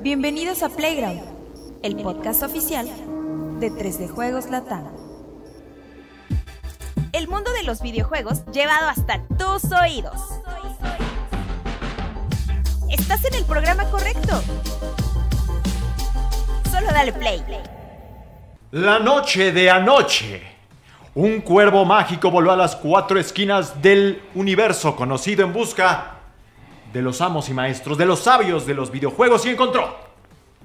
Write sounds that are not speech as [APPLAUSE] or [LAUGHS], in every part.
Bienvenidos a Playground, el podcast oficial de 3D Juegos Latam. El mundo de los videojuegos llevado hasta tus oídos. Estás en el programa correcto. Solo dale play. La noche de anoche. Un cuervo mágico voló a las cuatro esquinas del universo conocido en busca de los amos y maestros, de los sabios de los videojuegos y encontró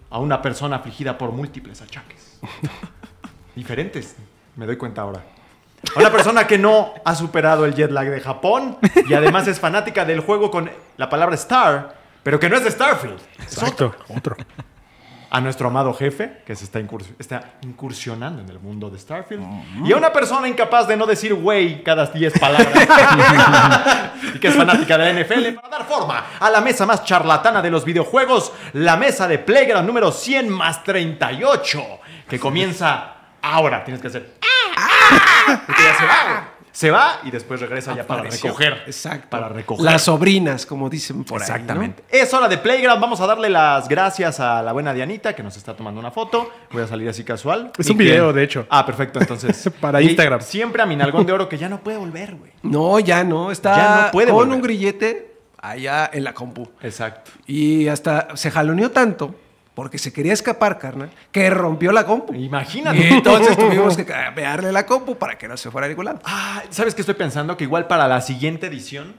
a una persona afligida por múltiples achaques. [LAUGHS] Diferentes, me doy cuenta ahora. A una persona que no ha superado el jet lag de Japón y además es fanática del juego con la palabra star, pero que no es de Starfield. Exacto, otro a nuestro amado jefe, que se está, incursionando en el mundo de Starfield, y a una persona incapaz de no decir güey cada 10 palabras, [LAUGHS] y que es fanática de la NFL, para dar forma a la mesa más charlatana de los videojuegos, la mesa de Playground número 100 más 38, que comienza ahora. Tienes que hacer... Ah, ah, ah", ya se va se va y después regresa ya para recoger. Exacto. Para recoger. Las sobrinas, como dicen por Exactamente. Es hora de Playground. Vamos a darle las gracias a la buena Dianita que nos está tomando una foto. Voy a salir así casual. Es un video, de hecho. Ah, perfecto. Entonces. [LAUGHS] para Instagram. Siempre a mi de oro que ya no puede volver, güey. [LAUGHS] No, ya no. Está ya puede con un grillete allá en la compu. Exacto. Y hasta se jaloneó tanto porque se quería escapar, carnal, que rompió la compu. Imagínate. entonces tuvimos que cambiarle la compu para que no se fuera a ningún Ah, ¿sabes qué estoy pensando? Que igual para la siguiente edición,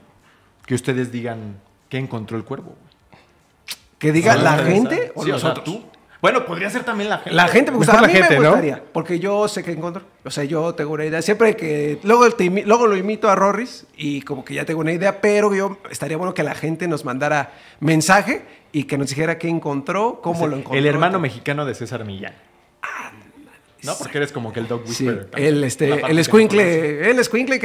que ustedes digan que encontró el cuervo. Que diga ah, la gente o nosotros. Bueno, podría ser también la gente. La gente me gustaría. porque yo sé que encuentro. O sea, yo tengo una idea. Siempre que. Luego, lo imito a Rorris y como que ya tengo una idea, pero yo estaría bueno que la gente nos mandara mensaje y que nos dijera qué encontró, cómo lo encontró. El hermano mexicano de César Millán. Ah, no, porque eres como que el dog whisperer. Sí, el, este, el squinkle, el squinkle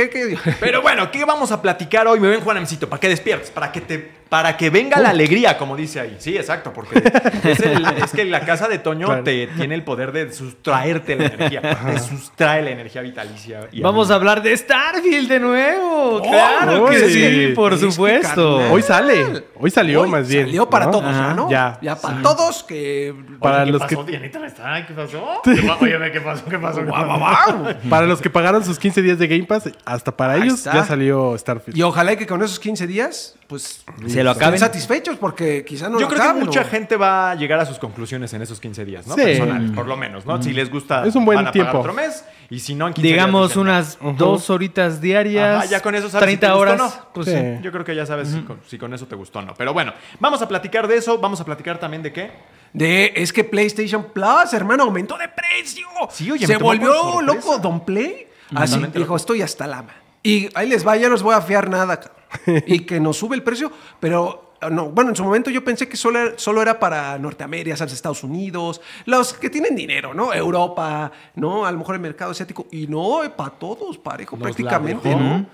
Pero bueno, ¿qué vamos a platicar hoy? Me ven, Amicito, para qué despiertas? para que te para que venga la alegría, como dice ahí. Sí, exacto, porque es, [LAUGHS] es que la casa de Toño te tiene el poder de sustraerte la energía, te sustrae la energía vitalicia. Vamos a hablar de Starfield de nuevo. Oh, claro que sí, por supuesto. Hoy sale, hoy salió más bien. Salió para todos, ¿no? Ya, ya para todos que para los pasó? que [LAUGHS] ¿qué pasó? ¿qué pasó? ¿Qué pasó? [LAUGHS] para los que pagaron sus 15 días de Game Pass, hasta para ellos ya salió Starfield. Y ojalá que con esos 15 días pues se lo acaben satisfechos porque quizá no Yo creo que mucha gente va a llegar a sus conclusiones en esos 15 días, ¿no? Personales, por lo menos, ¿no? Si les gusta es un buen tiempo. otro mes y si no en Digamos unas dos horitas diarias. ya con eso sabes 30 horas. no. Pues sí. yo creo que ya sabes si, con, eso te gustó o no. Pero bueno, vamos a platicar de eso, vamos a platicar también de qué? De, es que PlayStation Plus, hermano, aumentó de precio. Sí, oye, se volvió loco Don Play. Así dijo, estoy hasta lama. Y ahí les va, ya no os voy a fiar nada, [LAUGHS] y que nos sube el precio, pero ah, no, bueno, en su momento yo pensé que solo, era, para Norteamérica, Estados Unidos, los que tienen dinero, ¿no? Europa, ¿no? A lo mejor el mercado asiático. Y no, eh, para todos, parejo, prácticamente, ¿no?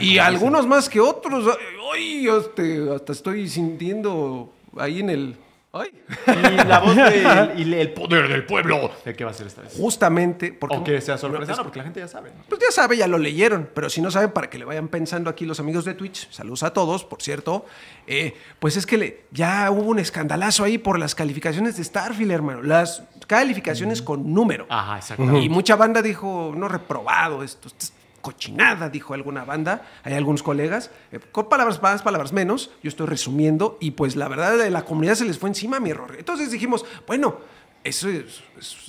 Y algunos más que otros. Hoy hasta estoy sintiendo ahí en el Ay. Y la voz del [LAUGHS] y el poder del pueblo. ¿De qué va a ser esta vez? Justamente porque. O sea sorpresa, porque la gente ya sabe. ¿no? Pues ya sabe, ya lo leyeron. Pero si no saben, para que le vayan pensando aquí los amigos de Twitch, saludos a todos, por cierto. Eh, pues es que ya hubo un escandalazo ahí por las calificaciones de Starfield, hermano. Las calificaciones con número. Ajá, exacto Y mucha banda dijo, no reprobado esto. esto cochinada, dijo alguna banda, hay algunos colegas, eh, con palabras más, palabras menos, yo estoy resumiendo y pues la verdad de la comunidad se les fue encima mi error. Entonces dijimos, bueno, eso es,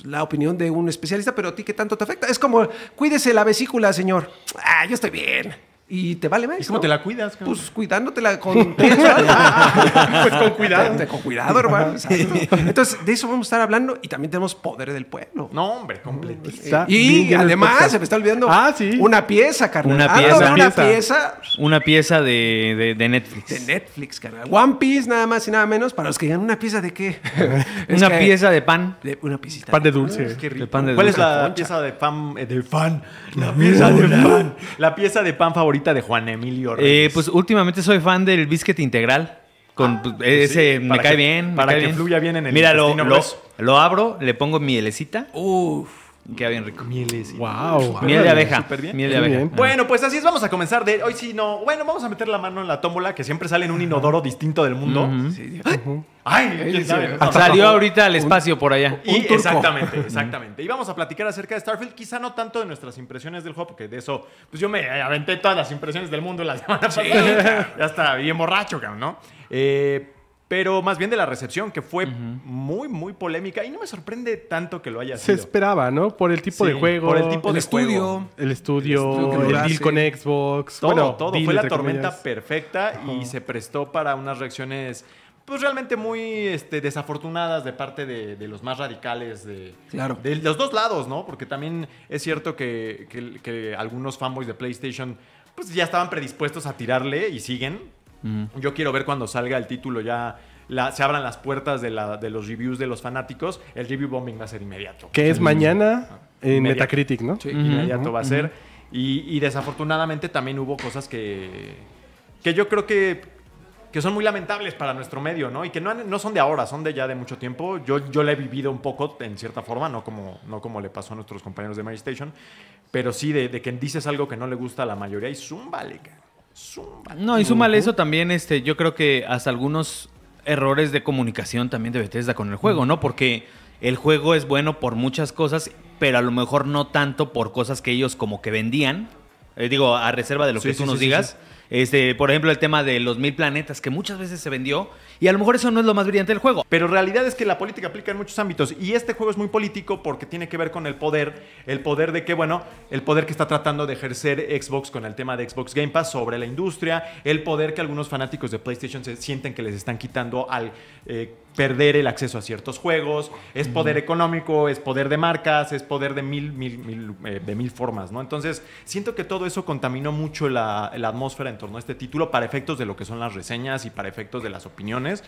la opinión de un especialista, pero a ti qué tanto te afecta. Es como, cuídese la vesícula, señor. Ah, yo estoy bien y te vale más. cómo te la cuidas? Pues cuidándotela con [LAUGHS] [LAUGHS] pues con cuidado. Con, con cuidado, hermano. Entonces, de eso vamos a estar hablando y también tenemos poder del pueblo. No, hombre, completista. Y además, se me está olvidando ah, una pieza, carnal. Una ah, pieza. una pieza. Una pieza de, de, Netflix. De Netflix, carnal. One Piece, nada más y nada menos. Para los que digan, ¿una pieza de qué? [LAUGHS] una pieza de pan. una piecita. Pan de dulce. Ah, qué ¿Cuál es la pieza de pan? Eh, de pan. La pieza de pan. La pieza de pan favorita de Juan Emilio eh, Reyes? pues últimamente soy fan del biscuit integral. Con, ah, eh, pues ese me cae bien. para que bien. fluya bien en el Mira, lo, lo, abro, le pongo mielecita. Uf. Queda bien rico. Mieles. Wow. wow. Miel de abeja. Miel de abeja. Bueno, pues así es. Vamos a comenzar de hoy. Sí, no. Bueno, vamos a meter la mano en la tómbola que siempre sale en un inodoro distinto del mundo. Ay, Salió ahorita al espacio por allá. Y, exactamente, exactamente. Y vamos a platicar acerca de Starfield, quizá no tanto de nuestras impresiones del juego, porque de eso, pues yo me aventé todas las impresiones del mundo en la semana pasada. Ya está bien borracho, cabrón, ¿no? Eh, pero más bien de la recepción, que fue muy, muy polémica. Y no me sorprende tanto que lo haya sido. Se esperaba, ¿no? Por el tipo de juego. Por el tipo de estudio, El estudio. El, deal con Xbox. Todo, todo. Fue la tormenta perfecta y se prestó para unas reacciones pues realmente muy este, desafortunadas de parte de, los más radicales de, de, los dos lados, ¿no? Porque también es cierto que, algunos fanboys de PlayStation pues ya estaban predispuestos a tirarle y siguen, yo quiero ver cuando salga el título ya se abran las puertas de, los reviews de los fanáticos, el review bombing va a ser inmediato. Que es mañana en Metacritic, ¿no? Sí, inmediato va a ser. y, desafortunadamente también hubo cosas que, yo creo que, son muy lamentables para nuestro medio, ¿no? Y que no, son de ahora, son de ya de mucho tiempo. Yo, yo la he vivido un poco, en cierta forma, no como, le pasó a nuestros compañeros de Mary Station, pero sí de, quien que dices algo que no le gusta a la mayoría y zumbale, no, y súmale eso también, este, yo creo que hasta algunos errores de comunicación también de Bethesda con el juego, ¿no? Porque el juego es bueno por muchas cosas, pero a lo mejor no tanto por cosas que ellos como que vendían. Eh, digo, a reserva de lo que tú nos digas. Este, por ejemplo, el tema de los mil planetas, que muchas veces se vendió, y a lo mejor eso no es lo más brillante del juego. Pero realidad es que la política aplica en muchos ámbitos, y este juego es muy político porque tiene que ver con el poder, el poder de que, bueno, el poder que está tratando de ejercer Xbox con el tema de Xbox Game Pass sobre la industria, el poder que algunos fanáticos de PlayStation se sienten que les están quitando al... Eh, perder el acceso a ciertos juegos, es poder económico, es poder de marcas, es poder de mil, mil, eh, de mil formas, ¿no? Entonces, siento que todo eso contaminó mucho la, la atmósfera en torno a este título para efectos de lo que son las reseñas y para efectos de las opiniones.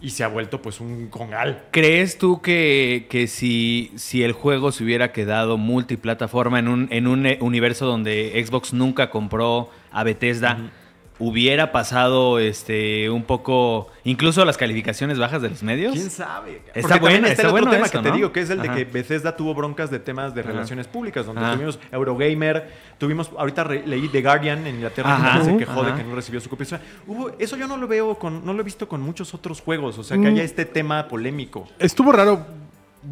Y se ha vuelto pues un congal. ¿Crees tú que, que si, si el juego se hubiera quedado multiplataforma en un, en un eh, universo donde Xbox nunca compró a Bethesda, hubiera pasado este un poco incluso las calificaciones bajas de los medios. ¿Quién sabe? Está bueno, está, el otro tema que te digo que es el de que Bethesda tuvo broncas de temas de relaciones públicas donde tuvimos Eurogamer, tuvimos ahorita leí The Guardian en Inglaterra se uh-huh. quejó de que no recibió su copia. eso yo no lo veo con no lo he visto con muchos otros juegos, o sea, que mm. haya este tema polémico. Estuvo raro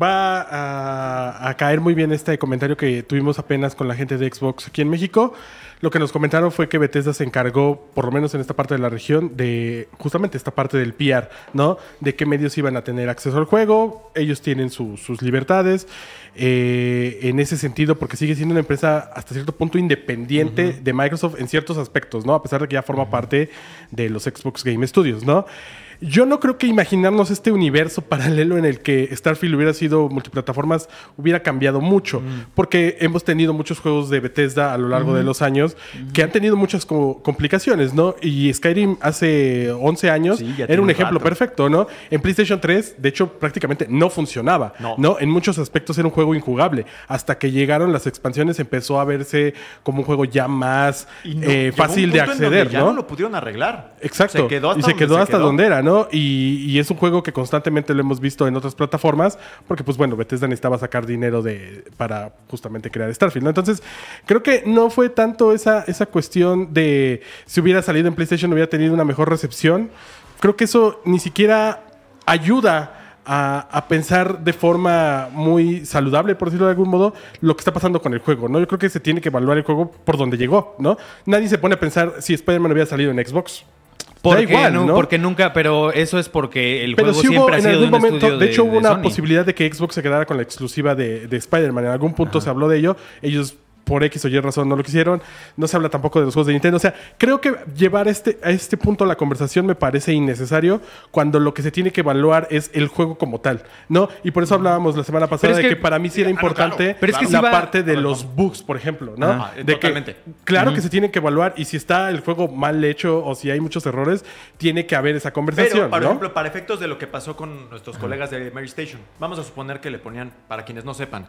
va a, a, caer muy bien este comentario que tuvimos apenas con la gente de Xbox aquí en México. Lo que nos comentaron fue que Bethesda se encargó, por lo menos en esta parte de la región, de justamente esta parte del PR, ¿no? De qué medios iban a tener acceso al juego, ellos tienen sus libertades, eh, en ese sentido, porque sigue siendo una empresa hasta cierto punto independiente de Microsoft en ciertos aspectos, ¿no? A pesar de que ya forma parte de los Xbox Game Studios, ¿no? Yo no creo que imaginarnos este universo [LAUGHS] paralelo en el que Starfield hubiera sido multiplataformas hubiera cambiado mucho, mm. porque hemos tenido muchos juegos de Bethesda a lo largo de mm. los años mm. que han tenido muchas complicaciones, ¿no? Y Skyrim hace 11 años era un ejemplo perfecto, ¿no? En PlayStation 3, de hecho, prácticamente no funcionaba, no. En muchos aspectos era un juego injugable. Hasta que llegaron las expansiones empezó a verse como un juego ya más eh, fácil de acceder, Ya no lo pudieron arreglar. Exacto. Se y se quedó hasta donde era, y, es un juego que constantemente lo hemos visto en otras plataformas, porque pues bueno, Bethesda necesitaba sacar dinero para justamente crear Starfield, Entonces, creo que no fue tanto esa, esa cuestión de si hubiera salido en PlayStation hubiera tenido una mejor recepción. Creo que eso ni siquiera ayuda a, pensar de forma muy saludable, por decirlo de algún modo, lo que está pasando con el juego, ¿no? Yo creo que se tiene que evaluar el juego por donde llegó, ¿no? Nadie se pone a pensar si Spider-Man hubiera salido en Xbox. Porque, igual, ¿no? porque nunca, pero eso es porque el juego siempre ha sido en algún de momento, de, hecho hubo una posibilidad de que Xbox se quedara con la exclusiva de, Spider-Man. En algún punto se habló de ello. Ellos por X o Y razón no lo quisieron. No se habla tampoco de los juegos de Nintendo. O sea, creo que llevar este, a este punto la conversación me parece innecesario cuando lo que se tiene que evaluar es el juego como tal, ¿no? Y por eso hablábamos la semana pasada de que, para mí sí era ah, importante la parte de ah, los bugs, por ejemplo, ¿no? claro que se tiene que evaluar y si está el juego mal hecho o si hay muchos errores, tiene que haber esa conversación. Pero, por ejemplo, para efectos de lo que pasó con nuestros colegas de Mary Station, vamos a suponer que le ponían, para quienes no sepan,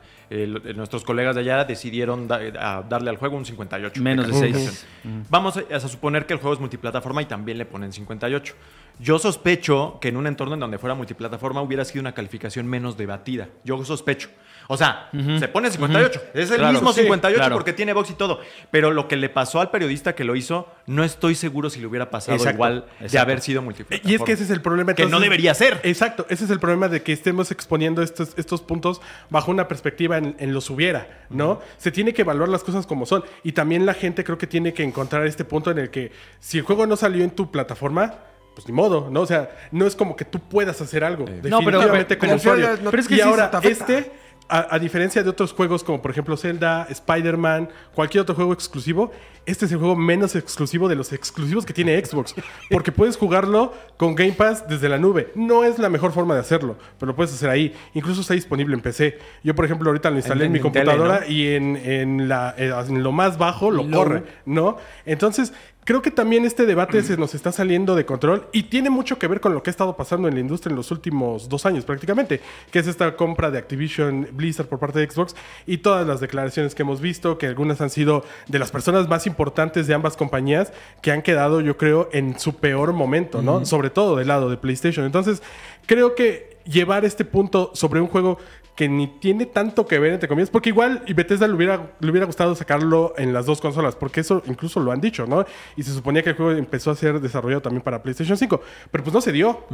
nuestros colegas de allá decidieron a darle al juego un 58. Menos de 6. Vamos a, a, suponer que el juego es multiplataforma y también le ponen 58. Yo sospecho que en un entorno en donde fuera multiplataforma hubiera sido una calificación menos debatida. Yo sospecho. O sea, se pone 58. Es el mismo 58 porque tiene box y todo. Pero lo que le pasó al periodista que lo hizo, no estoy seguro si le hubiera pasado igual de haber sido multiplicado. Y es que ese es el problema. que no debería ser. Exacto. Ese es el problema de que estemos exponiendo estos, puntos bajo una perspectiva en, los hubiera, ¿no? Se tiene que evaluar las cosas como son. Y también la gente creo que tiene que encontrar este punto en el que si el juego no salió en tu plataforma, pues ni modo, ¿no? O sea, no es como que tú puedas hacer algo. Eh. Definitivamente no, pero, como pero, Pero, es que y ahora, este a, diferencia de otros juegos como por ejemplo Zelda, Spider-Man, cualquier otro juego exclusivo, este es el juego menos exclusivo de los exclusivos que tiene Xbox. [LAUGHS] Porque puedes jugarlo con Game Pass desde la nube. No es la mejor forma de hacerlo, pero lo puedes hacer ahí. Incluso está disponible en PC. Yo por ejemplo ahorita lo instalé en, mi computadora y en, en, la, eh, lo más bajo lo corre, ¿no? Entonces Creo que también este debate se nos está saliendo de control y tiene mucho que ver con lo que ha estado pasando en la industria en los últimos dos años prácticamente, que es esta compra de Activision Blizzard por parte de Xbox y todas las declaraciones que hemos visto, que algunas han sido de las personas más importantes de ambas compañías que han quedado, yo creo, en su peor momento, ¿no? Sobre todo del lado de PlayStation. Entonces, creo que llevar este punto sobre un juego que ni tiene tanto que ver, entre comillas, porque igual y Bethesda le hubiera, le hubiera gustado sacarlo en las dos consolas, porque eso incluso lo han dicho, ¿no? Y se suponía que el juego empezó a ser desarrollado también para PlayStation 5, pero pues no se dio.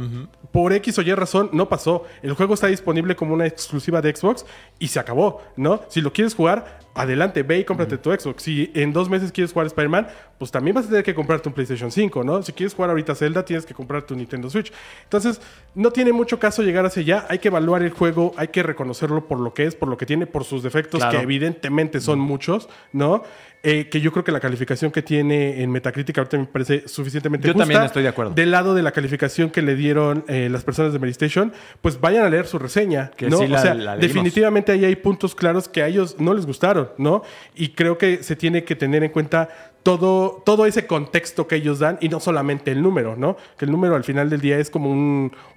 Por X o Y razón, no pasó. El juego está disponible como una exclusiva de Xbox y se acabó, ¿no? Si lo quieres jugar, adelante, ve y cómprate tu Xbox. Si en dos meses quieres jugar Spider-Man, pues también vas a tener que comprarte un PlayStation 5, ¿no? Si quieres jugar ahorita Zelda, tienes que comprarte un Nintendo Switch. Entonces, no tiene mucho caso llegar hacia allá. Hay que evaluar el juego, hay que reconocerlo por lo que es, por lo que tiene, por sus defectos, que evidentemente son muchos, ¿no? Eh, que yo creo que la calificación que tiene en Metacritic ahorita me parece suficientemente justa. Yo también estoy de acuerdo. Del lado de la calificación que le dieron eh, las personas de Medistation, pues vayan a leer su reseña, que ¿no? o sea, definitivamente ahí hay puntos claros que a ellos no les gustaron, ¿no? Y creo que se tiene que tener en cuenta todo, todo ese contexto que ellos dan y no solamente el número, ¿no? Que el número al final del día es como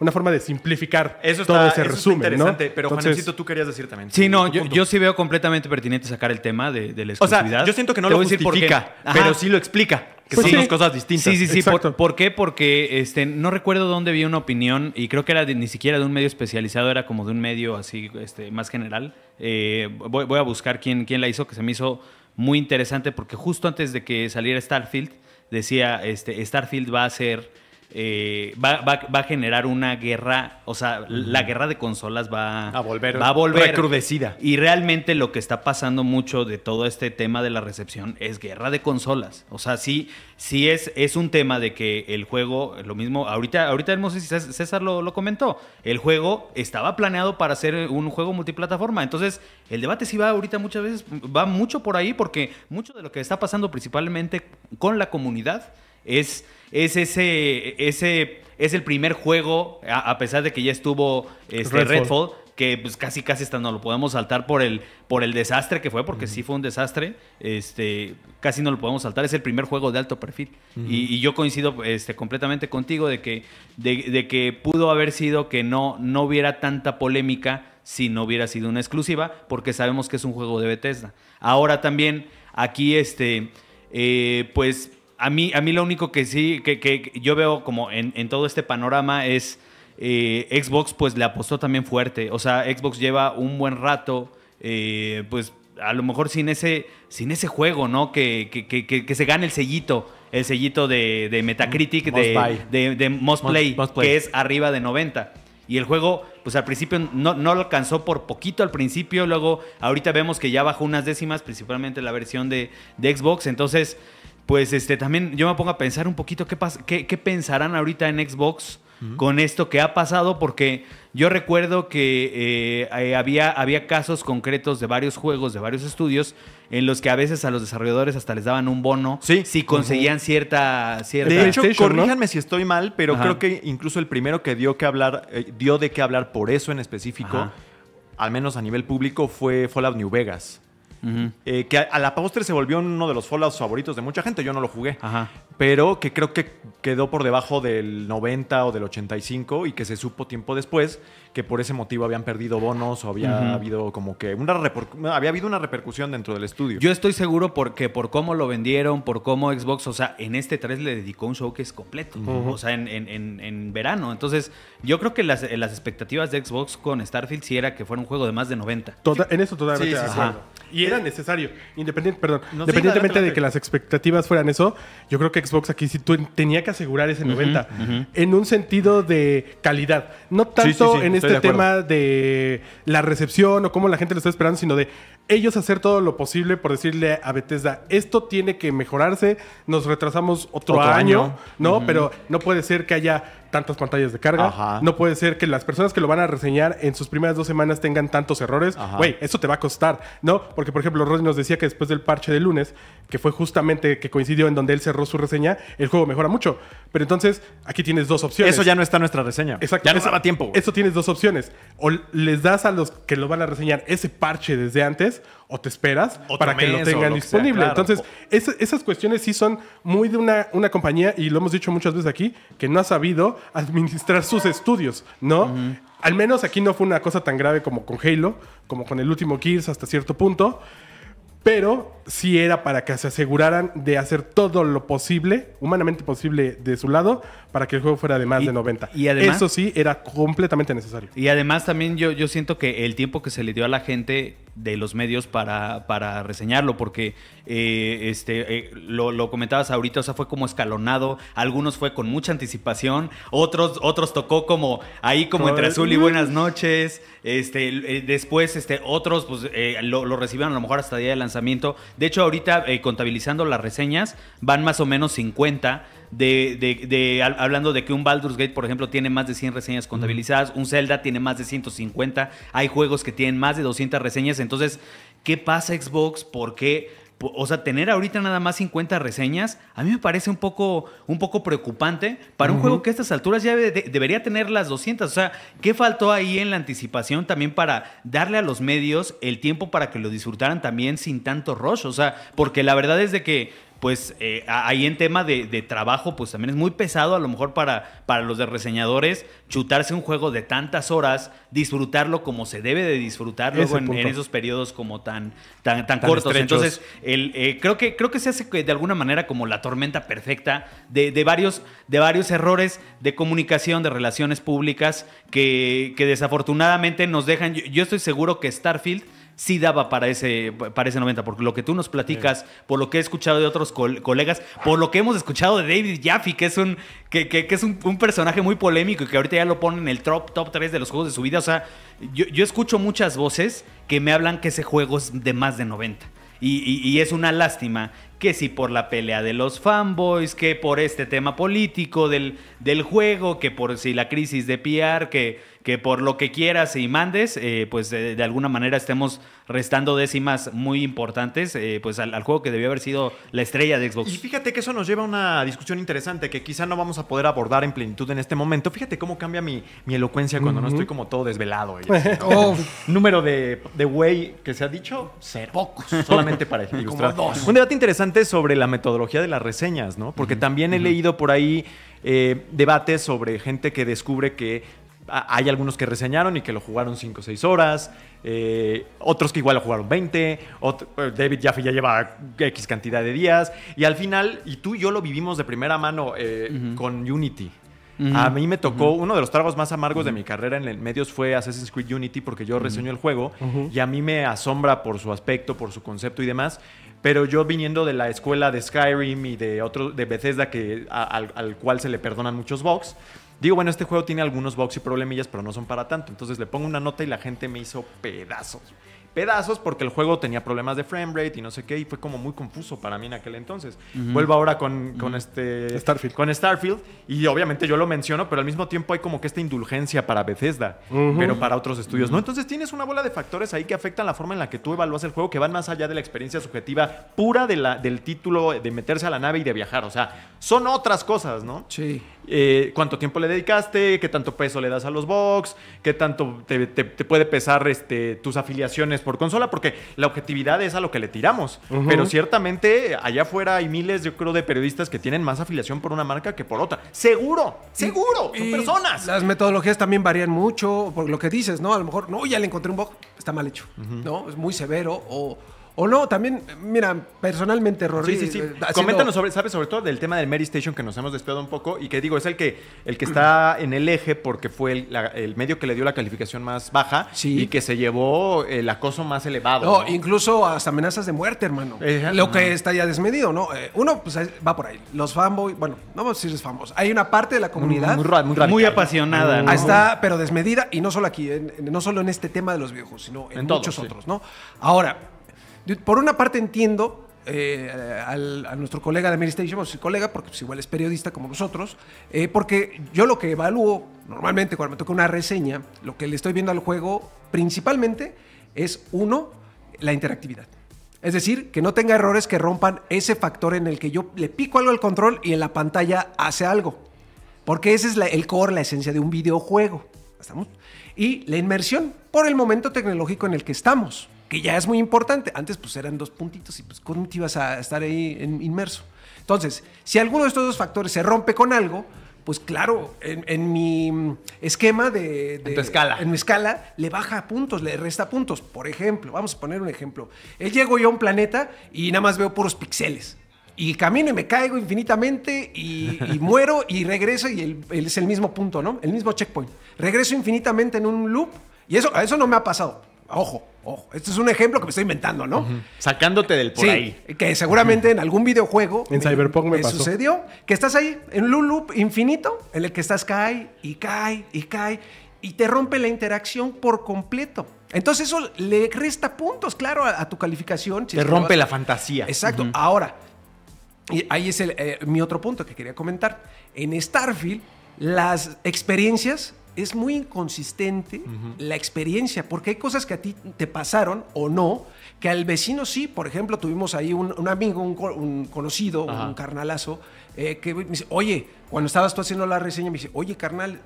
una forma de simplificar eso todo ese eso interesante, pero Entonces, tú querías decir también. Sí, no, yo, sí veo completamente pertinente sacar el tema de, la exclusividad. yo siento que no lo justifica, pero sí lo explica. Que pues son dos cosas distintas. Sí, sí, sí. Por, qué? Porque este, no recuerdo dónde vi una opinión, y creo que era ni siquiera de un medio especializado, era como de un medio así este, más general. Eh, voy, a buscar quién, quién la hizo, que se me hizo muy interesante porque justo antes de que saliera Starfield, decía, este, Starfield va a ser eh, va, a generar una guerra, o sea, la guerra de consolas va a volver, va a volver recrudecida. Y realmente lo que está pasando mucho de todo este tema de la recepción es guerra de consolas. O sea, sí, sí es, es un tema de que el juego, lo mismo, ahorita, ahorita César lo, lo comentó, el juego estaba planeado para ser un juego multiplataforma. Entonces, el debate sí va ahorita muchas veces, va mucho por ahí porque mucho de lo que está pasando principalmente con la comunidad es es ese, ese es el primer juego, a, pesar de que ya estuvo este, Redfall. que pues, casi casi hasta no lo podemos saltar por el por el desastre que fue porque sí fue un desastre este casi no lo podemos saltar es el primer juego de alto perfil y, yo coincido este completamente contigo de que de, que pudo haber sido que no no hubiera tanta polémica si no hubiera sido una exclusiva porque sabemos que es un juego de Bethesda ahora también aquí este eh, pues a mí, a mí lo único que sí, que, yo veo como en, en, todo este panorama es eh, Xbox pues le apostó también fuerte. O sea, Xbox lleva un buen rato, eh, pues a lo mejor sin ese, sin ese juego, ¿no? Que, se gane el sellito, el sellito de, Metacritic, de, de, most, play, que es arriba de 90. Y el juego, pues al principio no, no, lo alcanzó por poquito al principio, luego ahorita vemos que ya bajó unas décimas, principalmente la versión de, de Xbox, entonces pues este, también yo me pongo a pensar un poquito qué, qué, qué pensarán ahorita en Xbox con esto que ha pasado, porque yo recuerdo que eh, eh, había, había casos concretos de varios juegos, de varios estudios, en los que a veces a los desarrolladores hasta les daban un bono si conseguían cierta, De hecho, corríjanme si estoy mal, pero creo que incluso el primero que dio, que hablar, eh, dio de qué hablar por eso en específico, al menos a nivel público, fue Fallout New Vegas. Eh, que a, la postre se volvió uno de los Fallouts favoritos de mucha gente. Yo no lo jugué, pero que creo que quedó por debajo del 90 o del 85 y que se supo tiempo después que por ese motivo habían perdido bonos o había habido como que una había habido una repercusión dentro del estudio. Yo estoy seguro porque por cómo lo vendieron, por cómo Xbox, o sea, en este 3 le dedicó un show que es completo, o sea, en, verano. Entonces, yo creo que las, expectativas de Xbox con Starfield sí era que fuera un juego de más de 90. en eso totalmente. Y era necesario. Independiente, perdón, independientemente de que las expectativas fueran eso, yo creo que Xbox aquí sí tenía que asegurar ese 90. En un sentido de calidad. No tanto en este tema de la recepción o cómo la gente lo está esperando, sino de ellos hacer todo lo posible por decirle a Bethesda, esto tiene que mejorarse, nos retrasamos otro, año, ¿no? Pero no puede ser que haya tantas pantallas de carga. No puede ser que las personas que lo van a reseñar en sus primeras dos semanas tengan tantos errores. Güey, eso te va a costar, ¿no? Porque, por ejemplo, Rodney nos decía que después del parche de lunes, que fue justamente que coincidió en donde él cerró su reseña, el juego mejora mucho. Pero entonces, aquí tienes dos opciones. Eso ya no está en nuestra reseña. Exacto. Ya no estaba tiempo. Eso tienes dos opciones. O les das a los que lo van a reseñar ese parche desde antes, o te esperas para que lo tengan disponible. Entonces, esas cuestiones sí son muy de una, una, compañía, y lo hemos dicho muchas veces aquí, que no ha sabido administrar sus estudios, ¿no? Al menos aquí no fue una cosa tan grave como con Halo, como con el último Gears hasta cierto punto, pero sí era para que se aseguraran de hacer todo lo posible, humanamente posible de su lado, para que el juego fuera de más de 90. Y además, Eso sí era completamente necesario. Y además también yo, yo siento que el tiempo que se le dio a la gente de los medios para, para reseñarlo, porque eh, este, eh, lo, comentabas ahorita, o sea, fue como escalonado, algunos fue con mucha anticipación, otros, otros tocó como ahí como entre azul y buenas noches, este, eh, después este, otros pues lo, lo, recibieron a lo mejor hasta el día de lanzamiento, de hecho ahorita contabilizando las reseñas van más o menos 50 de, hablando de que un Baldur's Gate, por ejemplo, tiene más de 100 reseñas contabilizadas, un Zelda tiene más de 150, hay juegos que tienen más de 200 reseñas, entonces, ¿qué pasa Xbox? ¿Por qué? O sea, tener ahorita nada más 50 reseñas, a mí me parece un poco, un poco preocupante para un juego que a estas alturas ya debería tener las 200. O sea, ¿qué faltó ahí en la anticipación también para darle a los medios el tiempo para que lo disfrutaran también sin tanto rush? O sea, porque la verdad es de que pues eh, ahí en tema de, trabajo, pues también es muy pesado a lo mejor para, para los de reseñadores chutarse un juego de tantas horas, disfrutarlo como se debe de disfrutarlo en, esos periodos como tan, tan, tan, cortos. Entonces, eh, creo, que, creo que se hace de alguna manera como la tormenta perfecta de, varios, de varios errores de comunicación, de relaciones públicas que, desafortunadamente nos dejan, yo estoy seguro que Starfield sí daba para ese, para 90, porque lo que tú nos platicas, por lo que he escuchado de otros colegas, por lo que hemos escuchado de David Jaffe, que es un, que, es un, personaje muy polémico y que ahorita ya lo ponen en el top, top 3 de los juegos de su vida. O sea, yo, escucho muchas voces que me hablan que ese juego es de más de 90. Y, es una lástima que si por la pelea de los fanboys, que por este tema político del, del juego, que por si la crisis de PR, que, que por lo que quieras y mandes, eh, pues de, alguna manera estemos restando décimas muy importantes eh, pues al, juego que debió haber sido la estrella de Xbox. Y fíjate que eso nos lleva a una discusión interesante que quizá no vamos a poder abordar en plenitud en este momento. Fíjate cómo cambia mi, elocuencia cuando no estoy como todo desvelado. [LAUGHS] Oh. Número de, de que se ha dicho, cero. Pocos. Solamente para [LAUGHS] ilustrar. Un debate interesante sobre la metodología de las reseñas, ¿no? Porque también he leído por ahí eh, debates sobre gente que descubre que hay algunos que reseñaron y que lo jugaron 5 o 6 horas, eh, otros que igual lo jugaron 20, eh, David Jaffe ya lleva X cantidad de días, y al final, y tú y yo lo vivimos de primera mano eh, con Unity. A mí me tocó, uno de los tragos más amargos de mi carrera en medios fue Assassin's Creed Unity porque yo reseñé el juego y a mí me asombra por su aspecto, por su concepto y demás, pero yo viniendo de la escuela de Skyrim y de otro, de Bethesda que, al, al, cual se le perdonan muchos bugs, Digo, bueno, este juego tiene algunos bugs y problemillas, pero no son para tanto. Entonces le pongo una nota y la gente me hizo pedazos. Pedazos porque el juego tenía problemas de frame rate y no sé qué, y fue como muy confuso para mí en aquel entonces. Vuelvo ahora con, con este. Starfield. Con Starfield, y obviamente yo lo menciono, pero al mismo tiempo hay como que esta indulgencia para Bethesda, pero para otros estudios, ¿no? Entonces tienes una bola de factores ahí que afectan la forma en la que tú evalúas el juego, que van más allá de la experiencia subjetiva pura de la, del título, de meterse a la nave y de viajar. O sea, son otras cosas, ¿no? Sí. Eh, cuánto tiempo le dedicaste, qué tanto peso le das a los box, qué tanto te, puede pesar este, tus afiliaciones por consola, porque la objetividad es a lo que le tiramos. Pero ciertamente allá afuera hay miles, yo creo, de periodistas que tienen más afiliación por una marca que por otra. Seguro, seguro, son personas. Las metodologías también varían mucho, por lo que dices, ¿no? A lo mejor, no, ya le encontré un box, está mal hecho, ¿no? Es muy severo o o no, también, mira, personalmente, Rory. Sí, sí, sí. Eh, Coméntanos sobre, ¿sabes? Sobre todo del tema del Mary Station que nos hemos despegado un poco y que digo, es el que, el que está en el eje porque fue el, medio que le dio la calificación más baja y que se llevó el acoso más elevado. No, incluso hasta amenazas de muerte, hermano. Eh, Lo que está ya desmedido, ¿no? Eh, uno, pues va por ahí. Los fanboys, bueno, no vamos a decirles fanboys. Hay una parte de la comunidad. Muy, apasionada, ¿no? Está, pero desmedida y no solo aquí, no solo en este tema de los viejos, sino en, muchos otros, ¿no? Ahora, por una parte entiendo eh, a nuestro colega de o su colega, porque pues, igual es periodista como nosotros, eh, porque yo lo que evalúo normalmente cuando me toca una reseña, lo que le estoy viendo al juego principalmente es, uno, la interactividad. Es decir, que no tenga errores que rompan ese factor en el que yo le pico algo al control y en la pantalla hace algo. Porque ese es el core, la esencia de un videojuego. ¿Estamos? Y la inmersión por el momento tecnológico en el que estamos que ya es muy importante. Antes pues eran dos puntitos y pues cómo te ibas a estar ahí en, inmerso. Entonces, si alguno de estos dos factores se rompe con algo, pues claro, en, mi esquema de, en tu escala. En mi escala le baja puntos, le resta puntos. Por ejemplo, vamos a poner un ejemplo. Él llego yo a un planeta y nada más veo puros pixeles y camino y me caigo infinitamente y, [LAUGHS] muero y regreso y es el mismo punto, ¿no? El mismo checkpoint. Regreso infinitamente en un loop y eso, eso no me ha pasado. Ojo, ojo. esto es un ejemplo que me estoy inventando, ¿no? Sacándote del por sí, ahí. Que seguramente en algún videojuego. En Cyberpunk me, sucedió que estás ahí en un loop infinito en el que estás cae y cae y cae y te rompe la interacción por completo. Entonces eso le resta puntos, claro, a, tu calificación. te rompe la fantasía. Exacto. Ahora, y ahí es eh, mi otro punto que quería comentar. En Starfield, las experiencias es muy inconsistente la experiencia, porque hay cosas que a ti te pasaron o no, que al vecino sí. Por ejemplo, tuvimos ahí un, amigo, un, conocido, un carnalazo, eh, que me dice, oye, cuando estabas tú haciendo la reseña, me dice, oye, carnal,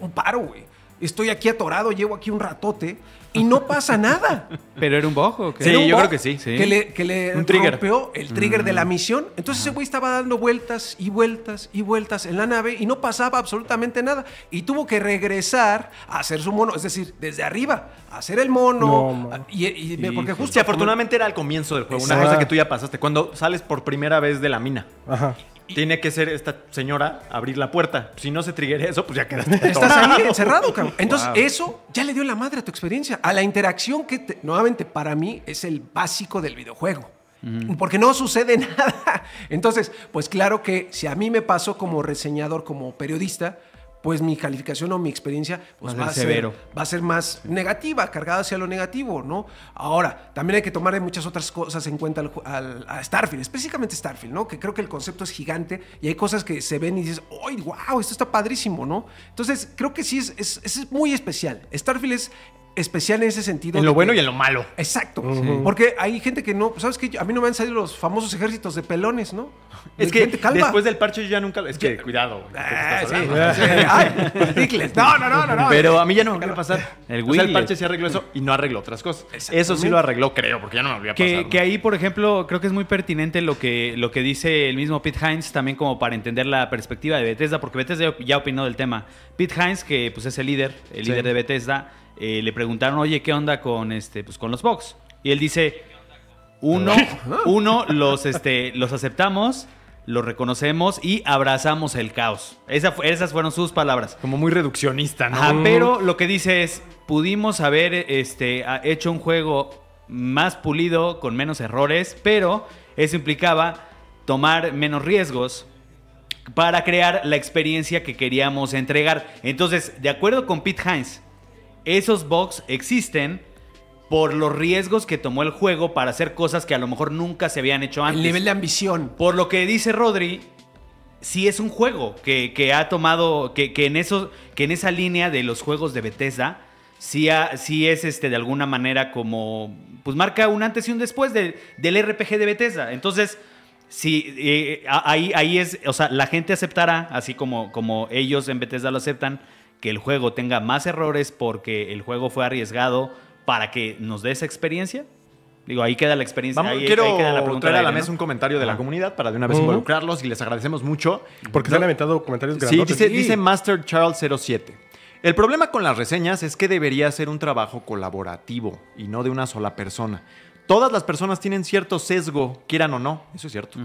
un paro, güey estoy aquí atorado, llevo aquí un ratote y no pasa nada. [LAUGHS] Pero era un bojo. Sí, yo creo que sí. Que le, rompeó el trigger de la mm. misión. Entonces ese güey estaba dando vueltas y vueltas y vueltas en la nave y no pasaba absolutamente nada. Y tuvo que regresar a hacer su mono, es decir, desde arriba, a hacer el mono. Ah, y, porque afortunadamente era el comienzo del juego, una cosa que tú ya pasaste, cuando sales por primera vez de la mina. Ajá tiene que ser esta señora abrir la puerta. Si no se trigue eso, pues ya quedaste. Estás ahí encerrado, cabrón. Entonces, eso ya le dio la madre a tu experiencia, a la interacción que nuevamente para mí es el básico del videojuego. Porque no sucede [LAUGHS] nada. Entonces, pues claro que si a mí me pasó como reseñador, como periodista, pues mi calificación o mi experiencia pues va, a ser, va a ser más negativa, cargada hacia lo negativo, ¿no? Ahora, también hay que tomar muchas otras cosas en cuenta al, a Starfield, específicamente Starfield, ¿no? Que creo que el concepto es gigante y hay cosas que se ven y dices, ¡ay, wow! Esto está padrísimo, ¿no? Entonces, creo que sí es, es, es muy especial. Starfield es especial en ese sentido. En lo bueno y en lo malo. Exacto. Porque hay gente que no, ¿sabes qué? A mí no me han salido los famosos ejércitos de pelones, ¿no? Es que después del parche yo ya nunca... Es que, cuidado. Ah, sí, ah, [LAUGHS] no, no, no, no, no. Pero a mí ya no me va a pasar. El, el parche sí arregló eso y no arregló otras cosas. Eso sí lo arregló, creo, porque ya no me volvió Que, ahí, por ejemplo, creo que es muy pertinente lo que, lo que dice el mismo Pete Hines también como para entender la perspectiva de Bethesda, porque Bethesda ya opinó del tema. Pete Hines, que pues es el líder, el líder de Bethesda, eh, le preguntaron, oye, ¿qué onda con este, pues con los box? Y él dice, uno, [LAUGHS] uno los, este, los aceptamos, los reconocemos y abrazamos el caos. esas fueron sus palabras. Como muy reduccionista, ¿no? pero lo que dice es, pudimos haber este, hecho un juego más pulido, con menos errores, pero eso implicaba tomar menos riesgos para crear la experiencia que queríamos entregar. Entonces, de acuerdo con Pete Hines, esos bugs existen por los riesgos que tomó el juego para hacer cosas que a lo mejor nunca se habían hecho antes. El nivel de ambición. Por lo que dice Rodri, sí es un juego que, ha tomado, que, que, en que en esa línea de los juegos de Bethesda, sí, es este, de alguna manera como, pues marca un antes y un después del RPG de Bethesda. Entonces, sí, eh, ahí, ahí es, o sea, la gente aceptará, así como, como ellos en Bethesda lo aceptan, que el juego tenga más errores porque el juego fue arriesgado para que nos dé esa experiencia? Digo, ahí queda la experiencia. Vamos, ahí, quiero queda la pregunta traer a la mesa un comentario de la comunidad para de una vez involucrarlos y les agradecemos mucho. Porque se han aventado comentarios grandotes. Sí, dice, sí. dice Master Charles 07. El problema con las reseñas es que debería ser un trabajo colaborativo y no de una sola persona todas las personas tienen cierto sesgo, quieran o no, eso es cierto.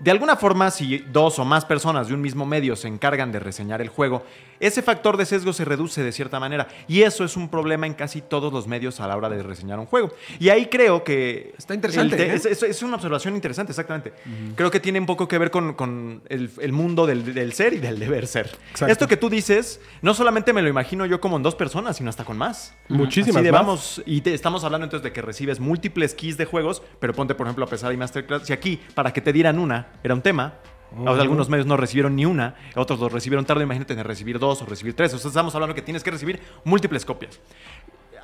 De alguna forma, si dos o más personas de un mismo medio se encargan de reseñar el juego, ese factor de sesgo se reduce de cierta manera. Y eso es un problema en casi todos los medios a la hora de reseñar un juego. Y ahí creo que... Está interesante. ¿eh? Es, una observación interesante, exactamente. Creo que tiene un poco que ver con, el, mundo del, ser y del deber ser. Esto que tú dices, no solamente me lo imagino yo como en dos personas, sino hasta con más. Muchísimas. y estamos hablando entonces de que recibes múltiples keys de juegos, pero ponte, por ejemplo, a pesar de Masterclass, si aquí, para que te dieran una, era un tema, oh. Algunos medios no recibieron ni una, otros los recibieron tarde, imagínate de recibir dos o recibir tres. O sea, estamos hablando que tienes que recibir múltiples copias.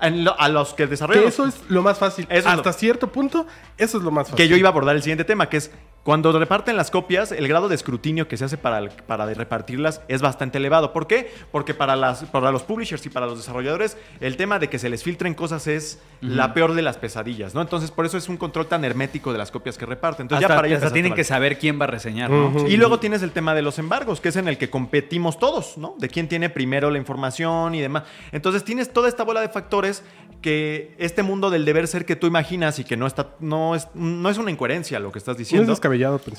a los que desarrollan. eso es lo más fácil. Hasta cierto punto, eso es lo más fácil. Que yo iba a abordar el siguiente tema, que es cuando reparten las copias, el grado de escrutinio que se hace para, para repartirlas es bastante elevado. ¿Por qué? Porque para, las, para los publishers y para los desarrolladores, el tema de que se les filtren cosas es la peor de las pesadillas, ¿no? Entonces, por eso es un control tan hermético de las copias que reparten. Entonces, ya para ellos. tienen que saber quién va a reseñar, ¿no? Y luego tienes el tema de los embargos, que es en el que competimos todos, ¿no? De quién tiene primero la información y demás. Entonces, tienes toda esta bola de factores que este mundo del deber ser que tú imaginas y que no está no es no es una incoherencia lo que estás diciendo.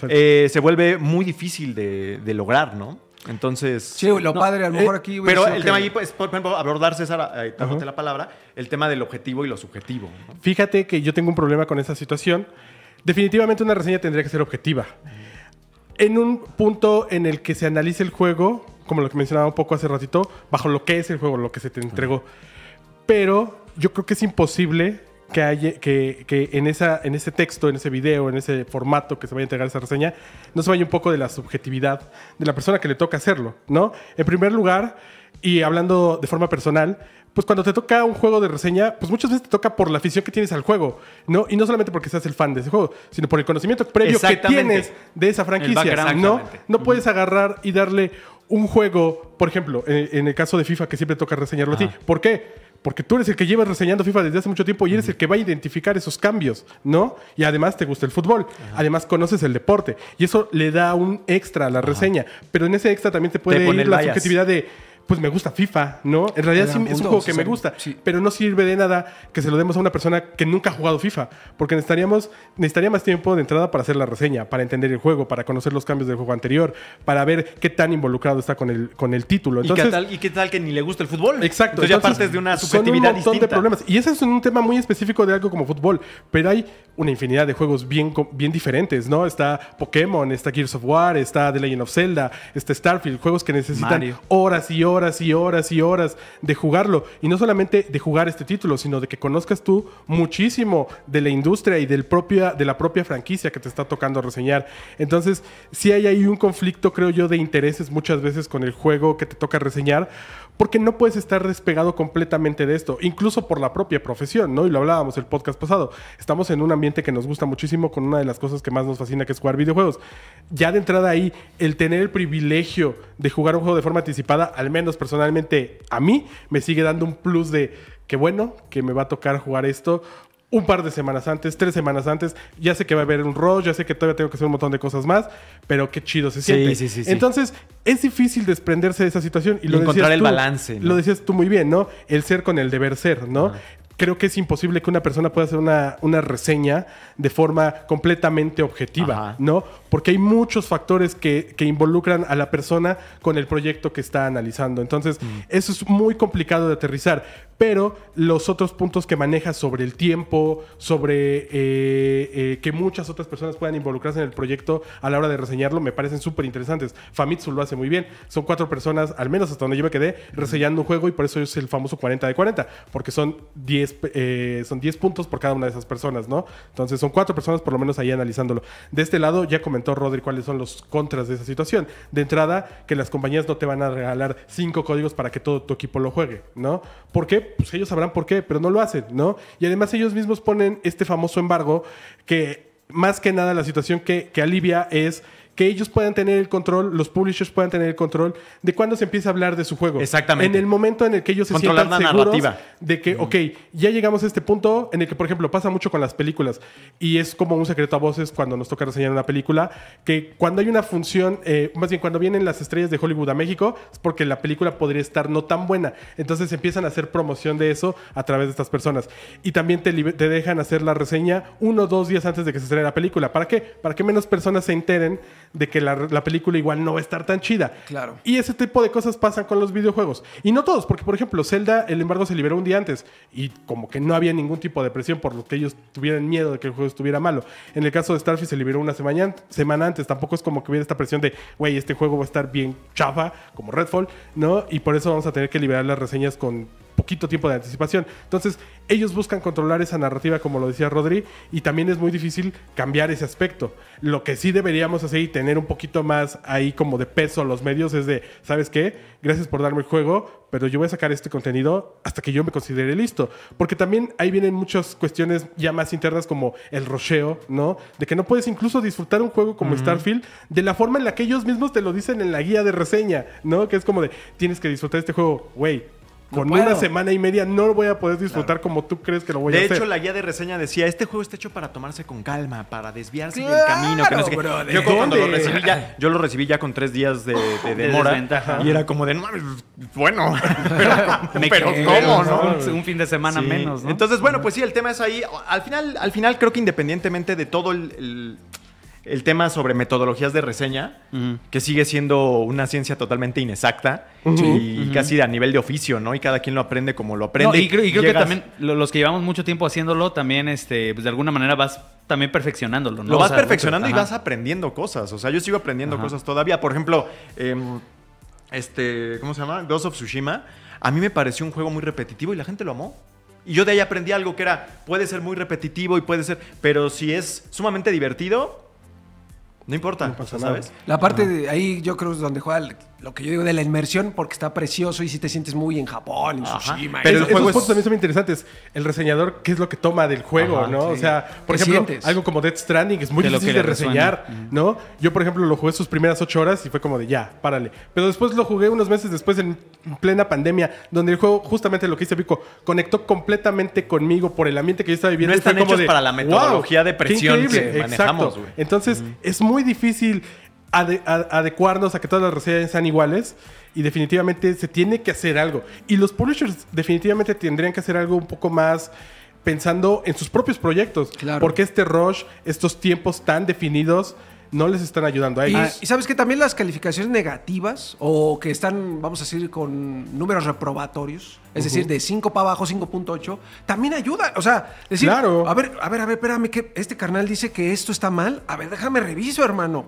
Eh, se vuelve muy difícil de, lograr, ¿no? Entonces. Sí, lo padre, a lo mejor eh, aquí. Pero el tema ahí, pues, por ejemplo, abordar, César, eh, la palabra, el tema del objetivo y lo subjetivo. Fíjate que yo tengo un problema con esa situación. Definitivamente una reseña tendría que ser objetiva. En un punto en el que se analice el juego, como lo que mencionaba un poco hace ratito, bajo lo que es el juego, lo que se te entregó. Pero yo creo que es imposible que, haya, que, que, en, esa, en ese texto, en ese video, en ese formato que se vaya a entregar esa reseña, no se vaya un poco de la subjetividad de la persona que le toca hacerlo, ¿no? En primer lugar, y hablando de forma personal, pues cuando te toca un juego de reseña, pues muchas veces te toca por la afición que tienes al juego, ¿no? Y no solamente porque seas el fan de ese juego, sino por el conocimiento previo que tienes de esa franquicia, ¿no? No puedes agarrar y darle un juego, por ejemplo, en, el caso de FIFA que siempre toca reseñarlo así, ¿Por qué? porque tú eres el que llevas reseñando FIFA desde hace mucho tiempo y eres el que va a identificar esos cambios, ¿no? Y además te gusta el fútbol, además conoces el deporte y eso le da un extra a la reseña, pero en ese extra también te puede ir la subjetividad de pues me gusta FIFA, ¿no? En realidad sí, es un juego que me gusta, pero no sirve de nada que se lo demos a una persona que nunca ha jugado FIFA, porque necesitaríamos, necesitaría más tiempo de entrada para hacer la reseña, para entender el juego, para conocer los cambios del juego anterior, para ver qué tan involucrado está con el, con el título. ¿Y, qué tal, que ni le gusta el fútbol? Exacto. de una son un montón de problemas. Y ese es un tema muy específico de algo como fútbol, pero hay una infinidad de juegos bien, bien diferentes, ¿no? Está Pokémon, está Gears of War, está The Legend of Zelda, está Starfield, juegos que necesitan horas y horas horas y horas y horas de jugarlo. Y no solamente de jugar este título, sino de que conozcas tú muchísimo de la industria y del propia, de la propia franquicia que te está tocando reseñar. Entonces, si hay ahí un conflicto, creo yo, de intereses muchas veces con el juego que te toca reseñar porque no puedes estar despegado completamente de esto, incluso por la propia profesión, ¿no? Y lo hablábamos el podcast pasado. Estamos en un ambiente que nos gusta muchísimo con una de las cosas que más nos fascina, que es jugar videojuegos. Ya de entrada ahí, el tener el privilegio de jugar un juego de forma anticipada, al menos personalmente a mí, me sigue dando un plus de que, bueno que me va a tocar jugar esto un par de semanas antes, tres semanas antes. Ya sé que va a haber un rol, ya sé que todavía tengo que hacer un montón de cosas más, pero qué chido se siente. Entonces, es difícil desprenderse de esa situación y, encontrar el balance. Lo decías tú muy bien, ¿no? El ser con el deber ser, ¿no? Creo que es imposible que una persona pueda hacer una, una reseña de forma completamente objetiva, ¿no? Porque hay muchos factores que, involucran a la persona con el proyecto que está analizando. Entonces, mm. eso es muy complicado de aterrizar pero los otros puntos que maneja sobre el tiempo, sobre eh, eh, que muchas otras personas puedan involucrarse en el proyecto a la hora de reseñarlo, me parecen súper interesantes. Famitsu lo hace muy bien. Son cuatro personas, al menos hasta donde yo me quedé, reseñando un juego y por eso es el famoso 40 de 40, porque son 10, eh, son 10 puntos por cada una de esas personas, ¿no? Entonces son cuatro personas por lo menos ahí analizándolo. De este lado ya comentó Rodri cuáles son los contras de esa situación. De entrada, que las compañías no te van a regalar cinco códigos para que todo tu equipo lo juegue, ¿no? ¿Por qué? Pues ellos sabrán por qué, pero no lo hacen, ¿no? Y además ellos mismos ponen este famoso embargo que más que nada la situación que, que alivia es que ellos puedan tener el control, los publishers puedan tener el control de cuándo se empieza a hablar de su juego. Exactamente. En el momento en el que ellos se sientan seguros de que, ok, ya llegamos a este punto en el que, por ejemplo, pasa mucho con las películas y es como un secreto a voces cuando nos toca reseñar una película, que cuando hay una función, eh, más bien cuando vienen las estrellas de Hollywood a México, es porque la película podría estar no tan buena. Entonces empiezan a hacer promoción de eso a través de estas personas. Y también te, te dejan hacer la reseña uno o dos días antes de que se estrene la película. ¿Para qué? Para que menos personas se enteren de que la, película igual no va a estar tan chida. Claro. Y ese tipo de cosas pasan con los videojuegos. Y no todos, porque por ejemplo, Zelda, el embargo se liberó un día antes y como que no había ningún tipo de presión por lo que ellos tuvieran miedo de que el juego estuviera malo. En el caso de Starfield se liberó una semana, semana antes. Tampoco es como que hubiera esta presión de, güey, este juego va a estar bien chafa, como Redfall, ¿no? Y por eso vamos a tener que liberar las reseñas con poquito tiempo de anticipación. Entonces, ellos buscan controlar esa narrativa, como lo decía Rodri, y también es muy difícil cambiar ese aspecto. Lo que sí deberíamos hacer y tener un poquito más ahí como de peso los medios es de, ¿sabes qué? Gracias por darme el juego, pero yo voy a sacar este contenido hasta que yo me considere listo. Porque también ahí vienen muchas cuestiones ya más internas como el rocheo, ¿no? De que no puedes incluso disfrutar un juego como Starfield de la forma en la que ellos mismos te lo dicen en la guía de reseña, ¿no? Que es como de, tienes que disfrutar este juego, güey con una semana y media no lo voy a poder disfrutar como tú crees que lo voy a hacer. De hecho, la guía de reseña decía, este juego está hecho para tomarse con calma, para desviarse del camino. Yo lo recibí ya, con tres días de, de, [LAUGHS] y era como de, bueno, [LAUGHS] pero, [LAUGHS] ¿cómo? Un, fin de semana menos. ¿no? Entonces, bueno, pues sí, el tema es ahí. Al final, al final creo que independientemente de todo el el tema sobre metodologías de reseña, que sigue siendo una ciencia totalmente inexacta y casi a nivel de oficio, ¿no? Y cada quien lo aprende como lo aprende. y creo, que también los que llevamos mucho tiempo haciéndolo, también, este, pues, de alguna manera vas también perfeccionándolo, ¿no? Lo vas perfeccionando y vas aprendiendo cosas. O sea, yo sigo aprendiendo cosas todavía. Por ejemplo, em, este, ¿cómo se llama? Ghost of Tsushima. A mí me pareció un juego muy repetitivo y la gente lo amó. Y yo de ahí aprendí algo que era, puede ser muy repetitivo y puede ser, pero si es sumamente divertido, no importa, ¿sabes? La parte de ahí yo creo es donde juega lo que yo digo de la inmersión, porque está precioso y si te sientes muy en Japón, en Tsushima. Pero los puntos también son interesantes. El reseñador, ¿qué es lo que toma del juego, no? O sea, por ejemplo, algo como Dead Stranding es muy difícil de reseñar, ¿no? Yo, por ejemplo, lo jugué sus primeras ocho horas y fue como de ya, párale. Pero después lo jugué unos meses después en plena pandemia, donde el juego, justamente lo que hice, Pico, conectó completamente conmigo por el ambiente que yo estaba viviendo. No están hechos para la metodología de presión que manejamos, Entonces, es muy difícil adecuarnos a que todas las reseñas sean iguales y definitivamente se tiene que hacer algo. Y los publishers definitivamente tendrían que hacer algo un poco más pensando en sus propios proyectos. Porque este rush, estos tiempos tan definidos, no les están ayudando a ellos. Y, sabes que también las calificaciones negativas o que están, vamos a decir, con números reprobatorios, es decir, de 5 para abajo, 5.8, también ayuda. O sea, decir, claro. a ver, a ver, a ver, espérame, que este carnal dice que esto está mal. A ver, déjame reviso, hermano.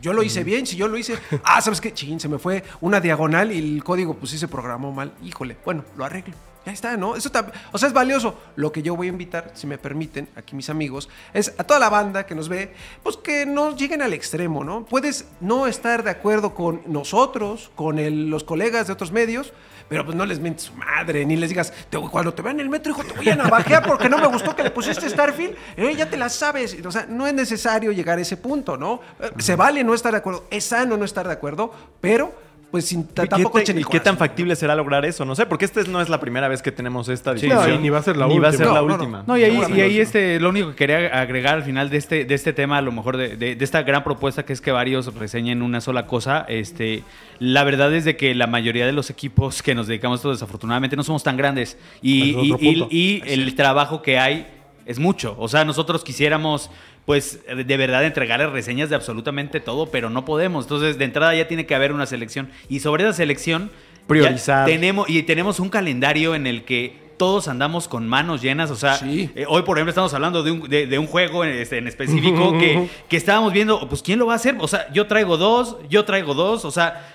yo lo hice bien, si yo lo hice. Ah, ¿sabes qué? ching, se me fue una diagonal y el código, pues sí se programó mal. Híjole, bueno, lo arreglo. Ya está, ¿no? Eso también, o sea, es valioso. Lo que yo voy a invitar, si me permiten, aquí mis amigos, es a toda la banda que nos ve, pues que no lleguen al extremo, ¿no? Puedes no estar de acuerdo con nosotros, con los colegas de otros medios, pero pues no les mientes su madre, ni les digas, cuando te vean en el metro, hijo, te voy a navajear porque no me gustó que le pusiste Starfield, eh, ya te la sabes. O sea, no es necesario llegar a ese punto, ¿no? Eh, se vale no estar de acuerdo, es sano no estar de acuerdo, pero pues sin, tampoco ¿Y qué, tan factible será lograr eso? No sé, porque esta no es la primera vez que tenemos esta discusión. ni va a ser la última. y ahí, este, lo único que quería agregar al final de este, de este tema, a lo mejor de, esta gran propuesta que es que varios reseñen una sola cosa, este, la verdad es de que la mayoría de los equipos que nos dedicamos a esto desafortunadamente no somos tan grandes y el trabajo que hay es mucho. O sea, nosotros quisiéramos pues eh, de verdad entregarle reseñas de absolutamente todo, pero no podemos. Entonces, de entrada ya tiene que haber una selección. Y sobre esa selección, priorizar. Tenemos, y tenemos un calendario en el que todos andamos con manos llenas. O sea, eh, hoy, por ejemplo, estamos hablando de un, juego en, este, en específico [LAUGHS] que, que, estábamos viendo, pues, ¿quién lo va a hacer? O sea, yo traigo dos, yo traigo dos. O sea,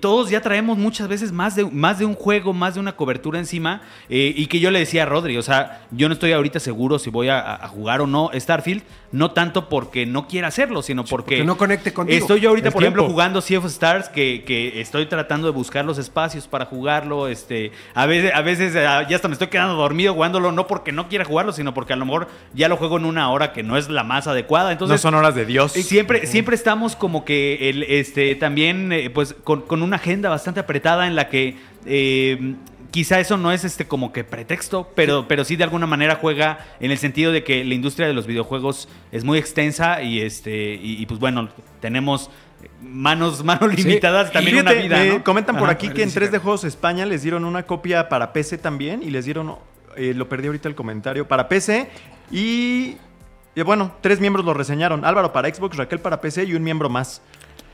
todos ya traemos muchas veces más de, más de un juego, más de una cobertura encima. Eh, y que yo le decía a Rodri, o sea, yo no estoy ahorita seguro si voy a, jugar o no Starfield. No tanto porque no quiera hacerlo, sino porque, no conecte contigo. Estoy yo ahorita, por ejemplo, jugando Sea of Stars, que, estoy tratando de buscar los espacios para jugarlo. Este, a veces, a veces ah, ya hasta me estoy quedando dormido jugándolo, no porque no quiera jugarlo, sino porque a lo mejor ya lo juego en una hora que no es la más adecuada. Entonces, no son horas de Dios. Siempre, siempre estamos como que el, este, también, eh, pues con, una agenda bastante apretada en la que eh, quizá eso no es este como que pretexto, pero, sí. pero de alguna manera juega en el sentido de que la industria de los videojuegos es muy extensa y este y, pues bueno, tenemos manos, [LAUGHS] manos limitadas también una vida. Eh, comentan por aquí que en 3D Juegos España les dieron una copia para PC también y les dieron, eh, lo perdí ahorita el comentario, para PC y... Y bueno, tres miembros lo reseñaron. Álvaro para Xbox, Raquel para PC y un miembro más.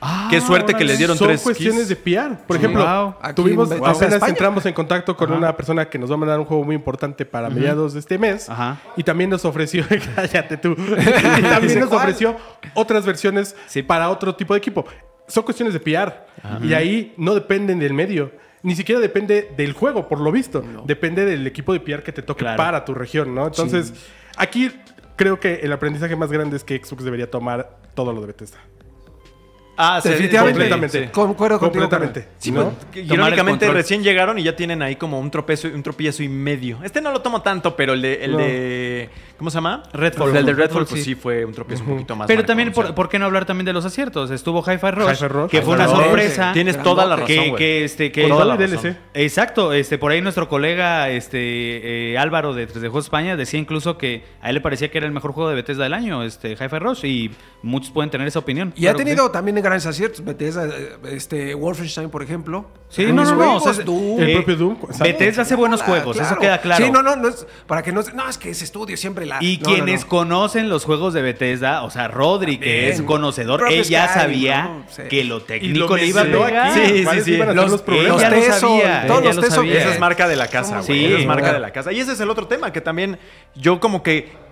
Ah, Qué suerte que les dieron son cuestiones de piar. Por ejemplo, tuvimos apenas entramos en contacto con una persona que nos va a mandar un juego muy importante para mediados de este mes y también nos ofreció, [LAUGHS] cállate tú, [LAUGHS] también nos ofreció otras versiones para otro tipo de equipo. Son cuestiones de piar y ahí no dependen del medio. Ni siquiera depende del juego, por lo visto. Depende del equipo de PR que te toque para tu región, ¿no? Entonces, aquí creo que el aprendizaje más grande es que Xbox debería tomar todo lo de Bethesda. Ah, sí, Completamente. Concuerdo completamente. Sí, recién llegaron y ya tienen ahí como un tropiezo, un tropiezo y medio. Este no lo tomo tanto, pero el de, ¿cómo se llama? Redfall. El, de Redfall, pues sí. fue un tropiezo un poquito más. Pero también, por, qué no hablar también de los aciertos? Estuvo Hi-Fi Rush, que fue una sorpresa. Tienes toda la este, razón, Exacto, este, por ahí nuestro colega este, eh, Álvaro de 3 España decía incluso que a él le parecía que era el mejor juego de Bethesda del año, este, Hi-Fi Rush, y muchos pueden tener esa opinión. Y ha tenido también grandes aciertos. Bethesda, eh, este, Wolfenstein, por ejemplo. Sí, no, no, no. O sea, el propio Doom. Bethesda hace buenos juegos, eso queda claro. Sí, no, no, no es, para que no No, es que ese estudio siempre la. Y quienes conocen los juegos de Bethesda, o sea, Rodri, que es conocedor, ella él ya sabía que lo técnico le iba a pegar. Sí, sí, sí. Los, los problemas. Ella lo sabía. Todos los Esa es marca de la casa, güey. es marca de la casa. Y ese es el otro tema que también yo como que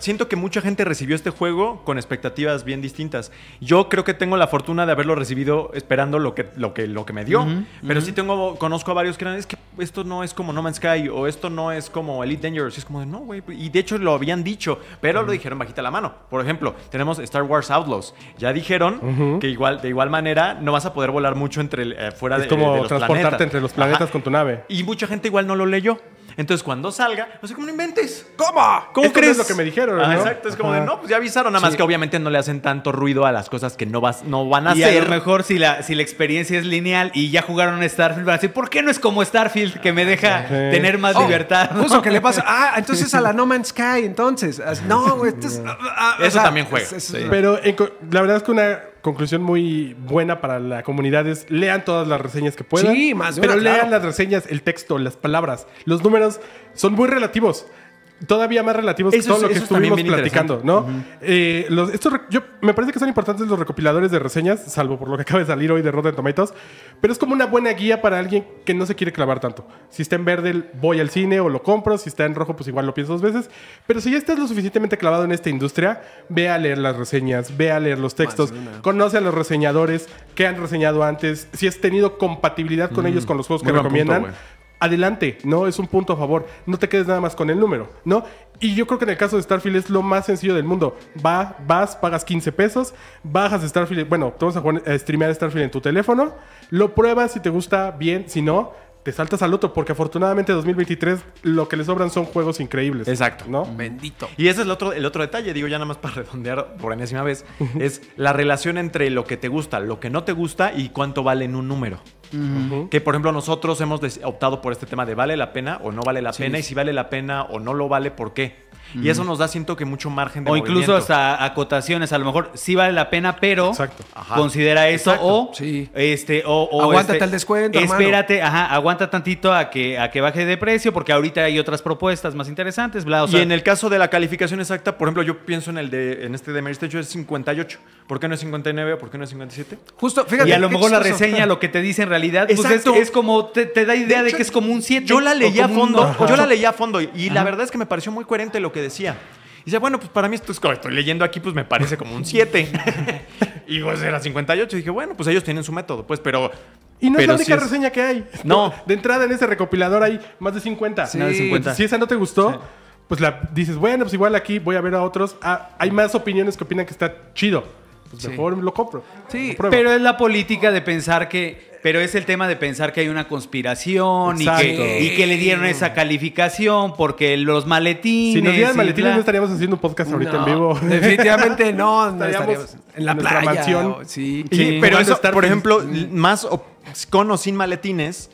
siento que mucha gente recibió este juego con expectativas bien distintas. Yo creo que tengo la fortuna de haberlo recibido esperando lo que, lo que, lo que me dio. pero sí tengo, conozco a varios que eran, es que esto no es como No Man's Sky o esto no es como Elite Dangerous. Y es como, de, no, güey. Y de hecho lo habían dicho, pero lo dijeron bajita la mano. Por ejemplo, tenemos Star Wars Outlaws. Ya dijeron que igual, de igual manera no vas a poder volar mucho entre, eh, fuera de, como planetas transportarte entre los planetas con tu nave. Y mucha gente igual no lo leyó. Entonces, cuando salga, no sé cómo lo inventes. ¿Cómo? ¿Cómo crees? es lo que me dijeron. Ah, exacto, es como de, no, pues ya avisaron, nada más que obviamente no le hacen tanto ruido a las cosas que no, vas, no van a ser. a lo mejor si la, si la experiencia es lineal y ya jugaron Starfield, van a decir, ¿por qué no es como Starfield que me ah, deja tener más oh, libertad? ¿no? que le pasa, ah, entonces a la No Man's Sky, entonces. [LAUGHS] No, esto Eso también juega. Pero la verdad es que una conclusión muy buena para la comunidad es lean todas las reseñas que puedan. Sí, más Pero lean las reseñas, el texto, las palabras. Los números son muy relativos todavía más relativos que todo lo que estuvimos platicando, ¿no? Eh, yo, me parece que son importantes los recopiladores de reseñas, salvo por lo que [LAUGHS] acaba de salir hoy de Rotten Tomatoes, pero es como una buena guía para alguien que no se quiere clavar tanto. Si está en verde, voy al cine o lo compro, si está en rojo, pues igual lo pienso dos veces, pero si ya estás lo suficientemente clavado en esta industria, ve a leer las reseñas, ve a leer los textos, conoce a los reseñadores que han reseñado antes, si has tenido compatibilidad con mm, ellos, con los juegos que recomiendan adelante, ¿no? Es un punto a favor. No te quedes nada más con el número, ¿no? Y yo creo que en el caso de Starfield es lo más sencillo del mundo. Va, vas, pagas 15 pesos, bajas Starfield, bueno, te vas a, jugar, a eh, streamear Starfield en tu teléfono, lo pruebas si te gusta bien, si no, te saltas al otro, porque afortunadamente 2023 lo que les sobran son juegos increíbles. Exacto. ¿No? Bendito. Y ese es el otro, el otro detalle, digo ya nada más para [LAUGHS] redondear por enésima vez, es la relación entre lo que te gusta, lo que no te gusta y cuánto vale en un número. Que por ejemplo nosotros hemos optado por este tema de vale la pena o no vale la pena y si vale la pena o no lo vale, ¿por qué? Y eso nos da, siento que, mucho margen de O incluso hasta acotaciones, a lo mejor sí vale la pena, pero considera eso o... Este, o, aguántate este, descuento, Espérate, ajá, aguanta tantito a que, a que baje de precio porque ahorita hay otras propuestas más interesantes, Y en el caso de la calificación exacta, por ejemplo, yo pienso en el de en este de Meristecho es 58. ¿Por qué no es 59? ¿Por qué no es 57? Justo, fíjate. Y a lo mejor la reseña, lo que te dice en realidad, pues, es, como, te, da idea de, que es como un 7. Yo la leí a fondo, yo la leí a fondo y la verdad es que me pareció muy coherente lo que decía. Y dice, bueno, pues para mí esto es, estoy leyendo aquí, pues me parece como un 7. [LAUGHS] y pues era 58. Y dije, bueno, pues ellos tienen su método, pues, pero y no es la única reseña que hay. No. [LAUGHS] De entrada en ese recopilador hay más de 50. Más de 50. Si esa no te gustó, pues la dices, bueno, pues igual aquí voy a ver a otros. Ah, hay más opiniones que opinan que está chido pues lo compro. Sí, pero es la política de pensar que. Pero es el tema de pensar que hay una conspiración y que, le dieron esa calificación porque los maletines. Si nos dieran maletines, no estaríamos haciendo un podcast ahorita en vivo. [LAUGHS] Definitivamente no, estaríamos, en la playa. sí, Pero eso, está. por ejemplo, mm. más con o sin maletines,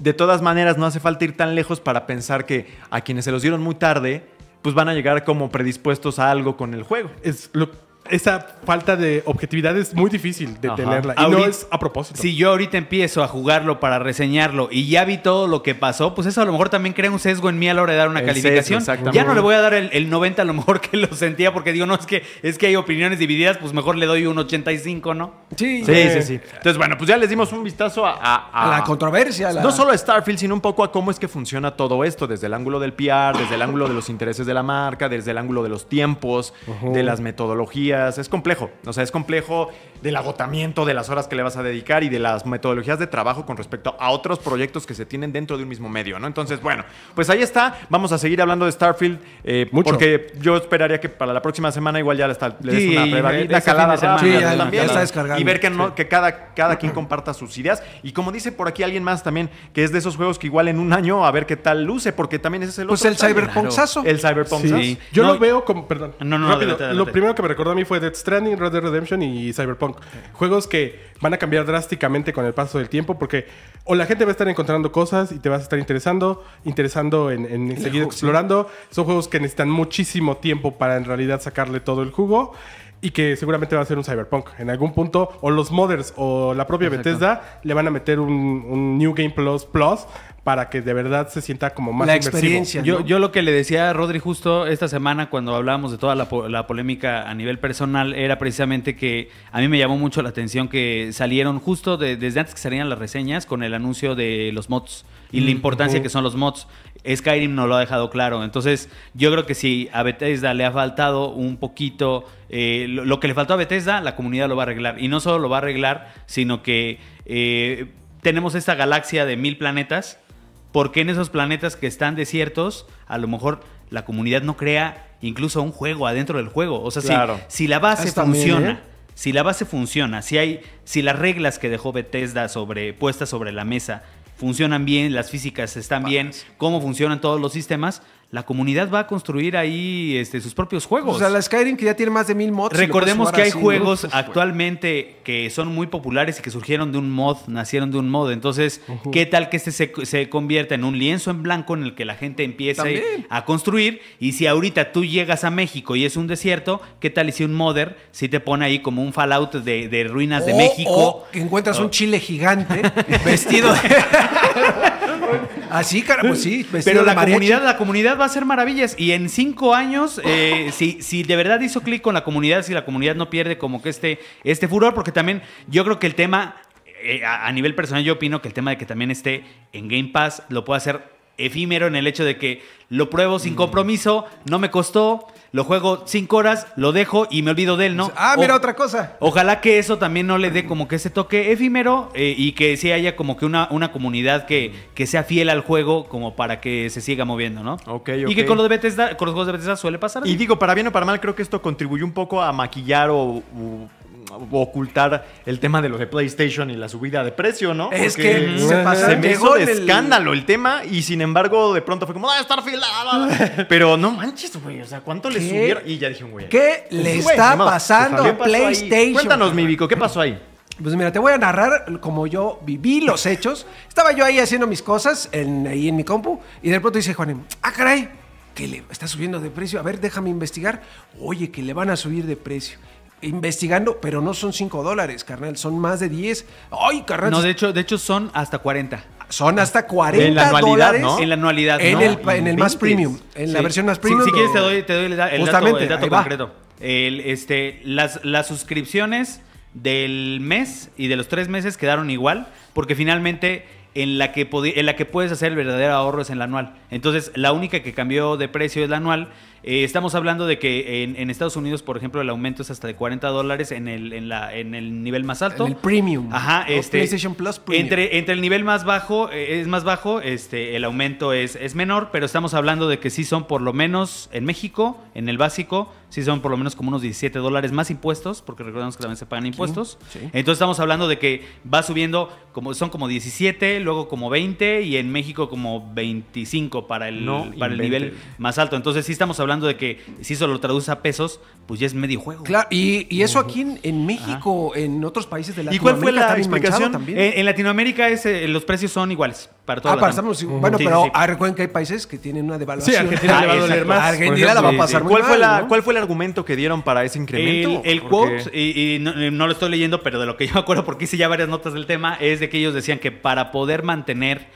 de todas maneras no hace falta ir tan lejos para pensar que a quienes se los dieron muy tarde, pues van a llegar como predispuestos a algo con el juego. Es lo esa falta de objetividad es muy difícil de tenerla. Y no es a propósito. Si yo ahorita empiezo a jugarlo para reseñarlo y ya vi todo lo que pasó, pues eso a lo mejor también crea un sesgo en mí a la hora de dar una calificación. ya no le voy a dar el, 90 a lo mejor que lo sentía porque digo, no, es que, es que hay opiniones divididas, pues mejor le doy un 85, ¿no? Sí, sí, sí, Entonces, bueno, pues ya les dimos un vistazo a... la controversia. No solo a Starfield, sino un poco a cómo es que funciona todo esto, desde el ángulo del PR, desde el ángulo de los intereses de la marca, desde el ángulo de los tiempos, de las metodologías es complejo. O sea, es complejo del agotamiento de las horas que le vas a dedicar y de las metodologías de trabajo con respecto a otros proyectos que se tienen dentro de un mismo medio, ¿no? Entonces, bueno, pues ahí está. Vamos a seguir hablando de Starfield. Eh, Porque yo esperaría que para la próxima semana igual ya le, está, des una eh, este calada también, Y ver que, cada, cada quien comparta sus ideas. Y como dice por aquí alguien más también, que es de esos juegos que igual en un año a ver qué tal luce, porque también ese es el pues otro. Pues el cyberpunksazo. El sí, Yo lo veo como, perdón, no, no, lo primero que me recordó a mí fue Death Stranding, Red Dead Redemption y Cyberpunk. Juegos que van a cambiar drásticamente con el paso del tiempo porque o la gente va a estar encontrando cosas y te vas a estar interesando, interesando en, seguir explorando. Son juegos que necesitan muchísimo tiempo para en realidad sacarle todo el jugo y que seguramente va a ser un cyberpunk. En algún punto, o los modders o la propia Bethesda le van a meter un, New Game Plus Plus para que de verdad se sienta como más la experiencia. Yo, yo, lo que le decía a Rodri justo esta semana cuando hablábamos de toda la, polémica a nivel personal era precisamente que a mí me llamó mucho la atención que salieron justo desde antes que salieran las reseñas con el anuncio de los mods y la importancia que son los mods. Skyrim no lo ha dejado claro. Entonces, yo creo que si a Bethesda le ha faltado un poquito eh, lo, que le faltó a Bethesda, la comunidad lo va a arreglar. Y no solo lo va a arreglar, sino que eh, tenemos esta galaxia de mil planetas. Porque en esos planetas que están desiertos, a lo mejor la comunidad no crea incluso un juego adentro del juego. O sea, si, la base funciona. ¿eh? si la base funciona, si hay, si las reglas que dejó Bethesda sobre, puestas sobre la mesa funcionan bien, las físicas están bien, cómo funcionan todos los sistemas, la comunidad va a construir ahí este, sus propios pues, juegos. O sea, la Skyrim que ya tiene más de mil mods. Recordemos que hay juegos actualmente que son muy populares y que surgieron de un mod, nacieron de un mod. Entonces, ¿qué tal que este se, convierta en un lienzo en blanco en el que la gente empiece a construir? Y si ahorita tú llegas a México y es un desierto, ¿qué tal si un modder si te pone ahí como un Fallout de, ruinas de México? que encuentras un chile gigante [LAUGHS] vestido de... [LAUGHS] Así, ah, cara, pues sí. Pero la comunidad, la comunidad va a ser maravillas. Y en cinco años, eh, [LAUGHS] si, si de verdad hizo clic con la comunidad, si la comunidad no pierde como que este, este furor, porque también yo creo que el tema, eh, a, nivel personal, yo opino que el tema de que también esté en Game Pass lo pueda hacer efímero en el hecho de que lo pruebo sin mm. compromiso, no me costó, lo juego cinco horas, lo dejo y me olvido de él, ¿no? Ah, mira, otra cosa. Ojalá que eso también no le dé como que ese toque efímero eh, y que sí haya como que una, una comunidad que, que sea fiel al juego como para que se siga moviendo, ¿no? Ok, ok. Y que con los, de con los juegos de Bethesda suele pasar. Y digo, para bien o para mal, creo que esto contribuyó un poco a maquillar o ocultar el tema de lo de PlayStation y la subida de precio, ¿no? Es que se, pasó, de escándalo el tema y sin embargo de pronto fue como, ¡ah, Starfield! [LAUGHS] Pero no manches, güey, o sea, ¿cuánto le subieron? Y ya dije, güey. ¿Qué pues, le está pasando a PlayStation? Cuéntanos, mi ¿qué pasó ahí? Pues mira, te voy a narrar como yo viví los hechos. Estaba yo ahí haciendo mis cosas en, ahí en mi compu y de pronto dice Juanem, ¡ah, caray! Que le está subiendo de precio. A ver, déjame investigar. Oye, que le van a subir de precio investigando, pero no son 5 dólares, carnal, son más de 10. Ay, carnal. No, de hecho, de hecho son hasta 40. Son hasta 40 en la dólares ¿no? en la anualidad. En, el, más premium, en la versión más premium. Si, quieres te doy, el, dato, concreto. este, las, las suscripciones del mes y de los tres meses quedaron igual, porque finalmente en la que, en la que puedes hacer el verdadero ahorro es en la anual. Entonces, la única que cambió de precio es la anual eh, estamos hablando de que en, Estados Unidos, por ejemplo, el aumento es hasta de 40 dólares en el, la, en el nivel más alto. En el premium. Ajá, este, Entre, entre el nivel más bajo, eh, es más bajo, este, el aumento es, es menor, pero estamos hablando de que sí son por lo menos en México, en el básico, sí son por lo menos como unos 17 dólares más impuestos, porque recordamos que también se pagan impuestos. Entonces estamos hablando de que va subiendo, como son como 17, luego como 20 y en México como 25 para el, para el nivel más alto. Entonces sí estamos hablando hablando de que si eso lo traduce a pesos, pues ya es medio juego. y, eso aquí en, México, en otros países de Latinoamérica. ¿Y cuál fue la explicación? En, Latinoamérica es, eh, los precios son iguales para todos ah, para Bueno, pero ah, recuerden que hay países que tienen una devaluación. Sí, Argentina ah, más. Argentina la va a pasar muy ¿Cuál fue ¿Cuál fue el argumento que dieron para ese incremento? El, quote, y, no, no, lo estoy leyendo, pero de lo que yo me acuerdo, porque hice ya varias notas del tema, es de que ellos decían que para poder mantener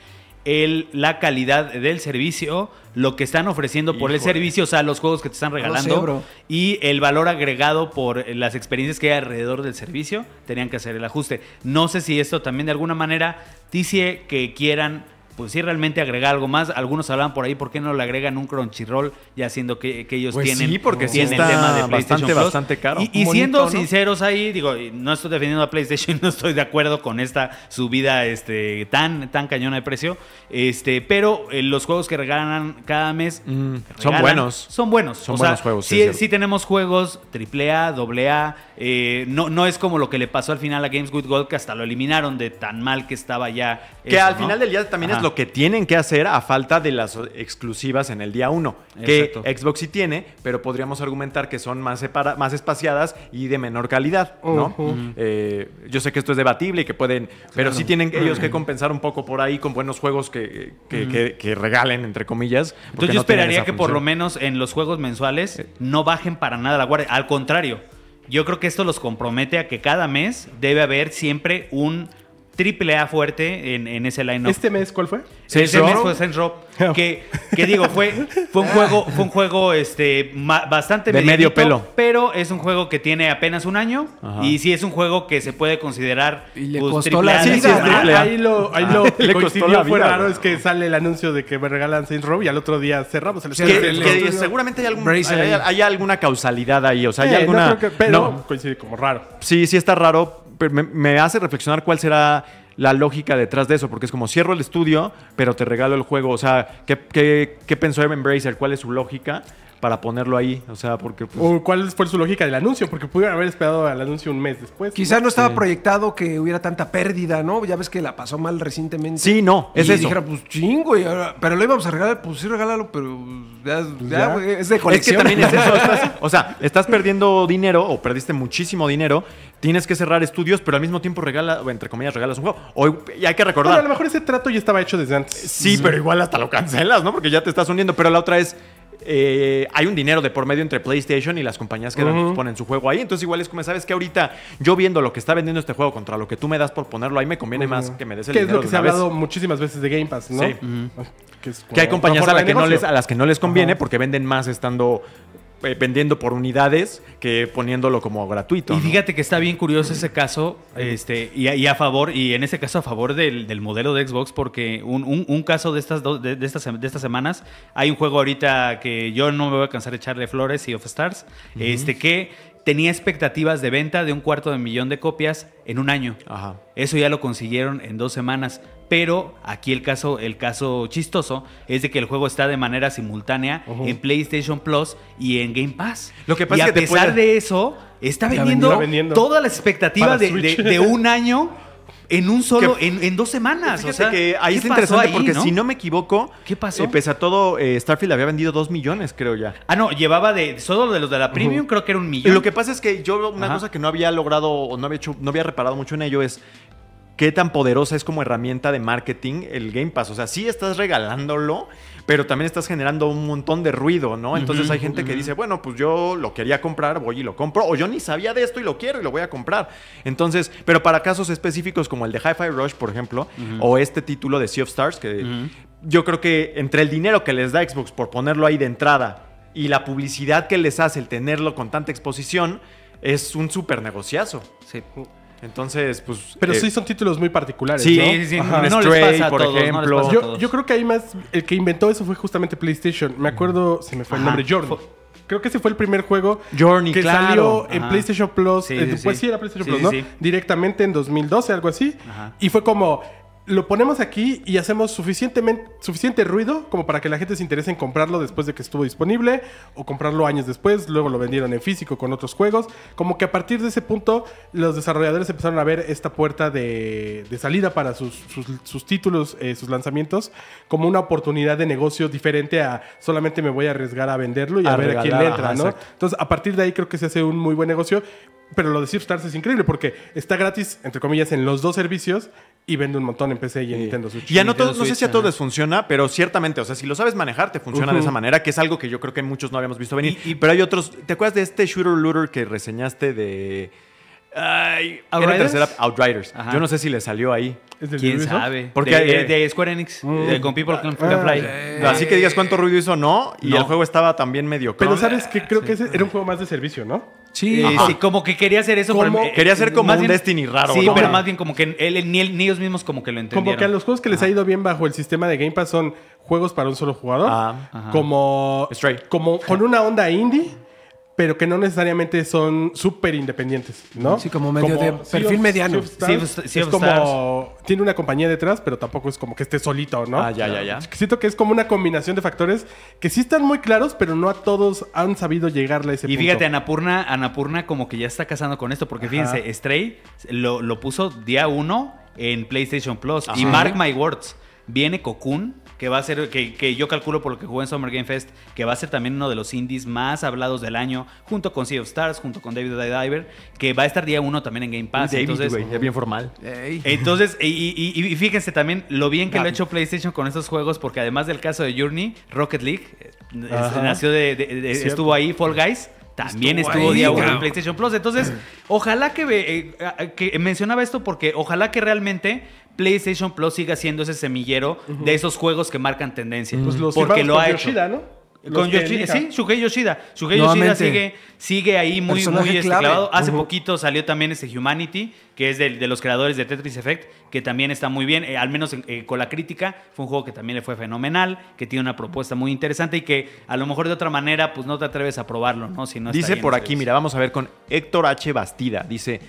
el, la calidad del servicio, lo que están ofreciendo por el servicio, o sea, los juegos que te están regalando y el valor agregado por las experiencias que hay alrededor del servicio, tenían que hacer el ajuste. No sé si esto también de alguna manera dice que quieran pues sí realmente agrega algo más. Algunos hablaban por ahí, ¿por qué no le agregan un Crunchyroll ya siendo que, ellos pues tienen, sí, porque tienen el tema de PlayStation bastante, Plus. Y, siendo sinceros ahí, digo, no estoy defendiendo a PlayStation, [LAUGHS] no estoy de acuerdo con esta subida este, tan, tan cañona de precio, este, pero eh, los juegos que regalan cada mes mm, son buenos. Son buenos. Son buenos juegos. Sí, sí, tenemos juegos AAA, AA, eh, no, no es como lo que le pasó al final a Games Good Gold, que hasta lo eliminaron de tan mal que estaba ya. Que al final del día también es lo que tienen que hacer a falta de las exclusivas en el día 1, que Xbox sí tiene, pero podríamos argumentar que son más, más espaciadas y de menor calidad, ¿no? Eh, yo sé que esto es debatible y que pueden, pero sí tienen ellos que compensar un poco por ahí con buenos juegos que, regalen, entre comillas. Entonces yo esperaría que por lo menos en los juegos mensuales eh. no bajen para nada la guardia, al contrario. Yo creo que esto los compromete a que cada mes debe haber siempre un triple A fuerte en, ese line-up. ¿Este mes cuál fue? Este mes fue Saints Rob [LAUGHS] Que, que, digo, fue, fue un juego, [LAUGHS] fue un juego este, bastante de medio pelo. Pero es un juego que tiene apenas un año y sí es un juego que se puede considerar. Y le pues, costó la vida Ahí lo, ahí lo ah, le raro, es que sale el anuncio de que me regalan Saints Rob y al otro día cerramos que, Seguramente hay, alguna causalidad ahí. O sea, hay alguna. pero coincide como raro. Sí, sí está raro, me, hace reflexionar cuál será la lógica detrás de eso, porque es como cierro el estudio, pero te regalo el juego. O sea, ¿qué, qué pensó Evan Bracer? ¿Cuál es su lógica? para ponerlo ahí, o sea, porque... Pues, ¿O ¿Cuál fue su lógica del anuncio? Porque pudieron haber esperado al anuncio un mes después. Quizás ¿no? estaba proyectado que hubiera tanta pérdida, ¿no? Ya ves que la pasó mal recientemente. Sí, no, es y dijera, pues chingo, pero lo íbamos a regalar, pues sí, regálalo, pero pues es de colección. [LAUGHS] o sea, estás perdiendo dinero o perdiste muchísimo dinero, tienes que cerrar estudios, pero al mismo tiempo regala, entre comillas, regalas un juego. Hoy, y hay que recordar... a lo mejor ese trato ya estaba hecho desde antes. Sí, pero igual hasta lo cancelas, ¿no? Porque ya te estás uniendo, pero la otra es eh, hay un dinero de por medio entre PlayStation y las compañías que ponen su juego ahí. Entonces, igual es como, ¿sabes que Ahorita yo viendo lo que está vendiendo este juego contra lo que tú me das por ponerlo ahí, me conviene más que me des el dinero. Que es lo que se ha hablado muchísimas veces de Game Pass, ¿no? que, hay compañías a, que no les, a las que no les conviene porque venden más estando eh, vendiendo por unidades que poniéndolo como gratuito. Y fíjate que está bien curioso ese caso, este, y, a favor, y en ese caso a favor del, modelo de Xbox, porque un, caso de estas, dos de, estas, de estas semanas, hay un juego ahorita que yo no me voy a cansar de echarle flores, y of Stars, este, que tenía expectativas de venta de un cuarto de millón de copias en un año. Eso ya lo consiguieron en dos semanas pero aquí el caso, el caso chistoso es de que el juego está de manera simultánea en PlayStation Plus y en Game Pass. Lo que pasa que a pesar de eso, está vendiendo, toda la todas las expectativas de, un año en un solo, en, dos semanas. O sea, que ahí es interesante porque si no me equivoco, ¿qué pasó? Eh, pese a todo, eh, Starfield había vendido dos millones, creo ya. Ah, no, llevaba de solo de los de la Premium, creo que era un millón. Lo que pasa es que yo, una cosa que no había logrado o no había hecho, no había reparado mucho en ello es qué tan poderosa es como herramienta de marketing el Game Pass. O sea, sí estás regalándolo, pero también estás generando un montón de ruido, ¿no? Entonces hay gente que dice, bueno, pues yo lo quería comprar, voy y lo compro, o yo ni sabía de esto y lo quiero y lo voy a comprar. Entonces, pero para casos específicos como el de Hi-Fi Rush, por ejemplo, o este título de Sea of Stars, que yo creo que entre el dinero que les da Xbox por ponerlo ahí de entrada y la publicidad que les hace el tenerlo con tanta exposición, es un súper negociazo. Sí. Entonces, pues. Pero eh, sí son títulos muy particulares. Sí, ¿no? sí, No les por ejemplo. yo, creo que hay más. El que inventó eso fue justamente PlayStation. Me acuerdo, se me fue el nombre, Jordan creo que ese fue el primer juego Journey, que salió en PlayStation Plus. pues sí. era PlayStation Plus, ¿no? Directamente en 2012, algo así. Y fue como, lo ponemos aquí y hacemos suficientemente, suficiente ruido como para que la gente se interese en comprarlo después de que estuvo disponible o comprarlo años después, luego lo vendieron en físico con otros juegos, como que a partir de ese punto los desarrolladores empezaron a ver esta puerta de, salida para sus, sus, títulos, eh, sus lanzamientos, como una oportunidad de negocio diferente a solamente me voy a arriesgar a venderlo y a, ver a quién le entra, ¿no? Entonces a partir de ahí creo que se hace un muy buen negocio, pero lo de Stars es increíble porque está gratis, entre comillas, en los dos servicios y vende un montón en PC y en Nintendo Switch. Y no, sé si a todos les funciona, pero ciertamente, o sea, si lo sabes manejar, te funciona de esa manera, que es algo que yo creo que muchos no habíamos visto venir. pero hay otros. ¿Te acuerdas de este shooter looter que reseñaste de Ay, Outriders. tercera, Outriders. Yo no sé si le salió ahí. ¿Quién sabe? Porque de, eh, Square Enix, mm. con People Can, Fly. Eh. Así que digas cuánto ruido hizo, no. Y el juego estaba también medio Pero sabes que creo que era un juego más de servicio, ¿no? Sí, como que quería hacer eso. quería ser como un Destiny raro. Sí, pero más bien como que él, ni, ellos mismos como que lo entendieron. Como que a los juegos que les ha ido bien bajo el sistema de Game Pass son juegos para un solo jugador. Ah. como, como con una onda indie pero que no necesariamente son súper independientes, ¿no? Sí, como medio de perfil mediano. Sí, es como tiene una compañía detrás, pero tampoco es como que esté solito, ¿no? Ah, ya, ya, ya. Siento que es como una combinación de factores que sí están muy claros, pero no a todos han sabido llegarle a ese punto. Y fíjate, Anapurna, Anapurna como que ya está casando con esto, porque fíjense, Stray lo, puso día uno en PlayStation Plus. Y mark my words, viene Cocoon que va a ser, que, yo calculo por lo que jugó en Summer Game Fest, que va a ser también uno de los indies más hablados del año, junto con Sea of Stars, junto con David Diver, que va a estar día uno también en Game Pass. entonces, es bien formal. Entonces, y, fíjense también lo bien que lo ha hecho PlayStation con estos juegos, porque además del caso de Journey, Rocket League eh, nació de, estuvo ahí Fall Guys también estuvo, día uno en PlayStation Plus. Entonces, ojalá que, eh, que, mencionaba esto porque ojalá que realmente PlayStation Plus siga siendo ese semillero de esos juegos que marcan tendencia. Pues porque lo ha hecho. Yoshida, ¿no? con Yoshida, sí, Shuhei Yoshida. Shuhei Yoshida sigue, ahí muy, muy este Hace poquito salió también ese Humanity, que es de, de, los creadores de Tetris Effect, que también está muy bien, eh, al menos eh, con la crítica. Fue un juego que también le fue fenomenal, que tiene una propuesta muy interesante y que a lo mejor de otra manera, pues no te atreves a probarlo, no Dice por aquí, mira, vamos a ver con Héctor H. Bastida. Dice.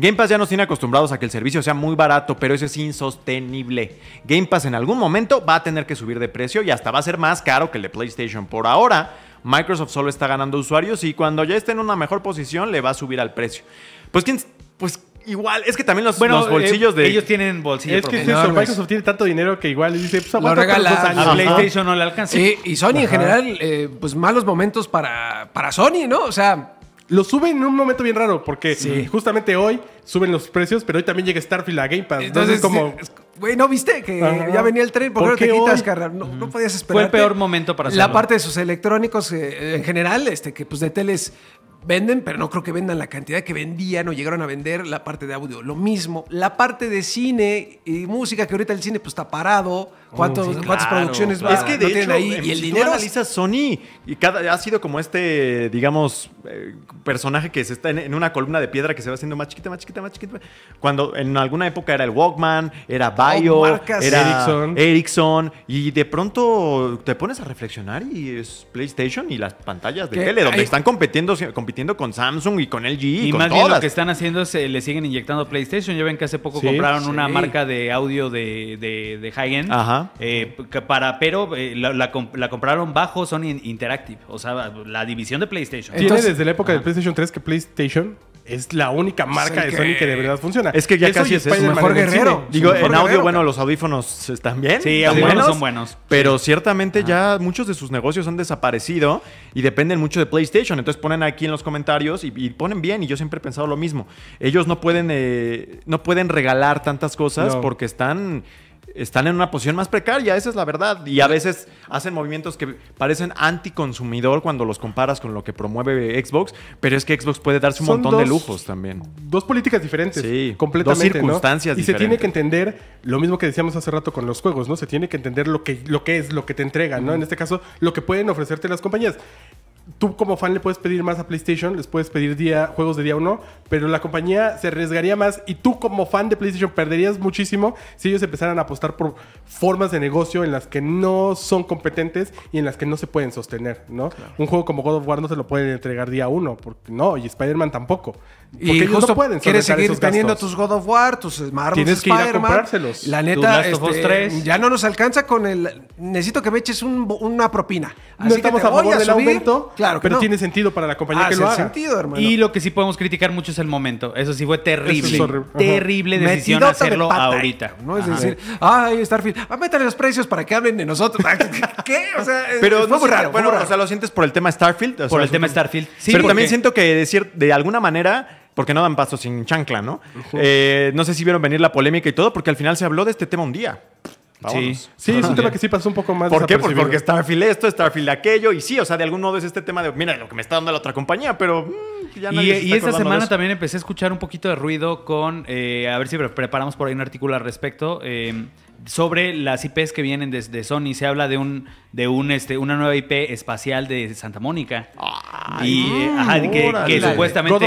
Game Pass ya nos tiene acostumbrados a que el servicio sea muy barato, pero eso es insostenible. Game Pass en algún momento va a tener que subir de precio y hasta va a ser más caro que el de PlayStation. Por ahora, Microsoft solo está ganando usuarios y cuando ya esté en una mejor posición le va a subir al precio. Pues pues Igual, es que también los, eh, bolsillos de. Ellos tienen bolsillos. Es que Microsoft tiene tanto dinero que igual dice, pues A pues, PlayStation no le alcanza. Sí, y Sony en general, eh, pues malos momentos para, para Sony, ¿no? O sea, lo suben en un momento bien raro, porque justamente hoy suben los precios, pero hoy también llega Starfield a Game Pass. Entonces, como. Güey, ¿no viste que ah. ya venía el tren? porque no te quitas, carnal? No, podías esperar. Fue el peor momento para hacerlo. La parte de sus electrónicos eh, en general, este, que pues de teles venden, pero no creo que vendan la cantidad que vendían o llegaron a vender la parte de audio. Lo mismo, la parte de cine y música, que ahorita el cine pues está parado ¿Cuántas producciones más Es que de ahí? Y el dinero tú Sony y cada, ha sido como este, digamos, eh, personaje que se está en, una columna de piedra que se va haciendo más chiquita, más chiquita, más chiquita. Cuando en alguna época era el Walkman, era oh, Bio, era Ericsson. y de pronto te pones a reflexionar y es PlayStation y las pantallas de tele donde están compitiendo, compitiendo con Samsung y con LG y, más bien lo que están haciendo es eh, le siguen inyectando PlayStation. Ya ven que hace poco compraron una marca de audio de, de, de high end. Ajá. Eh, para, pero eh, la, compraron bajo Sony Interactive, o sea, la división de PlayStation. Tiene desde la época de PlayStation 3 que PlayStation es la única marca de Sony que de verdad funciona. Es que ya casi es eso. mejor guerrero. Digo, en audio, bueno, los audífonos están bien. Sí, ¿Son buenos, son buenos. Pero ciertamente ya muchos de sus negocios han desaparecido y dependen mucho de PlayStation. Entonces ponen aquí en los comentarios y, ponen bien. Y yo siempre he pensado lo mismo. Ellos no pueden, eh, no pueden regalar tantas cosas porque están están en una posición más precaria, esa es la verdad. Y a veces hacen movimientos que parecen anticonsumidor cuando los comparas con lo que promueve Xbox, pero es que Xbox puede darse un montón de lujos también. Dos políticas diferentes, sí, Dos circunstancias diferentes. Y se tiene que entender lo mismo que decíamos hace rato con los juegos, ¿no? Se tiene que entender lo que, lo que es, lo que te entregan, ¿no? En este caso, lo que pueden ofrecerte las compañías tú como fan le puedes pedir más a PlayStation, les puedes pedir día, juegos de día uno, pero la compañía se arriesgaría más y tú como fan de PlayStation perderías muchísimo si ellos empezaran a apostar por formas de negocio en las que no son competentes y en las que no se pueden sostener, ¿no? Un juego como God of War no se lo pueden entregar día uno, porque no, y Spider-Man tampoco. Porque y ellos no pueden quieres seguir teniendo tus God of War, tus Marvel, Tienes que ir a comprárselos. La neta, este, ya no nos alcanza con el necesito que me eches una propina. no estamos a favor del aumento, Claro, pero tiene sentido para la compañía ah, que lo haga. sentido, hermano. Y lo que sí podemos criticar mucho es el momento. Eso sí fue terrible. Terrible decisión hacerlo ahorita. No es decir, ay, Starfield, a ah, los precios para que hablen de nosotros. Ah, ¿Qué? O sea, pero no muy raro. Bueno, o sea, lo sientes por el tema Starfield. por el tema Starfield. Sí, pero también siento que decir, de alguna manera porque no dan paso sin chancla, ¿no? Eh, no sé si vieron venir la polémica y todo, porque al final se habló de este tema un día. Sí, sí es un tema que sí pasó un poco más. ¿Por qué? porque Starfield esto, Starfield aquello, y sí, o sea, de algún modo es este tema de, mira, lo que me está dando la otra compañía, pero mm, ya Y, esta semana también empecé a escuchar un poquito de ruido con, eh, a ver si preparamos por ahí un artículo al respecto. Eh, sobre las IPs que vienen desde de Sony. Se habla de un de un este una nueva IP espacial de Santa Mónica. ah y eh, que, supuestamente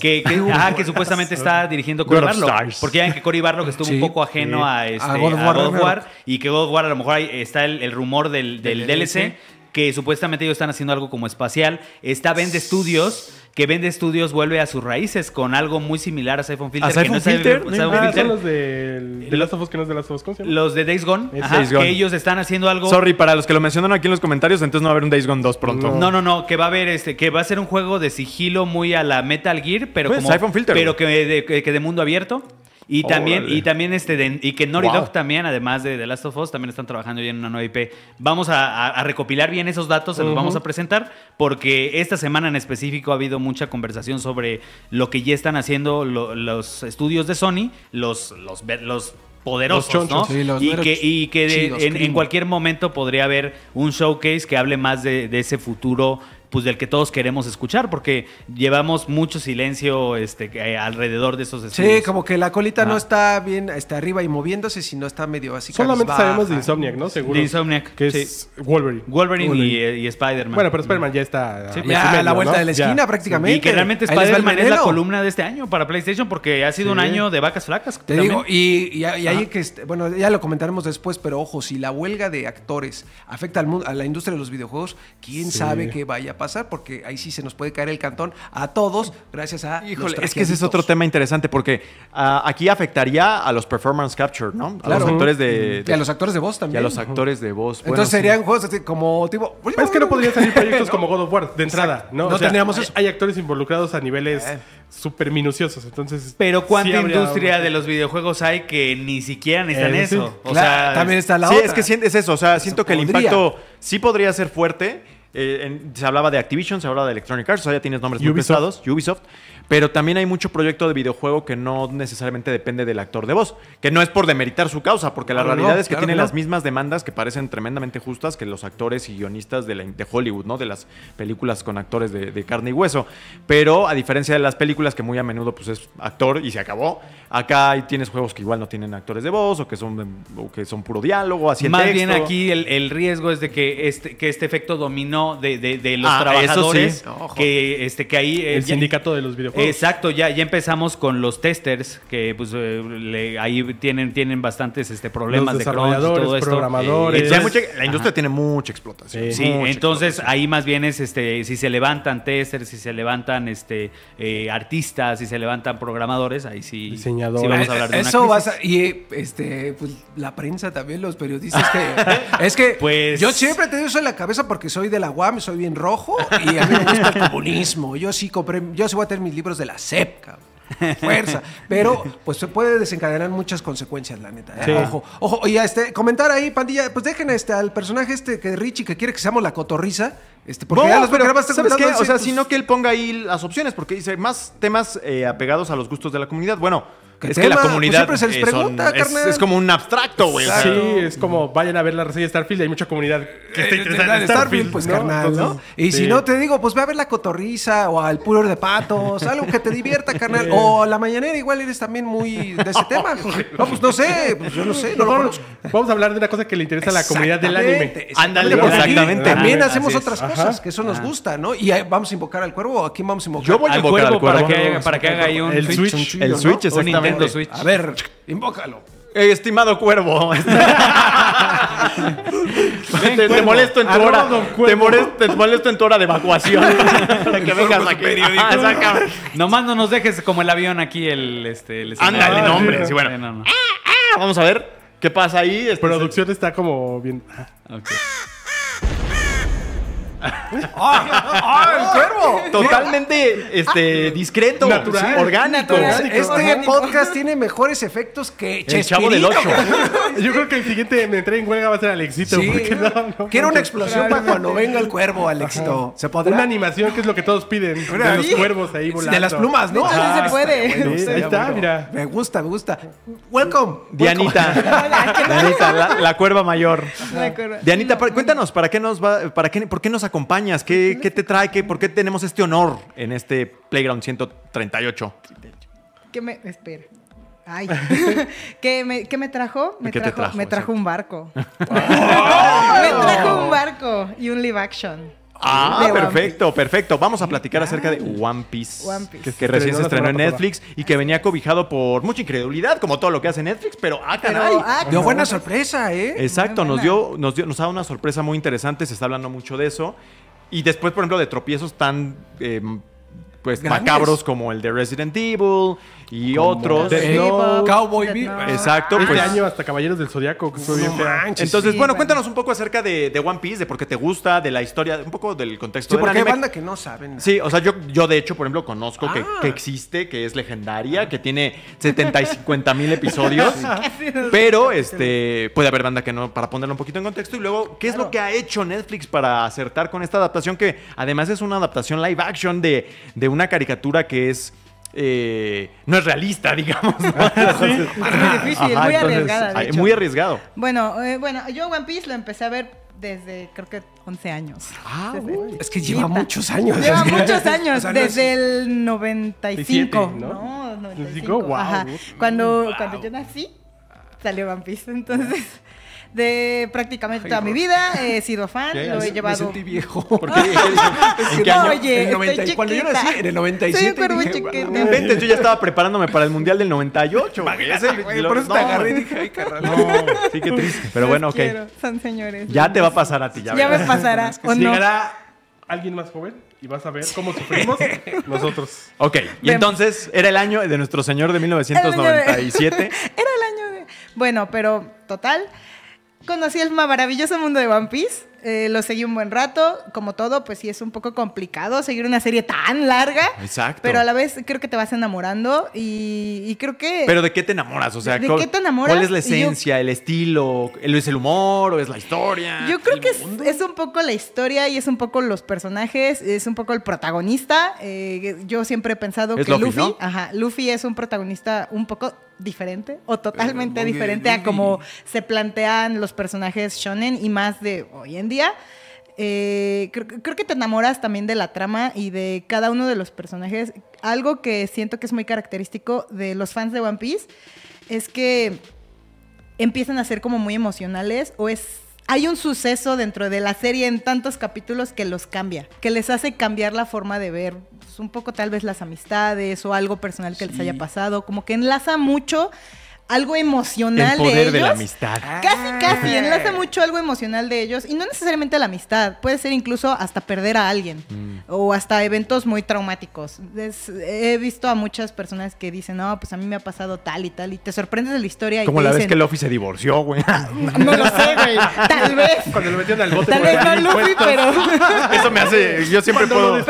que, [LAUGHS] que supuestamente está dirigiendo Cory Barlow, porque ya que Cory Barlow estuvo un poco ajeno a, este, God, War, y que God War a lo mejor ahí está el, rumor del, DLC, que supuestamente ellos están haciendo algo como espacial. Está Bend Studios que Vende Estudios vuelve a sus raíces con algo muy similar a Siphon Filter. ¿A Siphon no Filter? Siphon, no Filter. Son los de, de Last of Us, que no es de Last of Us, Los de Days Gone, Days Gone, que ellos están haciendo algo... Sorry, para los que lo mencionaron aquí en los comentarios, entonces no va a haber un Days Gone 2 pronto. No, no, no, que va a haber este, que va a ser un juego de sigilo muy a la Metal Gear, pero pues, como... Siphon Filter. Pero que de mundo abierto. Y también, y también este, y que Naughty también, además de The Last of Us, también están trabajando ya en una nueva IP. Vamos a, recopilar bien esos datos, se los vamos a presentar, porque esta semana en específico ha habido mucha conversación sobre lo que ya están haciendo los estudios de Sony, los, los, los poderosos, ¿no? y, que, y que en, cualquier momento podría haber un showcase que hable más de, de ese futuro pues del que todos queremos escuchar, porque llevamos mucho silencio este, eh, alrededor de esos estudios. Sí, como que la colita no está bien está arriba y moviéndose, sino está medio así. Solamente sabemos de Insomniac, ¿no? Seguro. De Insomniac. Que es sí. Wolverine. Wolverine. y, eh, Spider-Man. Bueno, pero Spider-Man ya está a la vuelta de la esquina prácticamente. Y que realmente Spider-Man es la columna de este año para PlayStation, porque ha sido un año de vacas flacas. y, y, ahí que, bueno, ya lo comentaremos después, pero ojo, si la huelga de actores afecta al mundo, a la industria de los videojuegos, quién sabe qué vaya a pasar, porque ahí sí se nos puede caer el cantón a todos, gracias a. es que ese es otro tema interesante, porque ah, aquí afectaría a los performance capture, ¿no? A los actores de, a los actores de voz también. a los actores de voz. Entonces serían juegos así como tipo. Es que no podrían salir proyectos como God of War de entrada, ¿no? No tendríamos hay, actores involucrados a niveles eh. súper minuciosos, entonces. Pero ¿cuánta industria de los videojuegos hay que ni siquiera necesitan eh, eso? O sea, también está la sí, es que es eso, o sea, siento que el impacto sí podría ser fuerte, eh, se hablaba de Activision, se hablaba de Electronic Arts, o sea, ya tienes nombres muy pesados, Ubisoft, pero también hay mucho proyecto de videojuego que no necesariamente depende del actor de voz, que no es por demeritar su causa, porque la realidad es que tiene las mismas demandas que parecen tremendamente justas que los actores y guionistas de, la, Hollywood, ¿no? De las películas con actores de, carne y hueso, pero a diferencia de las películas que muy a menudo pues es actor y se acabó, acá tienes juegos que igual no tienen actores de voz o que son, que son puro diálogo, así Más bien aquí el, el riesgo es de que este, que este efecto dominó de, los ah, trabajadores. Que, este, que ahí. Eh, El sindicato de los videojuegos. Exacto, ya, ya empezamos con los testers, que pues eh, ahí tienen, tienen bastantes este, problemas de crunch, todo Programadores. la industria tiene mucha explotación. Sí, entonces ahí más bien es este, si se levantan testers, si se levantan este eh, artistas, si se levantan programadores, ahí sí, vamos a hablar de Eso y este pues, la prensa también, los periodistas [LAUGHS] es que pues yo siempre te eso en la cabeza porque soy de la me soy bien rojo y a mí me gusta el comunismo. Yo sí compré, yo sí voy a tener mis libros de la SEP, cabrón fuerza. Pero pues se puede desencadenar muchas consecuencias, la neta. ¿eh? Ojo, ojo, y este, comentar ahí, pandilla, pues dejen este, al personaje este que Richie que quiere que seamos la cotorriza. Este, porque ya los grabaste O sea, sino que él ponga ahí las opciones, porque dice más temas eh, apegados a los gustos de la comunidad. Bueno, es que la pues, comunidad. siempre se les es, como un abstracto, güey. Sí, es como vayan a ver la reseña de Starfield. Hay mucha comunidad que eh, está interesada en Starfield. Pues carnal, ¿no? Y si no, te digo, pues ve a ver la cotorriza o al puro de patos, algo que te divierta, carnal. o la mañanera, igual eres también muy de ese tema. [LAUGHS] Vamos, no sé, pues yo no sé. No vamos, a hablar de una cosa que le interesa a la comunidad del anime. Ándale, exactamente. También ah, hacemos otras cosas, que eso nos ah. gusta, ¿no? Y vamos a invocar al cuervo. ¿A quién vamos a invocar? Yo voy al cuervo para que haga ahí un Switch, el Switch, exactamente. A ver, invócalo. estimado cuervo. [LAUGHS] te, molesto en tu hora. Te molesto, en tu hora de evacuación. [LAUGHS] que ah, Nomás no nos dejes como el avión aquí, el este. Ándale, no, hombre. Ah, ah, vamos a ver qué pasa ahí. Este, producción está como bien. Okay. ¡Ah! el cuervo! Totalmente este, ah. discreto, Natural. orgánico. Este podcast tiene mejores efectos que El Chavo del Ocho. [LAUGHS] Yo creo que el siguiente me entré en huelga va a ser Alexito. Quiero una explosión para cuando venga el cuervo, Alexito. ¿Se podrá? Una animación que es lo que todos piden. de los cuervos ahí volando. De las plumas, ¿no? se puede. ahí está, mira. Me gusta, me gusta. Welcome. Dianita. [LAUGHS] Dianita, la, cuerva mayor. Dianita, cuéntanos, ¿para qué nos va, para qué, por qué nos acompañas? ¿Qué, te trae? ¿Qué, ¿Por qué tenemos este honor en este Playground 138? ¿Qué me. Espera. [LAUGHS] ¿Qué trajo? Me trajo, trajo, me trajo un barco. [LAUGHS] me trajo un barco y un live action. Ah, perfecto, perfecto. Vamos a platicar acerca de One Piece, One Piece. Que, recién se estrenó en Netflix y que venía cobijado por mucha incredulidad, como todo lo que hace Netflix, pero ah, caray. Ah, dio buena sorpresa, ¿eh? Exacto, nos dio, nos dio, nos da una sorpresa muy interesante, se está hablando mucho de eso. Y después, por ejemplo, de tropiezos tan eh, pues macabros como el de Resident Evil y otros. De Cowboy Bebop. Exacto. Este pues. año hasta Caballeros del Zodiaco, Entonces, bueno, cuéntanos un poco acerca de, One Piece, de por qué te gusta, de la historia, un poco del contexto sí, porque hay banda que no saben. Sí, o sea, yo, yo de hecho, por ejemplo, conozco que, ah. existe, que es legendaria, que tiene 70 y 50 mil [LAUGHS] episodios. [LAUGHS] Pero este puede haber banda que no, para ponerlo un poquito en contexto. Y luego, ¿qué es lo que ha hecho Netflix para acertar con esta adaptación? Que además es una adaptación live action de, de una caricatura que es... Eh, no es realista, [LAUGHS] digamos. [LAUGHS] muy difícil, muy arriesgada. muy arriesgado. Bueno, eh, bueno, yo One Piece lo empecé a ver desde creo que 11 años. Ah, es que lleva muchos años. Lleva [LAUGHS] muchos años, desde el 95, ¿no? 95. Cuando, cuando yo nací, salió One Piece, entonces de prácticamente toda mi vida. He sido fan, [LAUGHS] lo he llevado. Me sentí [LAUGHS] viejo. Porque [LAUGHS] Oye, cuando yo nací, en el 97. Sí, yo ya estaba preparándome para el Mundial del 98. por eso te agarré y dije, ay, No, sí, qué triste. Pero bueno, ok. son señores. Ya te va a pasar a ti, ya, ya me pasará. Es alguien más joven y vas a ver cómo sufrimos nosotros. Ok, y entonces era el año de nuestro señor de 1997. Era el año de... Bueno, pero total, conocí el maravilloso mundo de One Piece eh, lo seguí un buen rato, como todo, pues sí es un poco complicado seguir una serie tan larga. Exacto. Pero a la vez creo que te vas enamorando y, creo que... Pero ¿de qué te enamoras? O sea, ¿de qué te enamoras? ¿Cuál es la esencia, el estilo? ¿Es el humor o es la historia? Yo creo que es, un poco la historia y es un poco los personajes, es un poco el protagonista. Eh, yo siempre he pensado que Luffy, es un protagonista un poco diferente o totalmente eh, diferente a como se plantean los personajes shonen y más de hoy eh, creo, que te enamoras también de la trama y de cada uno de los personajes. Algo que siento que es muy característico de los fans de One Piece es que empiezan a ser como muy emocionales o es hay un suceso dentro de la serie en tantos capítulos que los cambia, que les hace cambiar la forma de ver pues, un poco tal vez las amistades o algo personal que les haya pasado, como que enlaza mucho algo emocional el poder de, ellos. la amistad. Casi, casi, ah. enlaza mucho algo emocional de ellos y no necesariamente la amistad, puede ser incluso hasta perder a alguien mm. o hasta eventos muy traumáticos. he visto a muchas personas que dicen, no, pues a mí me ha pasado tal y tal y te sorprendes de la historia. Como la vez que Luffy se divorció, güey. [LAUGHS] no lo sé, güey. [LAUGHS] Tal vez. Cuando lo metieron al bote. Tal vez no Luffy, pero... [LAUGHS] Eso me hace, yo siempre puedo...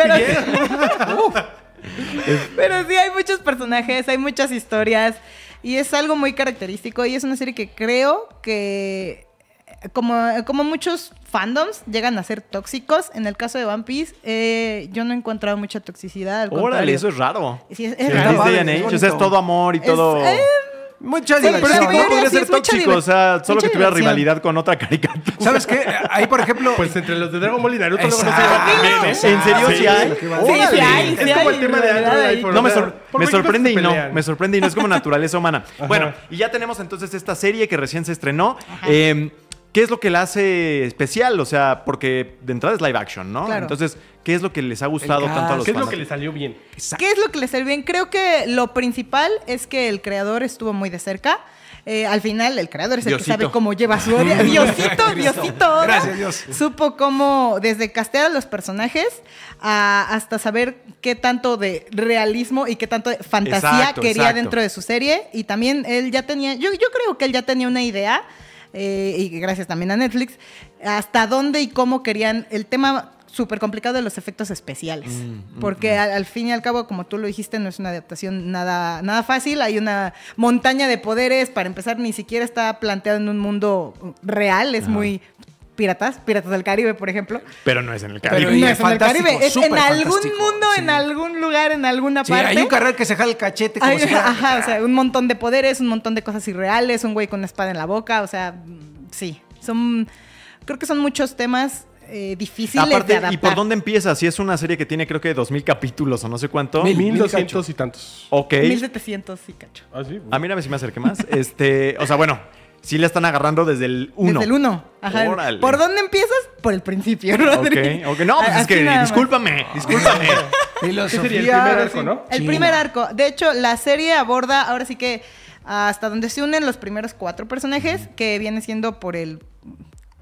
Pero sí, hay muchos personajes, hay muchas historias. Y es algo muy característico y es una serie que creo que como, como muchos fandoms llegan a ser tóxicos, en el caso de One Piece eh, yo no he encontrado mucha toxicidad. Al Órale, eso es raro. es, raro. Es, todo amor y todo... Eh, Muchas gracias. pero no podría ser tóxico, o sea, solo que tuviera rivalidad con otra caricatura. ¿Sabes qué? Ahí, por ejemplo. [LAUGHS] Pues entre los de Dragon Ball y Naruto luego no se ¿En serio sí, hay? Sí, sí hay. Es como el tema de Android. No, me, me sorprende y no. Me sorprende y no. Es como [LAUGHS] naturaleza humana. Bueno, y ya tenemos entonces esta serie que recién se estrenó. Eh, ¿Qué es lo que la hace especial? O sea, porque de entrada es live action, ¿no? Entonces, ¿qué es lo que les ha gustado tanto a los ¿Qué es lo que les salió bien? ¿Qué es lo que les salió bien? Creo que lo principal es que el creador estuvo muy de cerca. Eh, al final, el creador es el que sabe cómo lleva su obra. [LAUGHS] Diosito, Diosito. Oda, Gracias, Dios. Supo cómo, desde castear a los personajes hasta saber qué tanto de realismo y qué tanto de fantasía quería dentro de su serie. Y también él ya tenía, yo, yo creo que él ya tenía una idea eh, y gracias también a Netflix, hasta dónde y cómo querían el tema súper complicado de los efectos especiales, mm, mm, porque mm. al, fin y al cabo, como tú lo dijiste, no es una adaptación nada, nada fácil, hay una montaña de poderes, para empezar, ni siquiera está planteado en un mundo real, es muy piratas, piratas del Caribe, por ejemplo. Pero no es en el Caribe. no es en el Caribe, es en algún mundo, en algún lugar, en alguna parte. Hay un carrer que se jala el cachete. Como Ajá, o sea, [LAUGHS] un montón de poderes, un montón de cosas irreales, un güey con una espada en la boca, o sea, sí, son, creo que son muchos temas. Eh, difíciles ¿Y por dónde empieza? Si es una serie que tiene creo que 2.000 capítulos o no sé cuánto. doscientos y tantos. Ok. 1.700 y cacho. Ah, sí. Pues. mí Ah, si me acerque más. [LAUGHS] este, o sea, bueno, sí la están agarrando desde el 1. Desde el 1. ¿Por dónde empiezas? Por el principio, Rodri. [LAUGHS] Ok, No, pues es que discúlpame, ah. discúlpame. [LAUGHS] el primer arco, ¿no? El primer arco. De hecho, la serie aborda, ahora sí que hasta donde se unen los primeros cuatro personajes, que viene siendo por el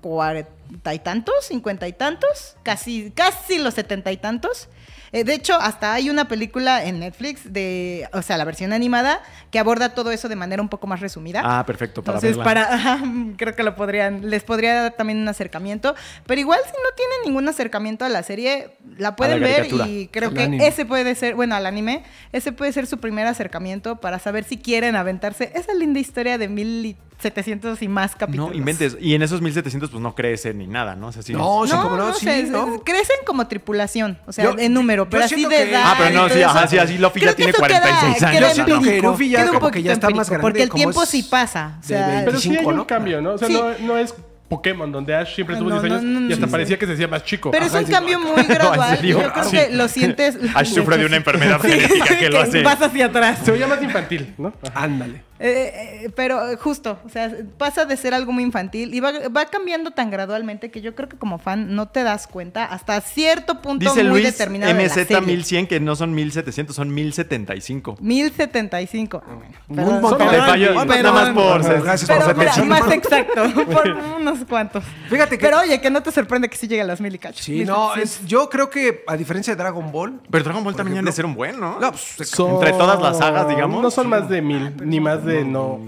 cuarenta y tantos, cincuenta y tantos, casi, casi los setenta y tantos. Eh, de hecho, hasta hay una película en Netflix de, o sea, la versión animada que aborda todo eso de manera un poco más resumida. Ah, perfecto. Para Entonces, para, [LAUGHS] creo que lo podrían, les podría dar también un acercamiento. Pero igual si no tienen ningún acercamiento a la serie, la pueden ver y creo que ese puede ser, bueno, al anime, ese puede ser su primer acercamiento para saber si quieren aventarse esa linda historia de mil 700 y más capítulos. No inventes. Y en esos 1700 pues no crecen ni nada, ¿no? no, no, como, no, ¿no? Crecen como tripulación, o sea, en número, pero así de edad. Ah, pero no, sí, así Luffy ya tiene 46 años. Queda Luffy ya como que ya está más grande. Porque el tiempo sí pasa. O sea, pero sí hay un cambio, ¿no? O sea, no es Pokémon, donde Ash siempre tuvo 10 años y hasta parecía que se hacía más chico. Pero es un cambio muy [LAUGHS] gradual. Yo creo que lo [LAUGHS] sientes. Ash sufre de una enfermedad [LAUGHS] genética que, lo hace. Vas hacia atrás. Se veía más infantil, ¿no? Ándale. Eh, eh, pero eh, justo, o sea, pasa de ser algo muy infantil y va, cambiando tan gradualmente que yo creo que como fan no te das cuenta hasta cierto punto Dice muy Luis determinado. MZ 1100, que no son 1700, son 1075. 1075. Ah, un montón de nada más por. gracias por Nada Más exacto, [LAUGHS] por unos cuantos. Fíjate que. Pero oye, que no te sorprende que sí llegue a las mil y cacho. Sí, no, yo creo que a diferencia de Dragon Ball. Pero Dragon Ball también han de ser un buen, ¿no? Pues, Entre todas las sagas, digamos. No son más de mil, ni más de no,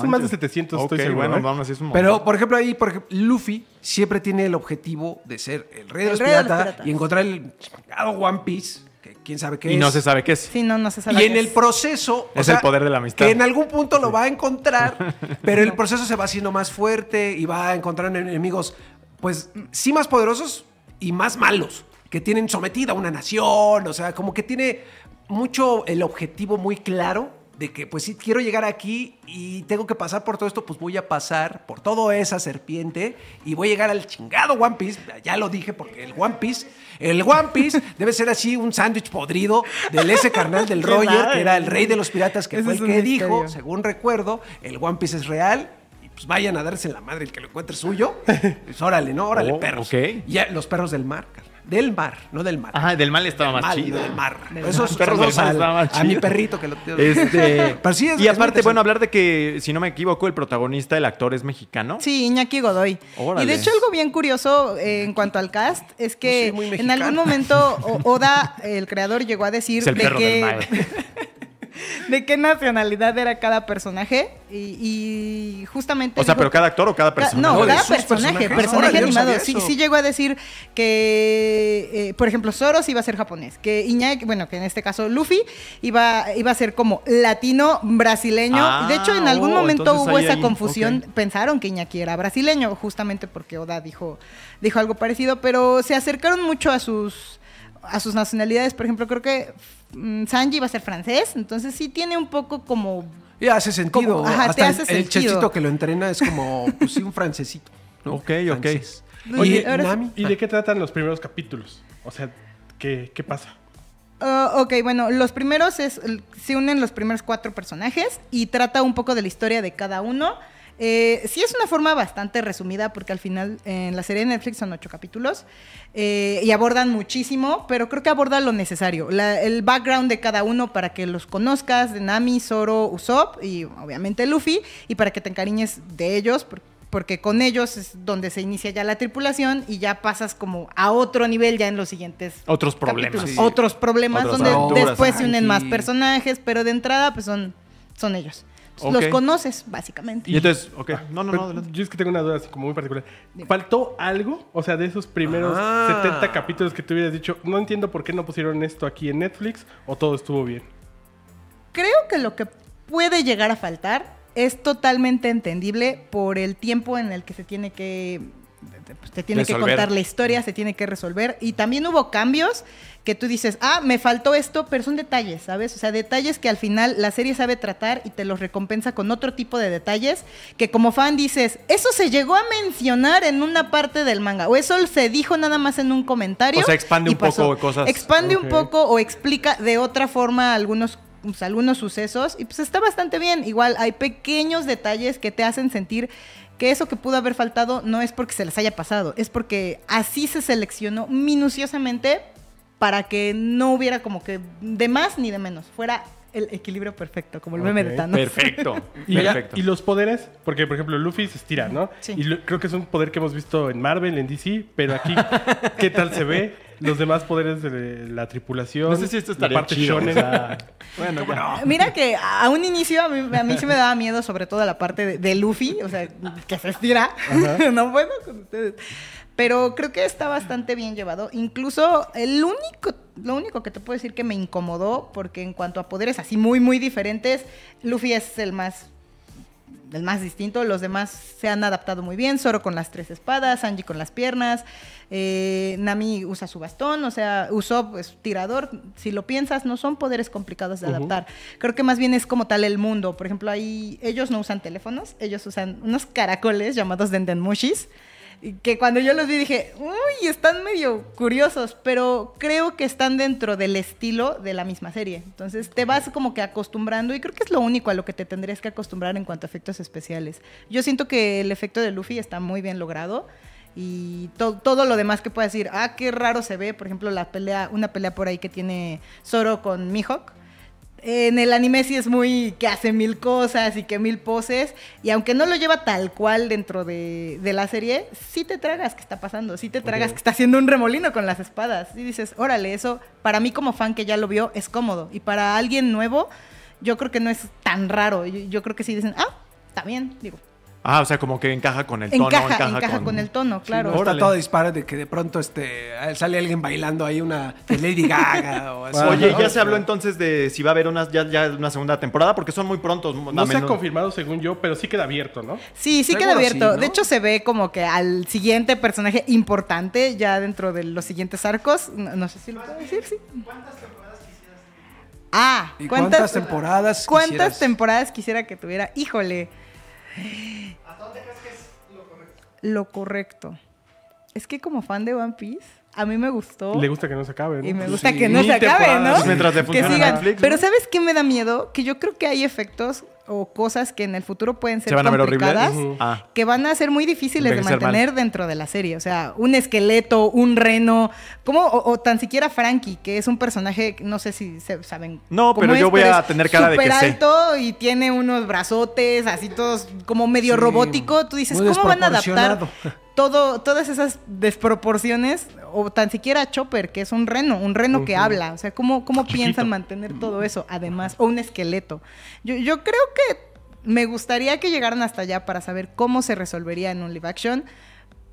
son más de 700, ¿eh? Pero, por ejemplo, ahí, por Luffy siempre tiene el objetivo de ser el rey, de, los y encontrar el One Piece que quién sabe qué y no se sabe qué es. Y en el proceso. Es el poder de la amistad. Que en algún punto lo va a encontrar, [LAUGHS] pero el proceso se va haciendo más fuerte y va a encontrar enemigos, pues sí, más poderosos y más malos, que tienen sometida a una nación. O sea, como que tiene mucho el objetivo muy claro de que pues si quiero llegar aquí y tengo que pasar por todo esto, pues voy a pasar por toda esa serpiente y voy a llegar al chingado One Piece. Ya lo dije porque el One Piece, el One Piece [LAUGHS] debe ser así un sándwich podrido del ese carnal del [LAUGHS] Roger, que era el rey de los piratas, que fue el que dijo, según recuerdo, el One Piece es real y pues vayan a darse en la madre el que lo encuentre suyo. [LAUGHS] Pues órale, ¿no? Órale, oh, perros. ya, los perros del mar, del mar, no del mar. Ajá, del mal estaba más chido. Del mar. Del Esos perros A mi perrito que lo [LAUGHS] este, y aparte, bueno, hablar de que, si no me equivoco, el protagonista, el actor, es mexicano. Sí, Iñaki Godoy. Y de hecho, algo bien curioso eh, en cuanto al cast es que en algún momento [LAUGHS] Oda, el creador, llegó a decir que. [LAUGHS] de qué nacionalidad era cada personaje y, justamente... O sea, pero cada actor o cada personaje. No, no cada personaje, personaje, animado. sí, llegó a decir que, eh, por ejemplo, Soros iba a ser japonés, que Iñaki, bueno, que en este caso Luffy iba, iba a ser como latino brasileño. Ah, de hecho, en algún oh, momento hubo esa confusión. Pensaron que Iñaki era brasileño, justamente porque Oda dijo, dijo algo parecido, pero se acercaron mucho a sus a sus nacionalidades. Por ejemplo, creo que Mm, Sanji va a ser francés, entonces sí tiene un poco como... Y hace sentido. el, sentido. que lo entrena es como, pues sí, un francesito. Ok, ok. Oye, ¿Y, de qué tratan los primeros capítulos? O sea, ¿qué, pasa? Ah, ok, bueno, los primeros es, se unen los primeros cuatro personajes y trata un poco de la historia de cada uno. Eh, sí es una forma bastante resumida porque al final en la serie de Netflix son ocho capítulos eh, y abordan muchísimo, pero creo que aborda lo necesario, el background de cada uno para que los conozcas, de Nami, Zoro, Usopp y obviamente Luffy, y para que te encariñes de ellos, porque con ellos es donde se inicia ya la tripulación y ya pasas como a otro nivel ya en los siguientes otros problemas, otros problemas donde después se unen más personajes, pero de entrada pues son son ellos. Los conoces, básicamente. Y entonces, ok. Ah, no, no, no. Yo es que tengo una duda así como muy particular. ¿Faltó algo? O sea, de esos primeros 70 ah. capítulos que tú hubieras dicho, no entiendo por qué no pusieron esto aquí en Netflix o todo estuvo bien. Creo que lo que puede llegar a faltar es totalmente entendible por el tiempo en el que se tiene que pues, te tiene que contar la historia, se tiene que resolver. Y también hubo cambios que tú dices, ah, me faltó esto, pero son detalles, ¿sabes? O sea, detalles que al final la serie sabe tratar y te los recompensa con otro tipo de detalles que como fan dices, eso se llegó a mencionar en una parte del manga o eso se dijo nada más en un comentario. O sea, expande un poco cosas. Expande un poco o explica de otra forma algunos pues, algunos sucesos y pues está bastante bien. Igual hay pequeños detalles que te hacen sentir que eso que pudo haber faltado no es porque se les haya pasado, es porque así se seleccionó minuciosamente para que no hubiera como que de más ni de menos, fuera el equilibrio perfecto, como el okay. meme de [LAUGHS] Perfecto. y, los poderes, porque por ejemplo Luffy se estira, ¿no? Sí. Y creo que es un poder que hemos visto en Marvel, en DC, pero aquí, ¿qué tal se ve? los demás poderes de la tripulación. No sé si esto estaría parte chido, [LAUGHS] bueno, ah, Mira que a un inicio a mí, se sí me daba miedo, sobre todo la parte de, Luffy, o sea, que se estira. [LAUGHS] no bueno con ustedes. Pero creo que está bastante bien llevado. Incluso el único, lo único que te puedo decir que me incomodó, porque en cuanto a poderes así muy, muy diferentes, Luffy es el más el más distinto. Los demás se han adaptado muy bien. Zoro con las tres espadas, Sanji con las piernas, eh, Nami usa su bastón, o sea, Usó su tirador. Si lo piensas, no son poderes complicados de adaptar. Creo que más bien es como tal el mundo. Por ejemplo, ahí ellos no usan teléfonos, ellos usan unos caracoles llamados Mushis que cuando yo los vi dije, uy, están medio curiosos, pero creo que están dentro del estilo de la misma serie. Entonces te vas como que acostumbrando y creo que es lo único a lo que te tendrías que acostumbrar en cuanto a efectos especiales. Yo siento que el efecto de Luffy está muy bien logrado y todo lo demás que puedas decir, ah, qué raro se ve, por ejemplo, la pelea, una pelea por ahí que tiene Zoro con Mihawk en el anime sí es muy que hace mil cosas y que mil poses. Y aunque no lo lleva tal cual dentro de, la serie, sí te tragas que está pasando, sí te tragas que está haciendo un remolino con las espadas. Y dices, órale, eso para mí como fan que ya lo vio es cómodo. Y para alguien nuevo, yo creo que no es tan raro. yo creo que sí dicen, ah, está bien, digo, Ah, o sea, como que encaja con el tono. Encaja, con... el tono, claro. Ahora está todo dispara de que de pronto este, sale alguien bailando ahí una Lady Gaga o [LAUGHS] Oye, ya se habló entonces de si va a haber una, ya, ya una segunda temporada, porque son muy prontos. No se ha confirmado según yo, pero sí queda abierto, ¿no? Sí, sí queda abierto. De hecho, se ve como que al siguiente personaje importante, ya dentro de los siguientes arcos, no, sé si lo puedo decir, sí. ¿Cuántas temporadas quisieras? Ah, ¿cuántas, cuántas temporadas? ¿Cuántas temporadas quisiera que tuviera? Híjole. ¿A dónde crees que es lo correcto? Lo correcto. Es que como fan de One Piece, a mí me gustó. Le gusta que no se acabe, ¿no? Y me gusta que no se acabe, ¿no? sigan. Pero ¿sabes qué me da miedo? Que yo creo que hay efectos o cosas que en el futuro pueden ser complicadas, ah. que van a ser muy difíciles de mantener dentro de la serie. O sea, un esqueleto, un reno, como o, tan siquiera Frankie, que es un personaje, no sé si se, saben. No, pero yo voy a tener cara de que alto y tiene unos brazotes así todos como medio robótico. Tú dices, ¿cómo van a adaptar [LAUGHS] todo, todas esas desproporciones o tan siquiera Chopper, que es un reno, un reno que habla. O sea, ¿cómo, cómo piensan mantener todo eso? Además, o un esqueleto. Yo, creo que me gustaría que llegaran hasta allá para saber cómo se resolvería en un live action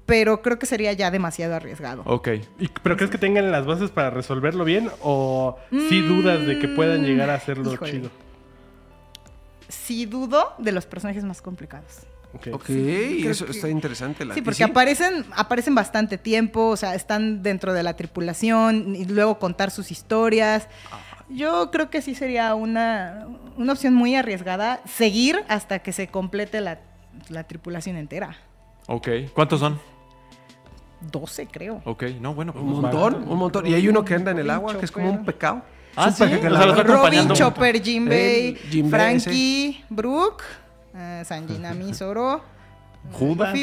pero creo que sería ya demasiado arriesgado. Ok. ¿Y, ¿Pero crees que tengan las bases para resolverlo bien o si sí mm, dudas de que puedan llegar a hacerlo chido? Sí dudo de los personajes más complicados. Ok, eso está interesante. La... Sí, porque Aparecen, aparecen bastante tiempo, o sea, están dentro de la tripulación y luego contar sus historias. Ah. Yo creo que sí sería una, opción muy arriesgada seguir hasta que se complete la, tripulación entera. Ok, ¿cuántos son? Doce, creo. Ok, no, bueno. Pues un montón, un montón. Y hay uno que anda en el agua, que es como un pecado. Ah, sí. Robin, Chopper, Jim eh, Bay, Frankie, Brooke. uh, Sanjina Misoro Judas.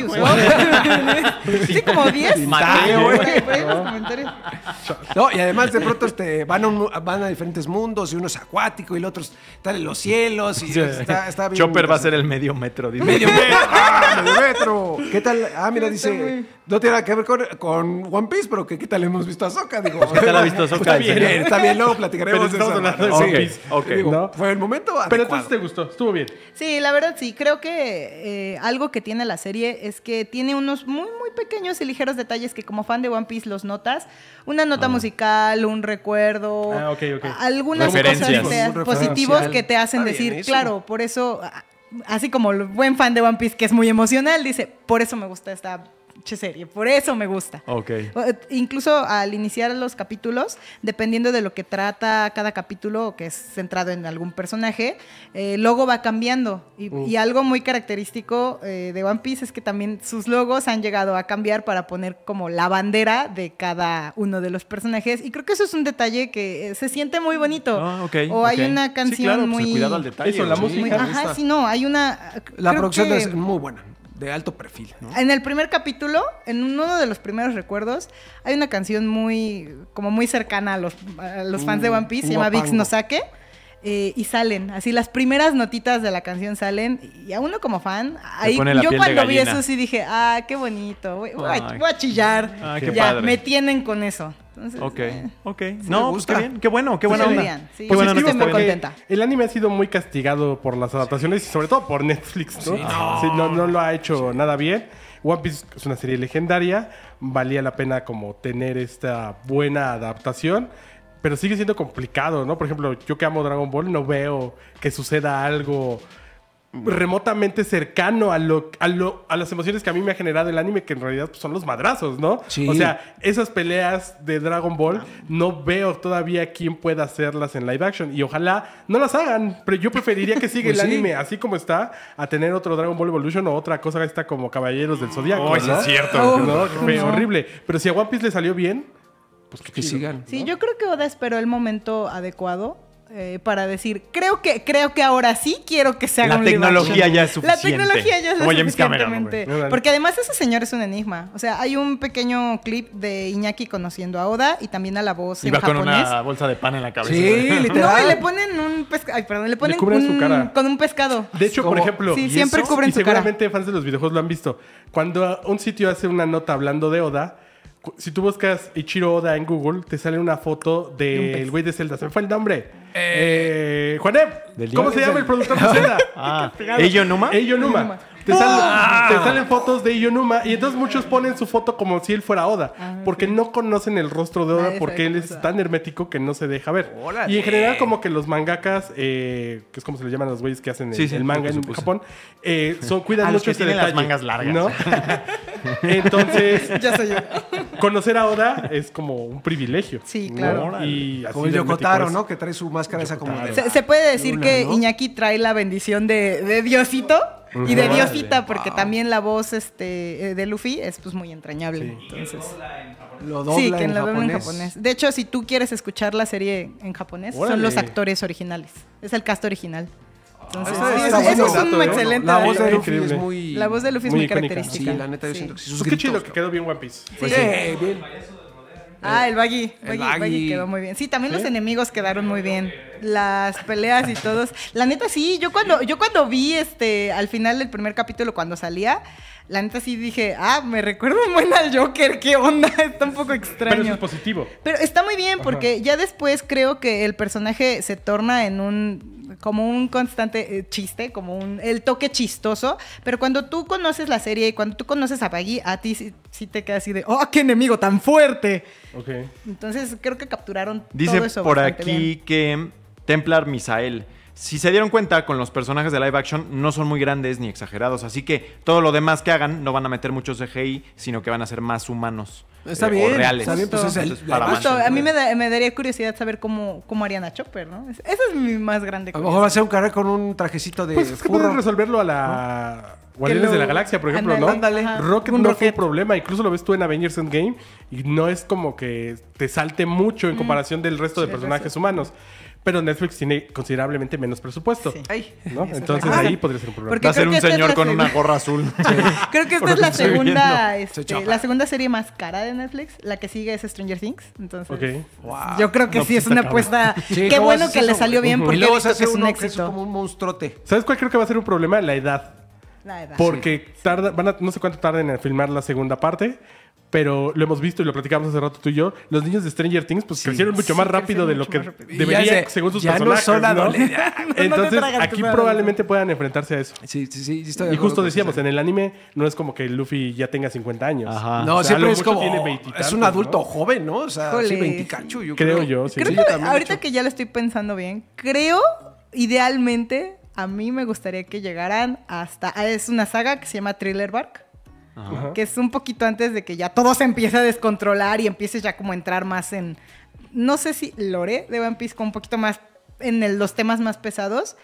Sí, [LAUGHS] como 10. No, y además de pronto este, van, a diferentes mundos y uno es acuático y el otro está en los cielos. Y está, bien Chopper va a ser el medio metro. Dice. ¡Medio metro! [LAUGHS] ¡Ah, medio metro! qué tal? Ah, mira, dice, no tiene nada que ver con, One Piece, pero ¿qué, ¿qué, tal hemos visto a Soca? Digo, ¿Qué tal ha visto pues, está bien, luego platicaremos pero eso. Okay, Fue el momento Pero entonces te gustó, estuvo bien. Sí, la verdad sí. Creo que eh, algo que tiene la serie es que tiene unos muy, muy pequeños y ligeros detalles que como fan de One Piece los notas. Una nota ah. musical, un recuerdo, ah, algunas cosas positivas positivos que te hacen decir, claro, por eso así como el buen fan de One Piece que es muy emocional, dice, por eso me gusta esta che serie. Por eso me gusta. Ok. Eh, incluso al iniciar los capítulos, dependiendo de lo que trata cada capítulo, que es centrado en algún personaje, el eh, logo va cambiando. Y, algo muy característico eh, de One Piece es que también sus logos han llegado a cambiar para poner como la bandera de cada uno de los personajes. Y creo que eso es un detalle que se siente muy bonito. Ah, o hay una canción pues muy. al detalle. la música. Ajá, sí, no. Hay una. La producción es muy buena de alto perfil. En el primer capítulo, en uno de los primeros recuerdos, hay una canción muy, como muy cercana a los, fans de mm, One Piece, se llama Vix Saque eh, y salen, así las primeras notitas de la canción salen y a uno como fan, ahí, yo cuando vi eso sí dije, ah, qué bonito, voy, voy, a, chillar, ah, ya, me tienen con eso. Entonces, ok, eh, ok. no, pues qué bien, qué bueno, qué buena onda. Sí, pues bueno, contenta. El anime ha sido muy castigado por las adaptaciones y sobre todo por Netflix, ¿no? No. no, no lo ha hecho nada bien. One Piece es una serie legendaria, valía la pena como tener esta buena adaptación pero sigue siendo complicado, ¿no? Por ejemplo, yo que amo Dragon Ball no veo que suceda algo remotamente cercano a lo, a, lo, a las emociones que a mí me ha generado el anime, que en realidad pues, son los madrazos, ¿no? Sí. O sea, esas peleas de Dragon Ball, no veo todavía quién pueda hacerlas en live action. Y ojalá no las hagan, pero yo preferiría que siga pues el anime así como está, a tener otro Dragon Ball Evolution o otra cosa que está como Caballeros del Zodiaco. Oh, eso es cierto. [LAUGHS] horrible. Pero si a One Piece le salió bien, pues, sí, yo creo que Oda esperó el momento adecuado eh, para decir, creo que, creo que ahora sí quiero que se haga la tecnología ya es suficiente. La tecnología ya es Como Porque además ese señor es un enigma. O sea, hay un pequeño clip de Iñaki conociendo a Oda y también a la voz con una bolsa de pan en la cabeza. Sí, [LAUGHS] literal. No, le ponen un pescado. Ay, perdón, le cara. con un pescado. De hecho, por ejemplo, sí, siempre cubren y seguramente fans de los videojuegos lo han visto. Cuando un sitio hace una nota hablando de Oda, si tú buscas Ichiro Oda en Google, te sale una foto del güey de Zelda. Se me fue el nombre. Eh, eh Juanep, ¿cómo se llama el productor de [LAUGHS] ah. Zelda? ah, Ello Numa. Te, salen, fotos de Ionuma y entonces muchos ponen su foto como si él fuera Oda, ah, porque no conocen el rostro de Oda porque él es tan hermético que no se deja ver. Y en general como que los mangakas, eh, que es como se le llaman a los güeyes que hacen el, manga en Japón, eh, son, cuidan mucho este mangas largas. [LAUGHS] entonces, [LAUGHS] ya yo. conocer a Oda es como un privilegio. Sí, claro. Y como el Yokotaro, ¿no? Que trae su máscara esa como ¿Se, puede decir que Iñaki trae la bendición de Diosito? y de Diosita, porque también la voz este, de Luffy es pues muy entrañable. Entonces. Lo dobla sí, que en dobla en japonés. De hecho, si tú quieres escuchar la serie en japonés, son los actores originales. Es el cast original. Entonces, ah, eso es, un excelente. La voz de Luffy es muy, la voz de Luffy es muy, característica. Sí, la neta, yo siento que sus pues chido que quedó bien One Piece. Pues sí, bien. Eh, ah, el Baggy. El baggy, quedó muy bien. Sí, también los enemigos quedaron muy bien. Las peleas y todos. La neta, sí, yo cuando, yo cuando vi este, al final del primer capítulo, cuando salía, la neta sí dije, ah, me recuerdo muy al Joker, qué onda, [LAUGHS] está un poco extraño. Pero es positivo. Pero está muy bien, porque ya después creo que el personaje se torna en un como un constante eh, chiste, como un, el toque chistoso, pero cuando tú conoces la serie y cuando tú conoces a Baggy, a ti sí, te queda así de, ¡oh, qué enemigo tan fuerte! Entonces creo que capturaron Dice todo eso por aquí que Templar Misael si se dieron cuenta, con los personajes de live action no son muy grandes ni exagerados, así que todo lo demás que hagan no van a meter muchos CGI, sino que van a ser más humanos. o reales. a mí me, daría curiosidad saber cómo, cómo harían a Chopper, ¿no? Esa es mi más grande curiosidad. O va a ser un carrera con un trajecito de. Pues es que resolverlo a la. Guardianes de la Galaxia, por ejemplo, ¿no? Rocket un no un problema. Incluso lo ves tú en Avengers Endgame y no es como que te salte mucho en mm. comparación del resto de personajes humanos. Pero Netflix tiene considerablemente menos presupuesto. Entonces ahí podría ser un problema. Va a ser un señor con una gorra azul. [LAUGHS] Creo que esta es la segunda, este, la segunda serie más cara de Netflix. La que sigue es Stranger Things. Entonces, wow. yo creo que sí es una apuesta. Qué bueno que le salió bien porque y luego se hace un éxito. como un monstruote. ¿Sabes cuál creo que va a ser un problema? La edad. La edad. Porque tarda, van a, no sé cuánto tarden en filmar la segunda parte pero lo hemos visto y lo platicamos hace rato tú y yo, los niños de Stranger Things pues crecieron mucho más rápido de lo que deberían según sus ya personajes. [LAUGHS] Entonces, aquí probablemente puedan enfrentarse a eso. Sí, sí, sí. y justo decíamos, en el anime no es como que Luffy ya tenga 50 años. No, siempre es como es un adulto joven, ¿no? O sea, sí, 20 cachu. yo creo. creo. yo, sí. Creo que, ahorita que ya lo estoy pensando bien, creo idealmente a mí me gustaría que llegaran hasta es una saga que se llama Thriller Bark que es un poquito antes de que ya todo se empiece a descontrolar y empieces ya como a entrar más en, no sé si lore de One Piece, como un poquito más en los temas más pesados,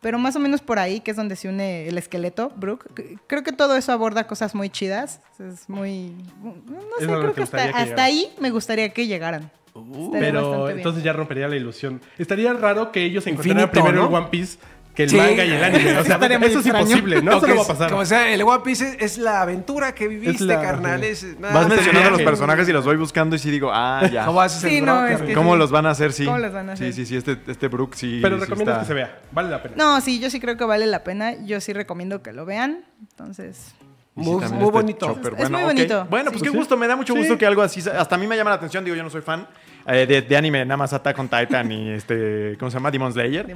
pero más o menos por ahí, que es donde se une el esqueleto, Brooke. Creo que todo eso aborda cosas muy chidas, es muy, no sé, creo que, hasta, ahí me gustaría que llegaran. Uh, pero entonces ya rompería la ilusión. Estaría raro que ellos encontraran primero el One Piece que el sí. manga y el [LAUGHS] anime. O sea, eso es imposible, ¿no? Eso no va a pasar. Como sea, el One Piece es, la aventura que viviste, carnal. Es, Vas mencionando los personajes y los voy buscando y sí digo, ah, [LAUGHS] ya. ¿Cómo, vas a sí, ¿Cómo los van a hacer? Sí. ¿Cómo los van a hacer? Sí, sí, sí, este, este Brook sí. Pero recomiendo que se vea. Vale la pena. No, sí, yo sí creo que vale la pena. Yo sí recomiendo que lo vean. Entonces. Muy, este bonito. es, muy bonito. Bueno, pues qué gusto, me da mucho gusto que algo así. Hasta a mí me llama la atención, digo, yo no soy fan, eh, de, anime, nada más Attack on Titan y este, ¿cómo se llama? Demon Slayer.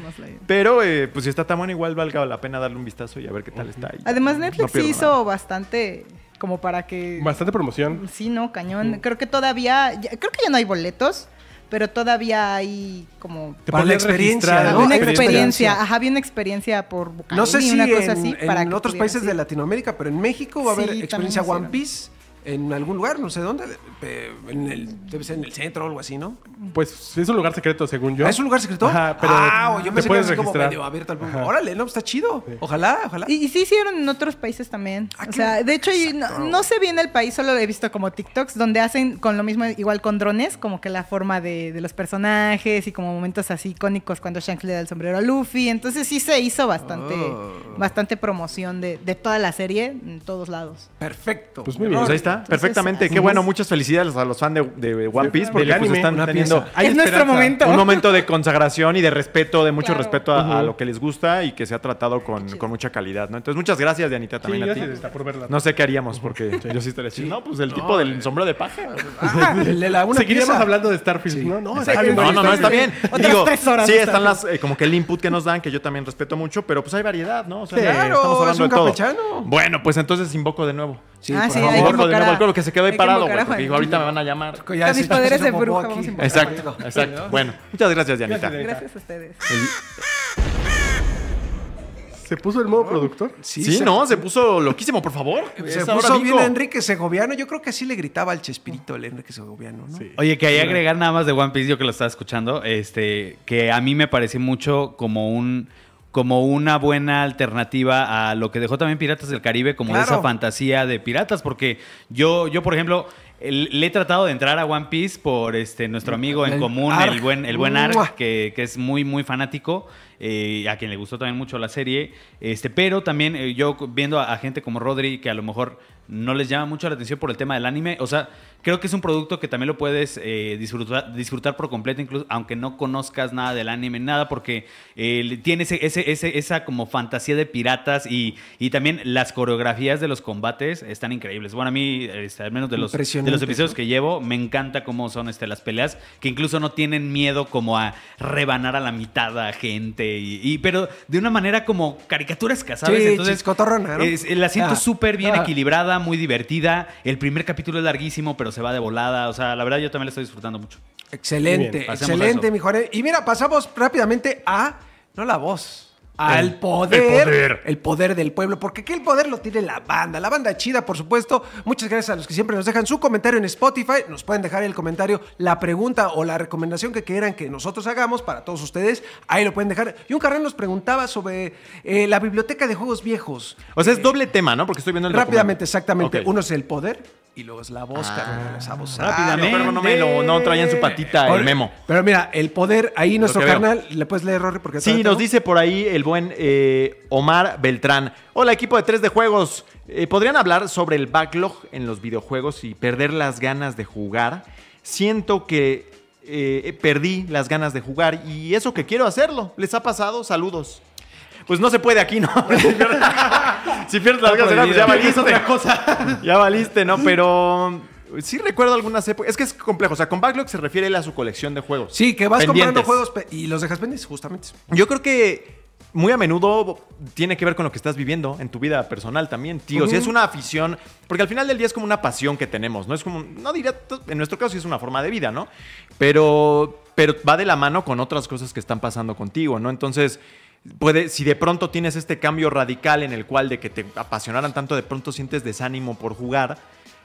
Pero eh, pues si está tan bueno, igual valga la pena darle un vistazo y a ver qué tal está. ahí. Además Netflix hizo bastante como para que... Bastante promoción. Sí, no, cañón. Creo que todavía, creo que ya no hay boletos pero todavía hay como para la experiencia, una experiencia, ajá, había una experiencia por no sé si en, otros países de Latinoamérica, pero en México va a haber experiencia One Piece en algún lugar, no sé dónde, en el, debe ser en el centro o algo así, ¿no? Pues es un lugar secreto, según yo. ¿Ah, ¿Es un lugar secreto? Ajá, pero ah, yo me puedes abierto al Órale, no, pues, está chido. Ojalá, ojalá. Y, sí hicieron en otros países también. Ah, o sea, de hecho, no, no, sé bien el país, solo he visto como TikToks, donde hacen con lo mismo, igual con drones, como que la forma de, los personajes y como momentos así icónicos cuando Shanks le da el sombrero a Luffy. Entonces sí se hizo bastante, oh. bastante promoción de, de toda la serie en todos lados. Perfecto. Pues muy pues está perfectamente. Qué bueno, muchas felicidades a los fans de, One Piece porque pues, están teniendo es nuestro momento. un momento de consagración y de respeto, de mucho respeto a, lo que les gusta y que se ha tratado con, con mucha calidad. ¿no? Entonces, muchas gracias, Dianita, también a ti. No sé qué haríamos porque yo sí estaría sí No, pues el tipo del sombrero de paja. Ah, [LAUGHS] ah, seguiríamos hablando de Starfield. No, no, no, está bien. Digo, Sí, están las, eh, como que el input que nos dan, que yo también respeto mucho, pero pues hay variedad, ¿no? O sea, claro, estamos hablando de todo. Bueno, pues entonces invoco de nuevo. Sí, ah, por favor, que se quedó ahí parado, güey, dijo, ahorita me van a llamar. con mis poderes de bruja, Exacto, exacto. Bueno, muchas gracias, Dianita. Gracias a ustedes. ¿Se puso el modo productor? Sí, no, se puso loquísimo, por favor. Se puso bien Enrique Segoviano. Yo creo que así le gritaba al Chespirito el Enrique Segoviano, ¿no? Sí. Oye, que ahí agregar nada más de One Piece, yo que lo estaba escuchando, este, que a mí me parece mucho como un como una buena alternativa a lo que dejó también Piratas del Caribe, como esa fantasía de piratas, porque yo, yo por ejemplo, le he tratado de entrar a One Piece por este nuestro amigo en común, el buen, el buen que, es muy, muy fanático, eh, a quien le gustó también mucho la serie. Este, pero también eh, yo viendo a, a, gente como Rodri, que a lo mejor no les llama mucho la atención por el tema del anime. O sea, creo que es un producto que también lo puedes eh, disfrutar, por completo, incluso aunque no conozcas nada del anime, nada, porque eh, tiene ese, ese, esa como fantasía de piratas y, también las coreografías de los combates están increíbles. Bueno, a mí, este, al menos de los, episodios que llevo, me encanta cómo son este, las peleas, que incluso no tienen miedo como a rebanar a la mitad a gente, y, pero de una manera como caricaturesca, ¿sabes? Entonces, es, la siento ah, súper bien ah. equilibrada, muy divertida. El primer capítulo es larguísimo, pero se va de volada. O sea, la verdad yo también la estoy disfrutando mucho. Excelente, excelente mi mejor. Y mira, pasamos rápidamente a, no la voz, al el, poder, el poder. del pueblo. Porque aquí el poder lo tiene la banda. La banda chida, por supuesto. Muchas gracias a los que siempre nos dejan su comentario en Spotify. Nos pueden dejar en el comentario, la pregunta o la recomendación que quieran que nosotros hagamos para todos ustedes. Ahí lo pueden dejar. Y un carril nos preguntaba sobre eh, la biblioteca de juegos viejos. O sea, es eh, doble tema, ¿no? Porque estoy viendo el Rápidamente, exactamente. Uno es el poder y la voz ah, Pero no, me su patita el memo. Pero mira, el poder, ahí nuestro canal, le puedes leer, Rory, porque... Sí, nos dice por ahí el buen eh, Omar Beltrán. Hola, equipo de 3 de Juegos. Eh, ¿Podrían hablar sobre el backlog en los videojuegos y perder las ganas de jugar? Siento que eh, perdí las ganas de jugar y eso que quiero hacerlo. ¿Les ha pasado? Saludos. Pues no se puede aquí, ¿no? [LAUGHS] si pierdes las ya [LAUGHS] valiste. cosa. ya valiste, ¿no? Pero sí recuerdo algunas épocas. Es que es complejo. O sea, con backlog se refiere a su colección de juegos. Sí, que vas comprando juegos y los dejas pendientes, justamente. Yo creo que muy a menudo tiene que ver con lo que estás viviendo en tu vida personal también, tío. O sea, es una afición, porque al final del día es como una pasión que tenemos, ¿no? Es como, no diría, en nuestro caso sí es una forma de vida, ¿no? Pero, pero va de la mano con otras cosas que están pasando contigo, ¿no? Entonces Puede, si de pronto tienes este cambio radical en el cual de que te apasionaran tanto, de pronto sientes desánimo por jugar.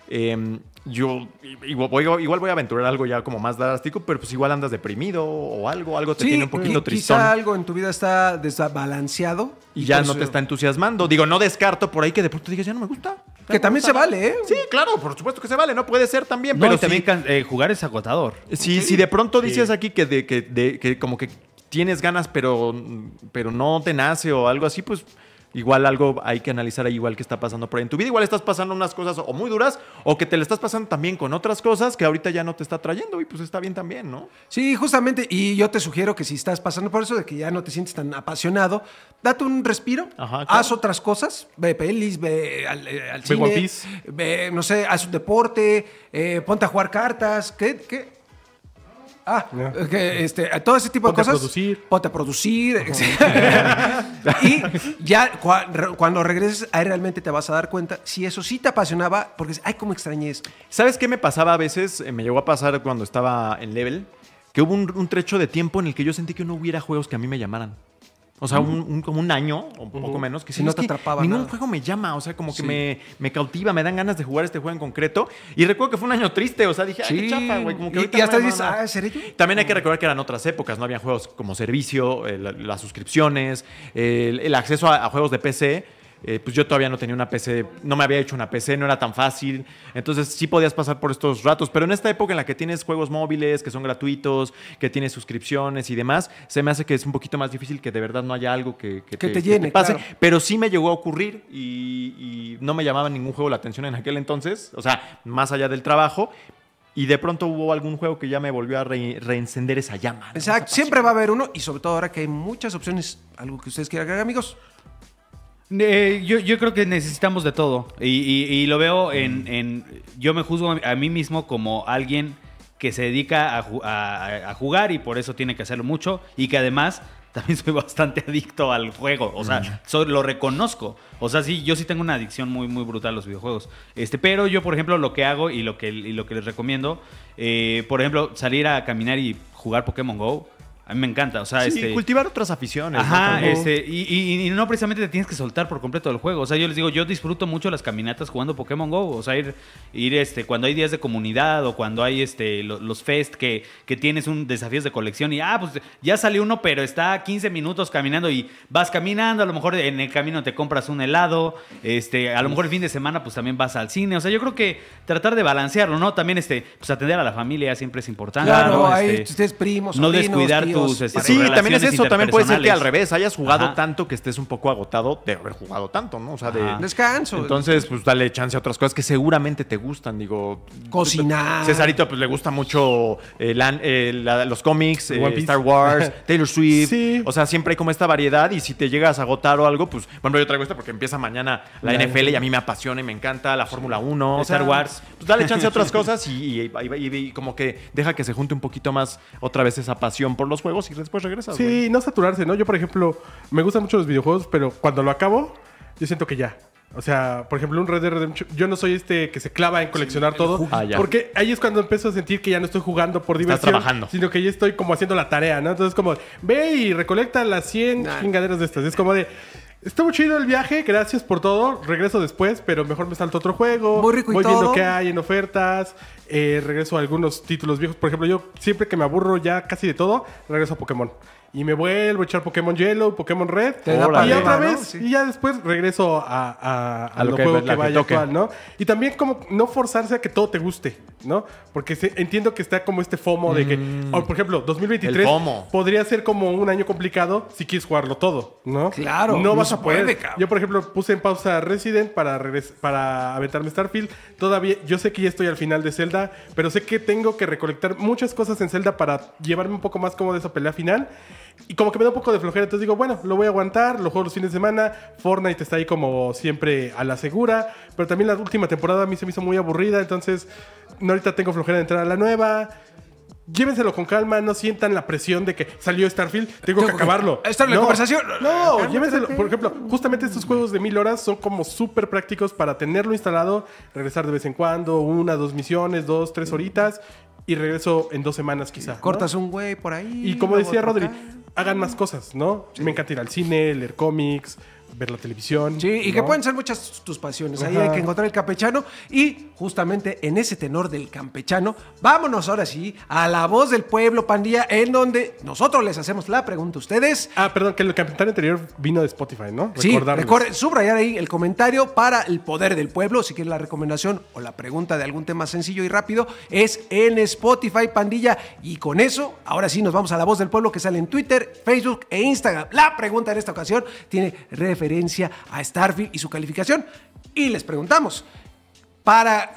Em, yo igual voy, a aventurar algo ya como más drástico, pero pues igual andas deprimido o algo, algo te tiene un poquito tristón. Quizá algo en tu vida está desbalanceado. Y, ya pues, no te eh, está entusiasmando. Digo, no descarto por ahí que de pronto digas, ya no me gusta. Que también se vale, ¿eh? Sí, claro, por supuesto que se vale, no puede ser también, pero también eh, jugar es agotador. si de pronto dices aquí que, de, que, de, que como que tienes ganas, pero, pero no te nace o algo así, pues igual algo hay que analizar ahí igual que está pasando por ahí. En tu vida igual estás pasando unas cosas o muy duras o que te le estás pasando también con otras cosas que ahorita ya no te está trayendo y pues está bien también, ¿no? Sí, justamente. Y yo te sugiero que si estás pasando por eso de que ya no te sientes tan apasionado, date un respiro, haz otras cosas, ve pelis, ve al, eh, cine, ve, no sé, haz un deporte, eh, ponte a jugar cartas, ¿qué? qué? Ah, que, este, todo ese tipo de cosas. Producir. Ponte producir. [LAUGHS] y ya cuando regreses, ahí realmente te vas a dar cuenta si eso sí te apasionaba, porque ay, cómo extrañé eso ¿Sabes qué me pasaba a veces? Eh, me llegó a pasar cuando estaba en level, que hubo un trecho de tiempo en el que yo sentí que no hubiera juegos que a mí me llamaran. O sea, un, como un año o un poco menos. Que si no te atrapaba. Ningún un juego me llama, o sea, como que me, me, cautiva, me dan ganas de jugar este juego en concreto. Y recuerdo que fue un año triste, o sea, dije, ay, qué güey. y, hasta ah, ¿seré yo? También hay que recordar que eran otras épocas, no había juegos como servicio, eh, las suscripciones, el, acceso a, a juegos de PC eh, pues yo todavía no tenía una PC, no me había hecho una PC, no era tan fácil. Entonces sí podías pasar por estos ratos, pero en esta época en la que tienes juegos móviles que son gratuitos, que tienes suscripciones y demás, se me hace que es un poquito más difícil que de verdad no haya algo que, te, pase. Pero sí me llegó a ocurrir y, no me llamaba ningún juego la atención en aquel entonces, o sea, más allá del trabajo, y de pronto hubo algún juego que ya me volvió a reencender esa llama. Exacto, siempre va a haber uno y sobre todo ahora que hay muchas opciones, algo que ustedes quieran agregar, amigos. Eh, yo, yo, creo que necesitamos de todo. Y, y, lo veo mm. en, Yo me juzgo a mí mismo como alguien que se dedica a, jugar y por eso tiene que hacerlo mucho. Y que además [LAUGHS] también soy bastante adicto al juego. O sea, mm. lo reconozco. O sea, sí, yo sí tengo una adicción muy, muy brutal a los videojuegos. Este, pero yo, por ejemplo, lo que hago y lo que, lo que les recomiendo, eh, por ejemplo, salir a caminar y jugar Pokémon Go a mí me encanta, o sea, este... cultivar otras aficiones. Ajá, este, y, no precisamente te tienes que soltar por completo del juego. O sea, yo les digo, yo disfruto mucho las caminatas jugando Pokémon Go. O sea, ir, ir este, cuando hay días de comunidad o cuando hay este, los, fest que, que tienes un desafíos de colección y, ah, pues ya salió uno, pero está 15 minutos caminando y vas caminando. A lo mejor en el camino te compras un helado. Este, a lo mejor el fin de semana, pues también vas al cine. O sea, yo creo que tratar de balancearlo, ¿no? También, este, pues atender a la familia siempre es importante. Claro, este, ustedes primos, No descuidarte. Este, sí, también es eso. También puede ser que al revés hayas jugado tanto que estés un poco agotado de haber jugado tanto, ¿no? O sea, de. Descanso. Entonces, pues dale chance a otras cosas que seguramente te gustan. Digo. Cocinar. Cesarito, pues le gusta mucho los cómics, eh, Star Wars, [LAUGHS] Taylor Swift. O sea, siempre hay como esta variedad y si te llegas a agotar o algo, pues. Bueno, yo traigo esto porque empieza mañana la NFL y a mí me apasiona y me encanta la Fórmula 1, Star Wars. Pues dale chance a otras [LAUGHS] cosas y como que deja que se junte un poquito más otra vez esa pasión por los juegos y después regresas. Sí, no saturarse, ¿no? Yo, por ejemplo, me gustan mucho los videojuegos, pero cuando lo acabo, yo siento que ya. O sea, por ejemplo, un Red Dead Redemption. Yo no soy este que se clava en coleccionar todo. Ah, porque ahí es cuando empiezo a sentir que ya no estoy jugando por diversión. Trabajando. Sino que ya estoy como haciendo la tarea, ¿no? Entonces, como, ve y recolecta las 100 chingaderas de estas. Es como de, muy chido el viaje, gracias por todo. Regreso después, pero mejor me salto otro juego. voy viendo qué hay en ofertas. Eh, regreso a algunos títulos viejos. Por ejemplo, yo siempre que me aburro ya casi de todo, regreso a Pokémon y me vuelvo a echar Pokémon Yellow, Pokémon Red, y otra vez, y ya después regreso a, lo, que, que vaya actual, ¿no? Y también como no forzarse a que todo te guste, ¿no? Porque entiendo que está como este FOMO de que, mm. por ejemplo, 2023 podría ser como un año complicado si quieres jugarlo todo, ¿no? Claro. No vas a poder. yo, por ejemplo, puse en pausa Resident para, para aventarme Starfield. Todavía, yo sé que ya estoy al final de Zelda, pero sé que tengo que recolectar muchas cosas en Zelda para llevarme un poco más como de esa pelea final. Y como que me da un poco de flojera, entonces digo, bueno, lo voy a aguantar, lo juego los fines de semana, Fortnite está ahí como siempre a la segura, pero también la última temporada a mí se me hizo muy aburrida, entonces no ahorita tengo flojera de entrar a la nueva. Llévenselo con calma, no sientan la presión de que salió Starfield, tengo, que acabarlo. esta en la conversación? No, llévenselo. Por ejemplo, justamente estos juegos de mil horas son como súper prácticos para tenerlo instalado, regresar de vez en cuando, una, dos misiones, dos, tres horitas, y regreso en dos semanas quizá. Cortas un güey por ahí. Y como decía Rodri, hagan más cosas, ¿no? Me encanta ir al cine, leer cómics, ver la televisión. Sí, y que pueden ser muchas tus pasiones. Ahí hay que encontrar el campechano. Y justamente en ese tenor del campechano, vámonos ahora sí a la voz del pueblo, pandilla, en donde nosotros les hacemos la pregunta a ustedes. Ah, perdón, que el comentario anterior vino de Spotify, ¿no? Sí, subrayar ahí el comentario para el poder del pueblo. Si quieres la recomendación o la pregunta de algún tema sencillo y rápido, es en Spotify, pandilla. Y con eso, ahora sí nos vamos a la voz del pueblo que sale en Twitter, Facebook e Instagram. La pregunta en esta ocasión tiene referencia a Starfield y su calificación. Y les preguntamos, para,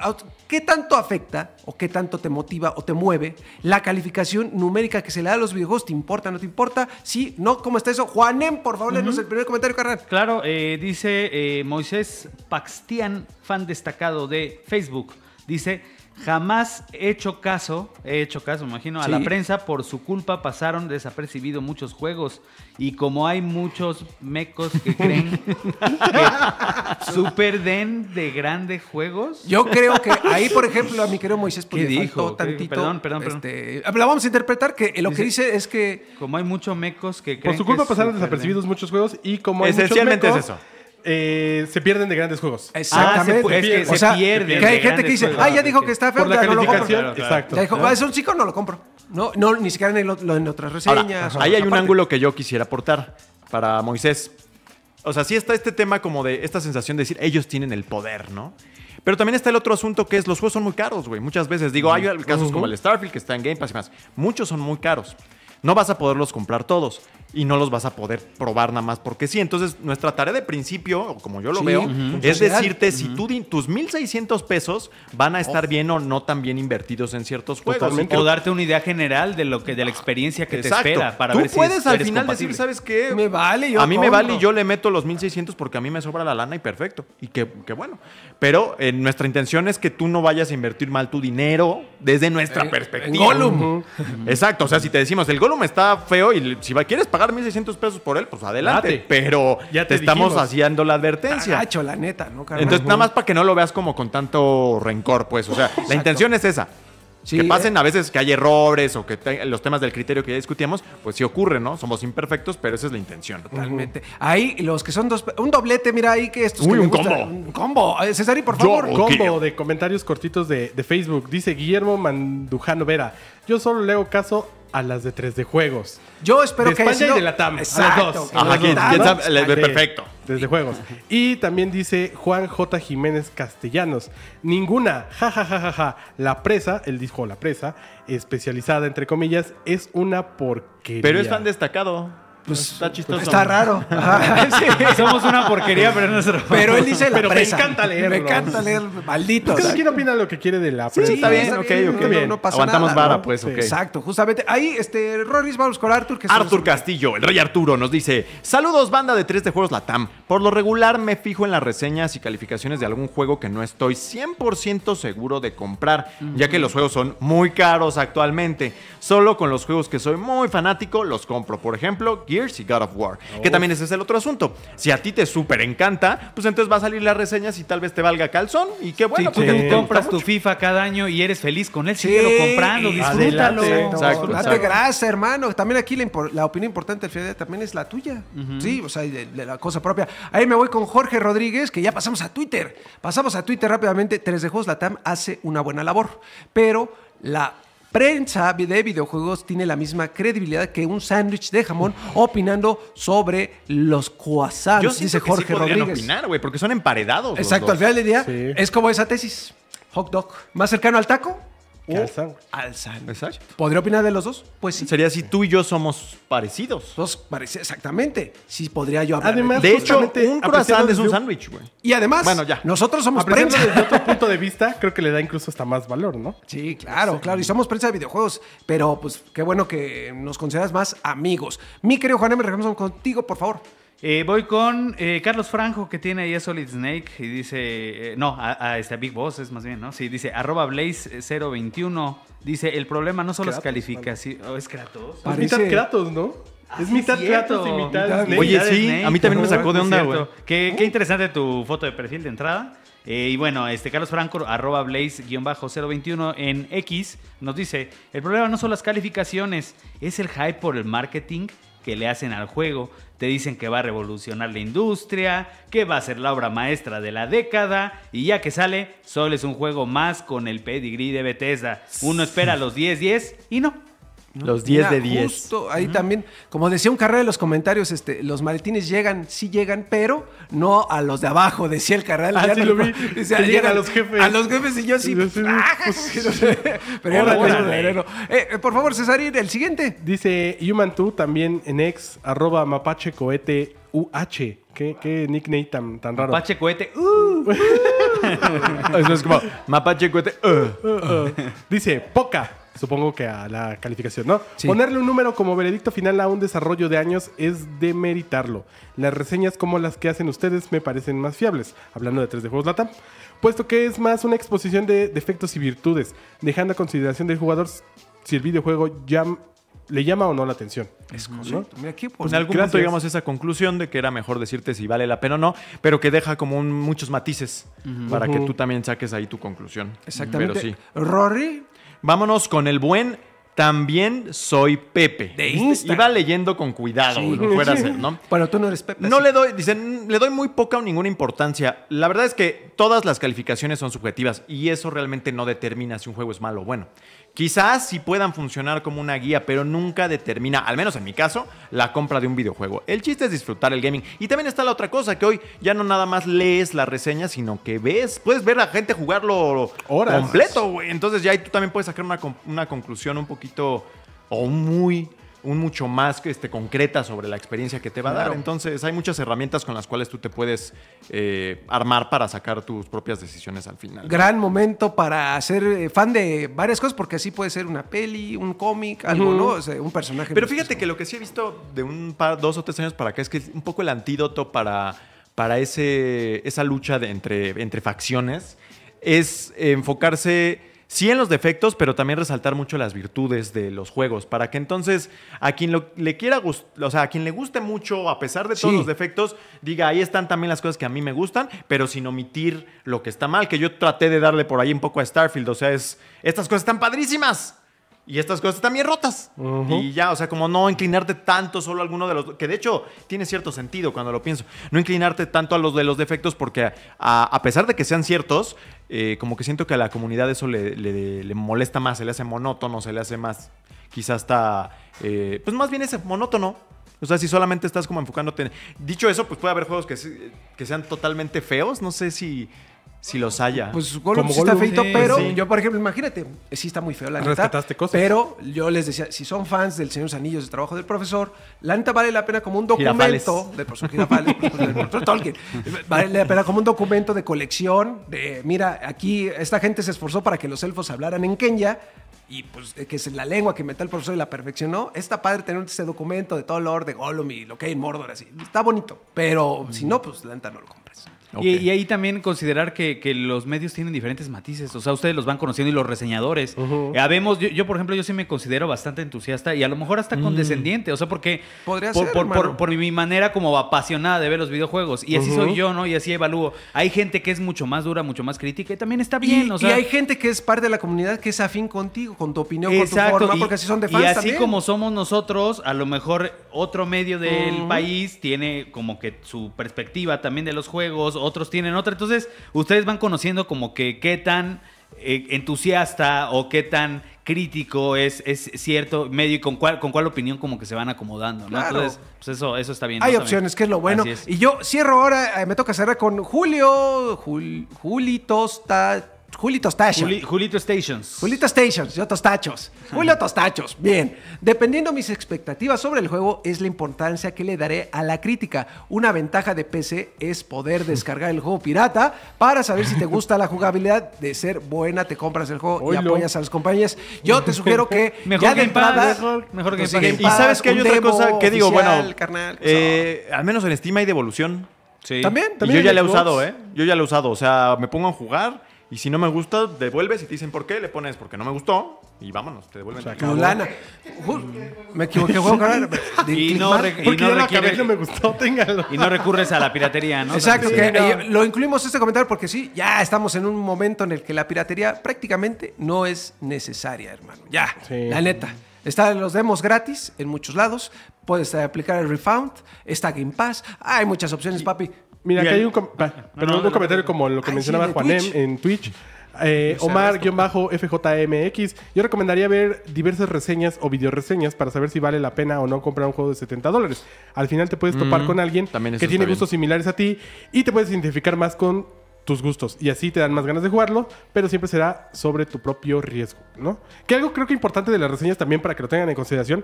¿qué tanto afecta o qué tanto te motiva o te mueve la calificación numérica que se le da a los videojuegos? ¿Te importa, no te importa? Sí, no, ¿cómo está eso? Juanem, por favor, denos el primer comentario, carnal. Claro, eh, dice eh, Moisés Paxtian, fan destacado de Facebook. Dice, Jamás he hecho caso, he hecho caso, me imagino, a la prensa. Por su culpa pasaron desapercibido muchos juegos. Y como hay muchos mecos que creen [LAUGHS] que super den de grandes juegos. Yo creo que ahí, por ejemplo, a mi querido Moisés, por pues, dijo? tantito. Perdón, perdón, perdón. Este, ah, la vamos a interpretar que lo que dice es que. Como hay muchos mecos que creen. Por su culpa pasaron desapercibidos muchos juegos. Y como hay Esencialmente muchos mecos, es eso eh, se pierden de grandes juegos. Exactamente. se, pierden. hay gente que dice, ah, ya dijo que está feo, la no lo compro. Exacto. Ah, es un chico, no lo compro. No, no ni siquiera en, en otras reseñas. ahí hay un ángulo que yo quisiera aportar para Moisés. O sea, sí está este tema como de esta sensación de decir, ellos tienen el poder, ¿no? Pero también está el otro asunto que es los juegos son muy caros, güey. Muchas veces digo, hay casos como el Starfield que está en Game Pass y más. Muchos son muy caros. No vas a poderlos comprar todos y no los vas a poder probar nada más porque sí. Entonces, nuestra tarea de principio, como yo lo veo, es decirte si tú, tus 1.600 pesos van a estar oh. bien o no tan bien invertidos en ciertos juegos. O darte una idea general de lo que de la experiencia que te espera para ver puedes al final decir, ¿sabes qué? Me vale, yo A mí me vale y yo le meto los 1.600 porque a mí me sobra la lana y perfecto. Y qué, qué bueno. Pero eh, nuestra intención es que tú no vayas a invertir mal tu dinero desde nuestra eh, perspectiva. El Gollum. Exacto. O sea, si te decimos, el Gollum está feo y si va, quieres pagar 1.600 pesos por él, pues adelante. Pero ya te, estamos haciendo la advertencia. Gacho, la neta, ¿no, Entonces, nada más para que no lo veas como con tanto rencor, pues. O sea, la intención es esa. que eh. pasen a veces que hay errores o que los temas del criterio que ya discutíamos, pues sí ocurre, ¿no? Somos imperfectos, pero esa es la intención. Totalmente. Hay Ahí los que son dos. Un doblete, mira ahí que estos. Uy, un, combo. un combo. Eh, césar y por favor. Un combo de comentarios cortitos de, Facebook. Dice Guillermo Mandujano Vera. Yo solo leo caso a las de 3 de juegos. Yo espero que España y de la TAM. las dos. Ajá, perfecto. Desde juegos. Y también dice Juan J. Jiménez Castellanos. Ninguna, Ja ja, ja, ja, la presa, el disco la presa, especializada entre comillas, es una porque. Pero es tan destacado. Pues, está pues, chistoso. Está raro. [LAUGHS] [LAUGHS] sí. Somos una porquería, pero no es raro. [LAUGHS] Pero él dice pero Me encanta leerlo. Me encanta leer, maldito. ¿Quién opina lo que quiere de la presa. Sí, está bien, está ok, ok. No, bien. no pasa Aguantamos nada, vara, pues, ok. Exacto, justamente. Ahí, este, Rory, vamos con Arthur. Que Arthur Castillo, el rey Arturo, nos dice: Saludos, banda de 3 de juegos Latam. Por lo regular me fijo en las reseñas y calificaciones de algún juego que no estoy 100% seguro de comprar, ya que los juegos son muy caros actualmente. Solo con los juegos que soy muy fanático los compro. Por ejemplo, Gear y God of War. Que también ese es el otro asunto. Si a ti te súper encanta, pues entonces va a salir las reseñas y tal vez te valga calzón. Y qué bueno. porque pues tú compras tu FIFA cada año y eres feliz con él. Sí. Síguelo comprando, disfrútalo. Exacto. gracias hermano. También aquí la, la opinión importante del también es la tuya. Sí, o sea, de, la cosa propia. Ahí me voy con Jorge Rodríguez, que ya pasamos a Twitter. Pasamos a Twitter rápidamente. Tres de Juegos Latam hace una buena labor, pero la prensa de videojuegos tiene la misma credibilidad que un sándwich de jamón opinando sobre los croissants, Yo dice que Jorge sí Rodríguez. opinar, güey, porque son emparedados. Exacto, al final del día es como esa tesis. Hot dog. Más cercano al taco, al alzan. Alzan. ¿Podría opinar de los dos? Pues sí. Sería si tú y yo somos parecidos. Dos parecidos, exactamente. Sí, podría yo hablar. Además, de hecho, un croissant es un sándwich, güey. Y además, bueno, ya. nosotros somos prensa. Desde otro punto de vista, creo que le da incluso hasta más valor, ¿no? [LAUGHS] Sí, claro, claro. Y somos prensa de videojuegos. Pero pues qué bueno que nos consideras más amigos. Mi querido Juan me regresamos contigo, por favor. Eh, voy con eh, Carlos Franjo, que tiene ahí a Solid Snake, y dice, eh, no, a, este, Big Boss es más bien, ¿no? Sí, dice, arroba Blaze021, dice, el problema no son las calificaciones, oh, es Kratos. Es mitad Kratos, ¿no? Ah, es mitad Kratos y mitad, Oye, sí, a mí también me sacó de onda, güey. Uh. Qué, interesante tu foto de perfil de entrada. y bueno, este Carlos Franco, arroba blaze-021 en X, nos dice, el problema no son las calificaciones, es el hype por el marketing que le hacen al juego. Te dicen que va a revolucionar la industria, que va a ser la obra maestra de la década, y ya que sale, solo es un juego más con el pedigrí de Bethesda. Uno espera los 10-10 y no, los 10 de 10. ahí también, como decía un carrera de los comentarios, este, los maletines llegan, sí llegan, pero no a los de abajo, decía el carrera. Ah, ya sí, lo vi. [LAUGHS] llegan a los jefes. A los jefes y yo sí. pero por favor, Cesarín, el siguiente. Dice Human tú también en ex, arroba mapache cohete UH. ¿Qué, qué nickname tan, tan raro? Mapache cohete. Uh, [LAUGHS] uh. Eso es como Mapache uh. [LAUGHS] Dice Poca supongo que a la calificación, ¿no? Ponerle un número como veredicto final a un desarrollo de años es demeritarlo. Las reseñas como las que hacen ustedes me parecen más fiables, hablando de 3 de juegos Lata. puesto que es más una exposición de defectos y virtudes, dejando a consideración del jugador si el videojuego ya le llama o no la atención. Es correcto. Mira, aquí, pues en algún momento llegamos a esa conclusión de que era mejor decirte si vale la pena o no, pero que deja como muchos matices para que tú también saques ahí tu conclusión. Exactamente. Pero sí. Rory, Vámonos con el buen también soy Pepe. De este, Iba leyendo con cuidado, no fuera [LAUGHS] ¿no? pero tú no eres Pepe. No le doy, dicen, le doy muy poca o ninguna importancia. La verdad es que todas las calificaciones son subjetivas y eso realmente no determina si un juego es malo o bueno. Quizás sí puedan funcionar como una guía, pero nunca determina, al menos en mi caso, la compra de un videojuego. El chiste es disfrutar el gaming. Y también está la otra cosa, que hoy ya no nada más lees la reseña, sino que ves, puedes ver a gente jugarlo completo, güey. Entonces ya ahí tú también puedes sacar una, una conclusión un poquito o muy un mucho más este, concreta sobre la experiencia que te va a dar. Entonces, hay muchas herramientas con las cuales tú te puedes eh, armar para sacar tus propias decisiones al final. Gran momento para ser eh, fan de varias cosas, porque así puede ser una peli, un cómic, algo, ¿no? O sea, un personaje. Pero fíjate que lo que sí he visto de un par, dos o tres años para acá es que es un poco el antídoto para, para ese, esa lucha entre, entre facciones es enfocarse sí en los defectos, pero también resaltar mucho las virtudes de los juegos, para que entonces a quien le quiera, o sea, a quien le guste mucho, a pesar de todos los defectos, diga, ahí están también las cosas que a mí me gustan, pero sin omitir lo que está mal, que yo traté de darle por ahí un poco a Starfield, o sea, es, estas cosas están padrísimas. Y estas cosas están bien rotas. Y ya, o sea, como no inclinarte tanto solo a alguno de los... Que de hecho tiene cierto sentido cuando lo pienso. No inclinarte tanto a los de los defectos porque a pesar de que sean ciertos, eh, como que siento que a la comunidad eso le, molesta más, se le hace monótono, se le hace más, quizás está, eh, pues más bien es monótono. O sea, si solamente estás como enfocándote en... Dicho eso, pues puede haber juegos que, que sean totalmente feos. No sé si si los haya. Pues Gollum sí está feito, pero yo, por ejemplo, imagínate, sí está muy feo la neta. Pero yo les decía, si son fans del Señor de los Anillos, de trabajo del profesor, la vale la pena como un documento. de pues, pues, Tolkien. Vale la pena como un documento de colección. De mira, aquí esta gente se esforzó para que los elfos hablaran en kenya, y pues que es la lengua que metió el profesor y la perfeccionó. Está padre tener este documento de todo el de Gollum y lo que hay en Mordor, así. Está bonito, pero si no, pues la no lo y, ahí también considerar que, los medios tienen diferentes matices. O sea, ustedes los van conociendo y los reseñadores. Eh, yo, por ejemplo, yo sí me considero bastante entusiasta y a lo mejor hasta mm. condescendiente. O sea, porque. Podría por, por, mi manera como apasionada de ver los videojuegos. Y así soy yo, ¿no? Y así evalúo. Hay gente que es mucho más dura, mucho más crítica y también está bien. Y, hay gente que es parte de la comunidad que es afín contigo, con tu opinión, con tu forma, y, porque así son de fans. Y así como somos nosotros, a lo mejor otro medio del país tiene como que su perspectiva también de los juegos otros tienen otra. Entonces, ustedes van conociendo como que qué tan eh, entusiasta o qué tan crítico es, es cierto medio y con cuál, con cuál opinión como que se van acomodando. ¿no? Entonces, pues eso, eso está bien. Hay opciones, que es lo bueno. Y yo cierro ahora, eh, me toca cerrar con Julio, Juli Tosta. Julito Stations. Julito Stations. Julito Stations, yo Tostachos. [LAUGHS] Julio Tostachos, bien. Dependiendo mis expectativas sobre el juego, es la importancia que le daré a la crítica. Una ventaja de PC es poder descargar el juego pirata para saber si te gusta la jugabilidad. De ser buena, te compras el juego y apoyas a los compañías. Yo te sugiero que [LAUGHS] mejor ya que Mejor, que Y sabes que hay otra cosa que digo, bueno, eh, pues, al menos en estima hay devolución. Sí. También, ¿eh? yo ya la he usado, ¿eh? Yo ya lo he usado. O sea, me pongo a jugar y si no me gusta, devuelves y te dicen por qué, le pones porque no me gustó y vámonos, te devuelven. O sea, me equivoqué, juego y, no [LAUGHS] y no, recurres a la piratería, ¿no? Exacto, eh, lo incluimos este comentario porque sí, ya estamos en un momento en el que la piratería prácticamente no es necesaria, hermano. Ya, la neta. Están los demos gratis en muchos lados. Puedes eh, aplicar el Refound. Está Game Pass. Hay muchas opciones, papi. Mira, aquí hay un, comentario como lo que mencionaba Juanem en Twitch. Eh, Omar-FJMX. Yo recomendaría ver diversas reseñas o videoreseñas para saber si vale la pena o no comprar un juego de 70 dólares. Al final te puedes topar mm, con alguien que tiene gustos similares a ti y te puedes identificar más con tus gustos y así te dan más ganas de jugarlo, pero siempre será sobre tu propio riesgo, ¿no? Que algo creo que importante de las reseñas también para que lo tengan en consideración.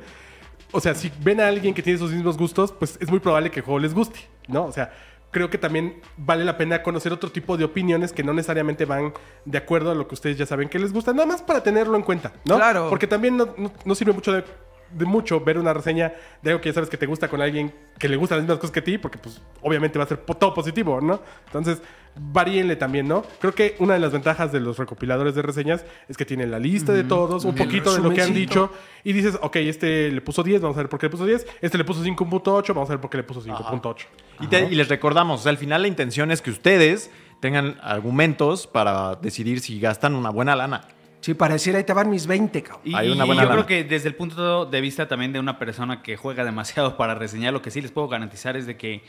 O sea, si ven a alguien que tiene esos mismos gustos, pues es muy probable que el juego les guste, ¿no? O sea, creo que también vale la pena conocer otro tipo de opiniones que no necesariamente van de acuerdo a lo que ustedes ya saben que les gusta, nada más para tenerlo en cuenta, ¿no? Claro. Porque también no, sirve mucho de mucho ver una reseña de algo que ya sabes que te gusta con alguien que le gustan las mismas cosas que a ti, porque pues obviamente va a ser todo positivo, ¿no? Entonces, varíenle también, ¿no? Creo que una de las ventajas de los recopiladores de reseñas es que tienen la lista de todos, un poquito de lo que han dicho, y dices, ok, este le puso 10, vamos a ver por qué le puso 10, este le puso 5.8, vamos a ver por qué le puso 5.8. Y, y les recordamos, al final la intención es que ustedes tengan argumentos para decidir si gastan una buena lana. Sí, para decir, ahí te van mis 20, cabrón. Y, Hay yo creo que desde el punto de vista también de una persona que juega demasiado para reseñar, lo que sí les puedo garantizar es de que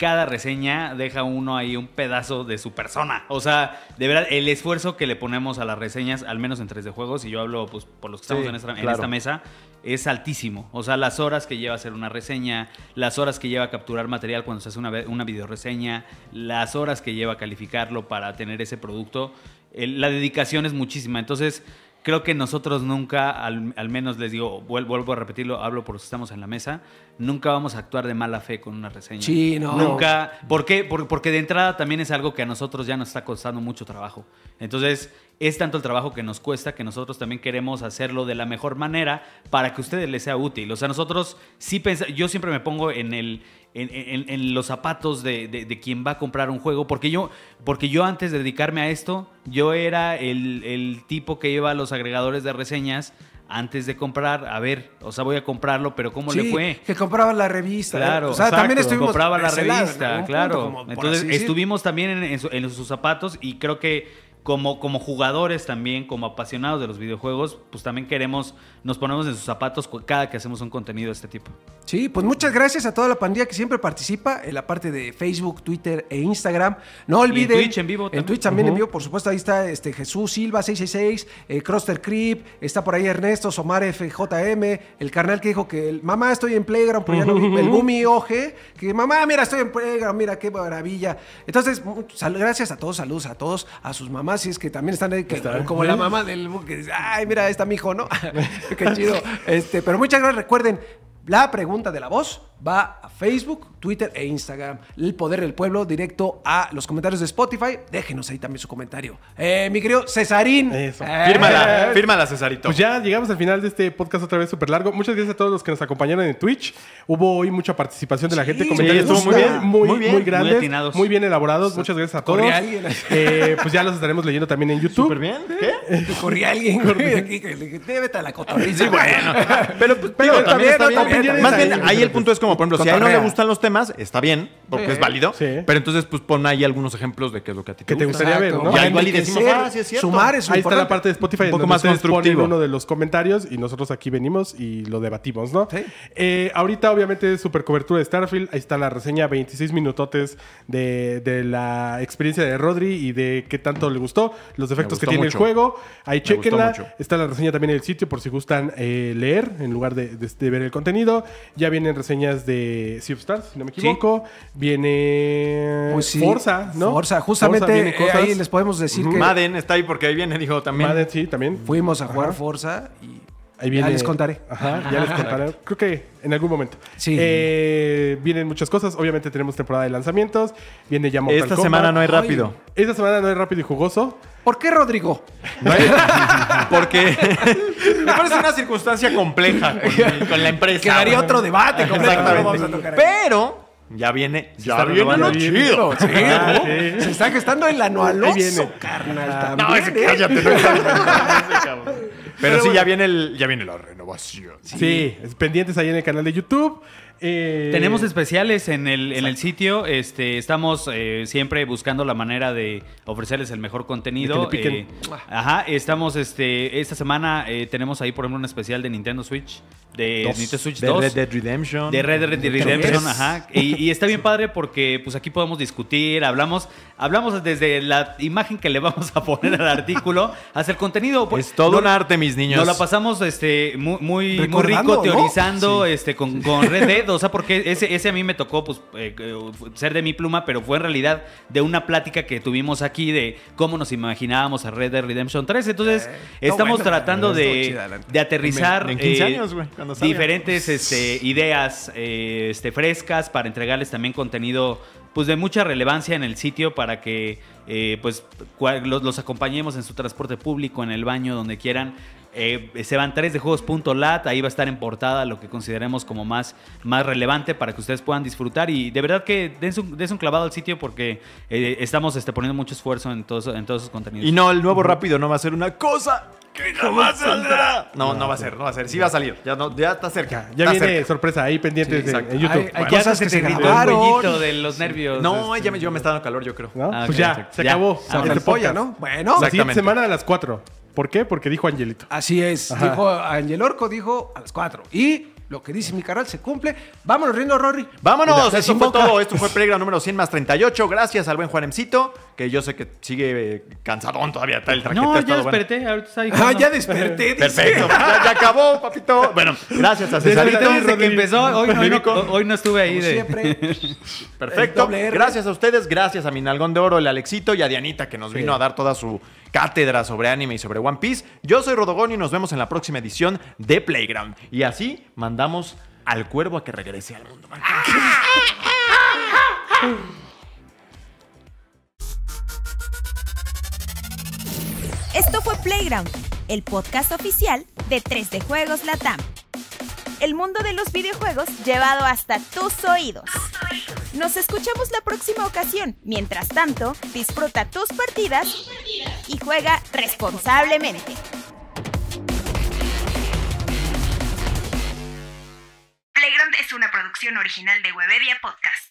cada reseña deja uno ahí un pedazo de su persona. O sea, de verdad, el esfuerzo que le ponemos a las reseñas, al menos en 3 de juegos, y yo hablo pues, por los que estamos en, esta, mesa, es altísimo. O sea, las horas que lleva hacer una reseña, las horas que lleva capturar material cuando se hace una, una videoreseña, las horas que lleva calificarlo para tener ese producto, la dedicación es muchísima. Entonces, creo que nosotros nunca, al, menos les digo, vuelvo, a repetirlo, hablo por estamos en la mesa, nunca vamos a actuar de mala fe con una reseña. Sí, no. Nunca. ¿Por qué? Porque de entrada también es algo que a nosotros ya nos está costando mucho trabajo. Entonces, es tanto el trabajo que nos cuesta que nosotros también queremos hacerlo de la mejor manera para que a ustedes les sea útil. O sea, nosotros sí pensamos, yo siempre me pongo en el, en, los zapatos de, de, quien va a comprar un juego. Porque yo, porque yo antes de dedicarme a esto, yo era el, tipo que iba a los agregadores de reseñas antes de comprar, a ver, o sea, voy a comprarlo, pero ¿cómo le fue? Que compraba la revista. Eh, claro, o sea, también estuvimos. Compraba la revista, claro. Entonces estuvimos también en, sus zapatos y creo que como, como jugadores también, como apasionados de los videojuegos, pues también queremos nos ponemos en sus zapatos cada que hacemos un contenido de este tipo. Sí, pues muchas gracias a toda la pandilla que siempre participa en la parte de Facebook, Twitter e Instagram. No olviden. en Twitch en vivo también. En Twitch también en vivo, por supuesto. Ahí está este Jesús Silva 666, eh, Croster Creep, está por ahí Ernesto, Somar FJM, el carnal que dijo que mamá estoy en Playground, por ya el bumi Oje, que mamá, mira, estoy en Playground, mira qué maravilla. Entonces, gracias a todos, saludos a todos, a sus mamás, si es que también están ahí, como la ¿Eh? mamá del que dice, ay, mira, está mi hijo, ¿no? [LAUGHS] [LAUGHS] Qué chido. Este, pero muchas gracias. Recuerden, la pregunta de la voz va a Facebook, Twitter e Instagram. El Poder del Pueblo, directo a los comentarios de Spotify. Déjenos ahí también su comentario. Eh, mi querido Cesarín. Eso. Eh. Fírmala, [LAUGHS] fírmala, Cesarito. Pues ya llegamos al final de este podcast otra vez súper largo. Muchas gracias a todos los que nos acompañaron en Twitch. Hubo hoy mucha participación de la gente. comentarios muy, bien, muy, bien, muy, grandes, muy, bien elaborados. Muchas gracias a todos. [LAUGHS] Eh, pues ya los estaremos leyendo también en YouTube. Súper bien. ¿Qué? Corrí alguien. dije a la cotorriza. Sí, bueno. Pero, también, Más bien, ahí el punto es como por ejemplo, si a él no le gustan los temas, está bien, porque es válido. Pero entonces, pues pon ahí algunos ejemplos de qué es lo que a ti te, gustaría ver. ¿no? Ya igual y decimos, ah, sí es Sumar Ahí está la parte de Spotify, un poco más constructivo. uno de los comentarios y nosotros aquí venimos y lo debatimos, ¿no? Eh, ahorita, obviamente, super cobertura de Starfield. Ahí está la reseña, 26 minutotes de, la experiencia de Rodri y de qué tanto le gustó, los efectos que tiene el juego. Ahí chequenla. Está la reseña también en el sitio por si gustan eh, leer en lugar de ver el contenido. Ya vienen reseñas de Sea si no me equivoco. Viene Forza, ¿no? Forza, justamente ahí les podemos decir que. Madden está ahí porque ahí viene, dijo también. Madden, sí, también. Fuimos a jugar Forza y. Ahí viene, les contaré. Ajá, ya les contaré. [LAUGHS] Creo que en algún momento. Sí. Eh, vienen muchas cosas. Obviamente tenemos temporada de lanzamientos. Viene ya Mortal Esta semana no hay rápido. Esta semana no hay rápido y jugoso. ¿Por qué, Rodrigo? No [LAUGHS] porque [LAUGHS] Me parece una circunstancia compleja con, [LAUGHS] la empresa. Quedaría otro debate completamente. pero ya viene. ya viene lo chido. Sí, Se está gestando el anualoso, carnal. También, no, ¿eh? ese, cállate. No, [LAUGHS] cállate pero, sí, ya, viene el, ya viene la renovación. Sí. pendientes ahí en el canal de YouTube. Eh, tenemos especiales en el, en el sitio. Este, estamos eh, siempre buscando la manera de ofrecerles el mejor contenido. Eh, ajá, estamos este, esta semana tenemos ahí, por ejemplo, un especial de Nintendo Switch. De Nintendo Switch de Red Dead Redemption. De Red Dead Redemption, ajá. Y, está bien padre porque pues aquí podemos discutir, hablamos, hablamos desde la imagen que le vamos a poner al artículo, el contenido. Pues, es todo un arte, mi niños. Nos la pasamos este, muy, rico teorizando este, con, con, Red Dead. O porque ese, a mí me tocó pues, eh, eh, ser de mi pluma, pero fue en realidad de una plática que tuvimos aquí de cómo nos imaginábamos a Red Dead Redemption 3. Entonces, estamos tratando de, aterrizar eh, diferentes este, ideas este, frescas para entregarles también contenido pues de mucha relevancia en el sitio para que pues los, acompañemos en su transporte público, en el baño, donde quieran. Eh, se 3 de juegos.lat, ahí va a estar en portada lo que consideremos como más, más relevante para que ustedes puedan disfrutar y de verdad que dense un, un clavado al sitio porque eh, estamos este, poniendo mucho esfuerzo en todos, en esos contenidos. Y no, el nuevo rápido no va a ser una cosa que jamás saldrá. No, no va a ser, no va a ser, sí va a salir, ya, no, ya está cerca. Ya viene sorpresa ahí pendiente de en YouTube. Hay, cosas que se, un el de los nervios. No, este. ya me, yo me está dando calor, yo creo. Ah, pues ya, se acabó. Ah, el polla, ¿no? Bueno, la semana de las 4. ¿Por qué? Porque dijo Angelito. Así es. Dijo Angel Orco, dijo a las 4. Y lo que dice mi canal se cumple. Vámonos Rindo Rory. Vámonos. esto fue todo. Esto fue Peregrino número 100 más 38. Gracias al buen Juanemcito que yo sé que sigue eh, cansadón todavía. Está el No, ah, ya desperté. Ahorita Ah, ya desperté. Perfecto. ya, acabó, papito. Bueno, gracias a Cesarito. Desde que empezó, hoy, no, estuve ahí. De... Siempre. [LAUGHS] Perfecto. Gracias a ustedes. Gracias a mi nalgón de oro, el Alexito y a Dianita que nos vino a dar toda su cátedra sobre anime y sobre One Piece. Yo soy Rodogón y nos vemos en la próxima edición de Playground. Y así mandamos al cuervo a que regrese al mundo. [LAUGHS] Esto fue Playground, el podcast oficial de 3D Juegos Latam. El mundo de los videojuegos llevado hasta tus oídos. Nos escuchamos la próxima ocasión. Mientras tanto, disfruta tus partidas y juega responsablemente. Playground es una producción original de Webedia Podcast.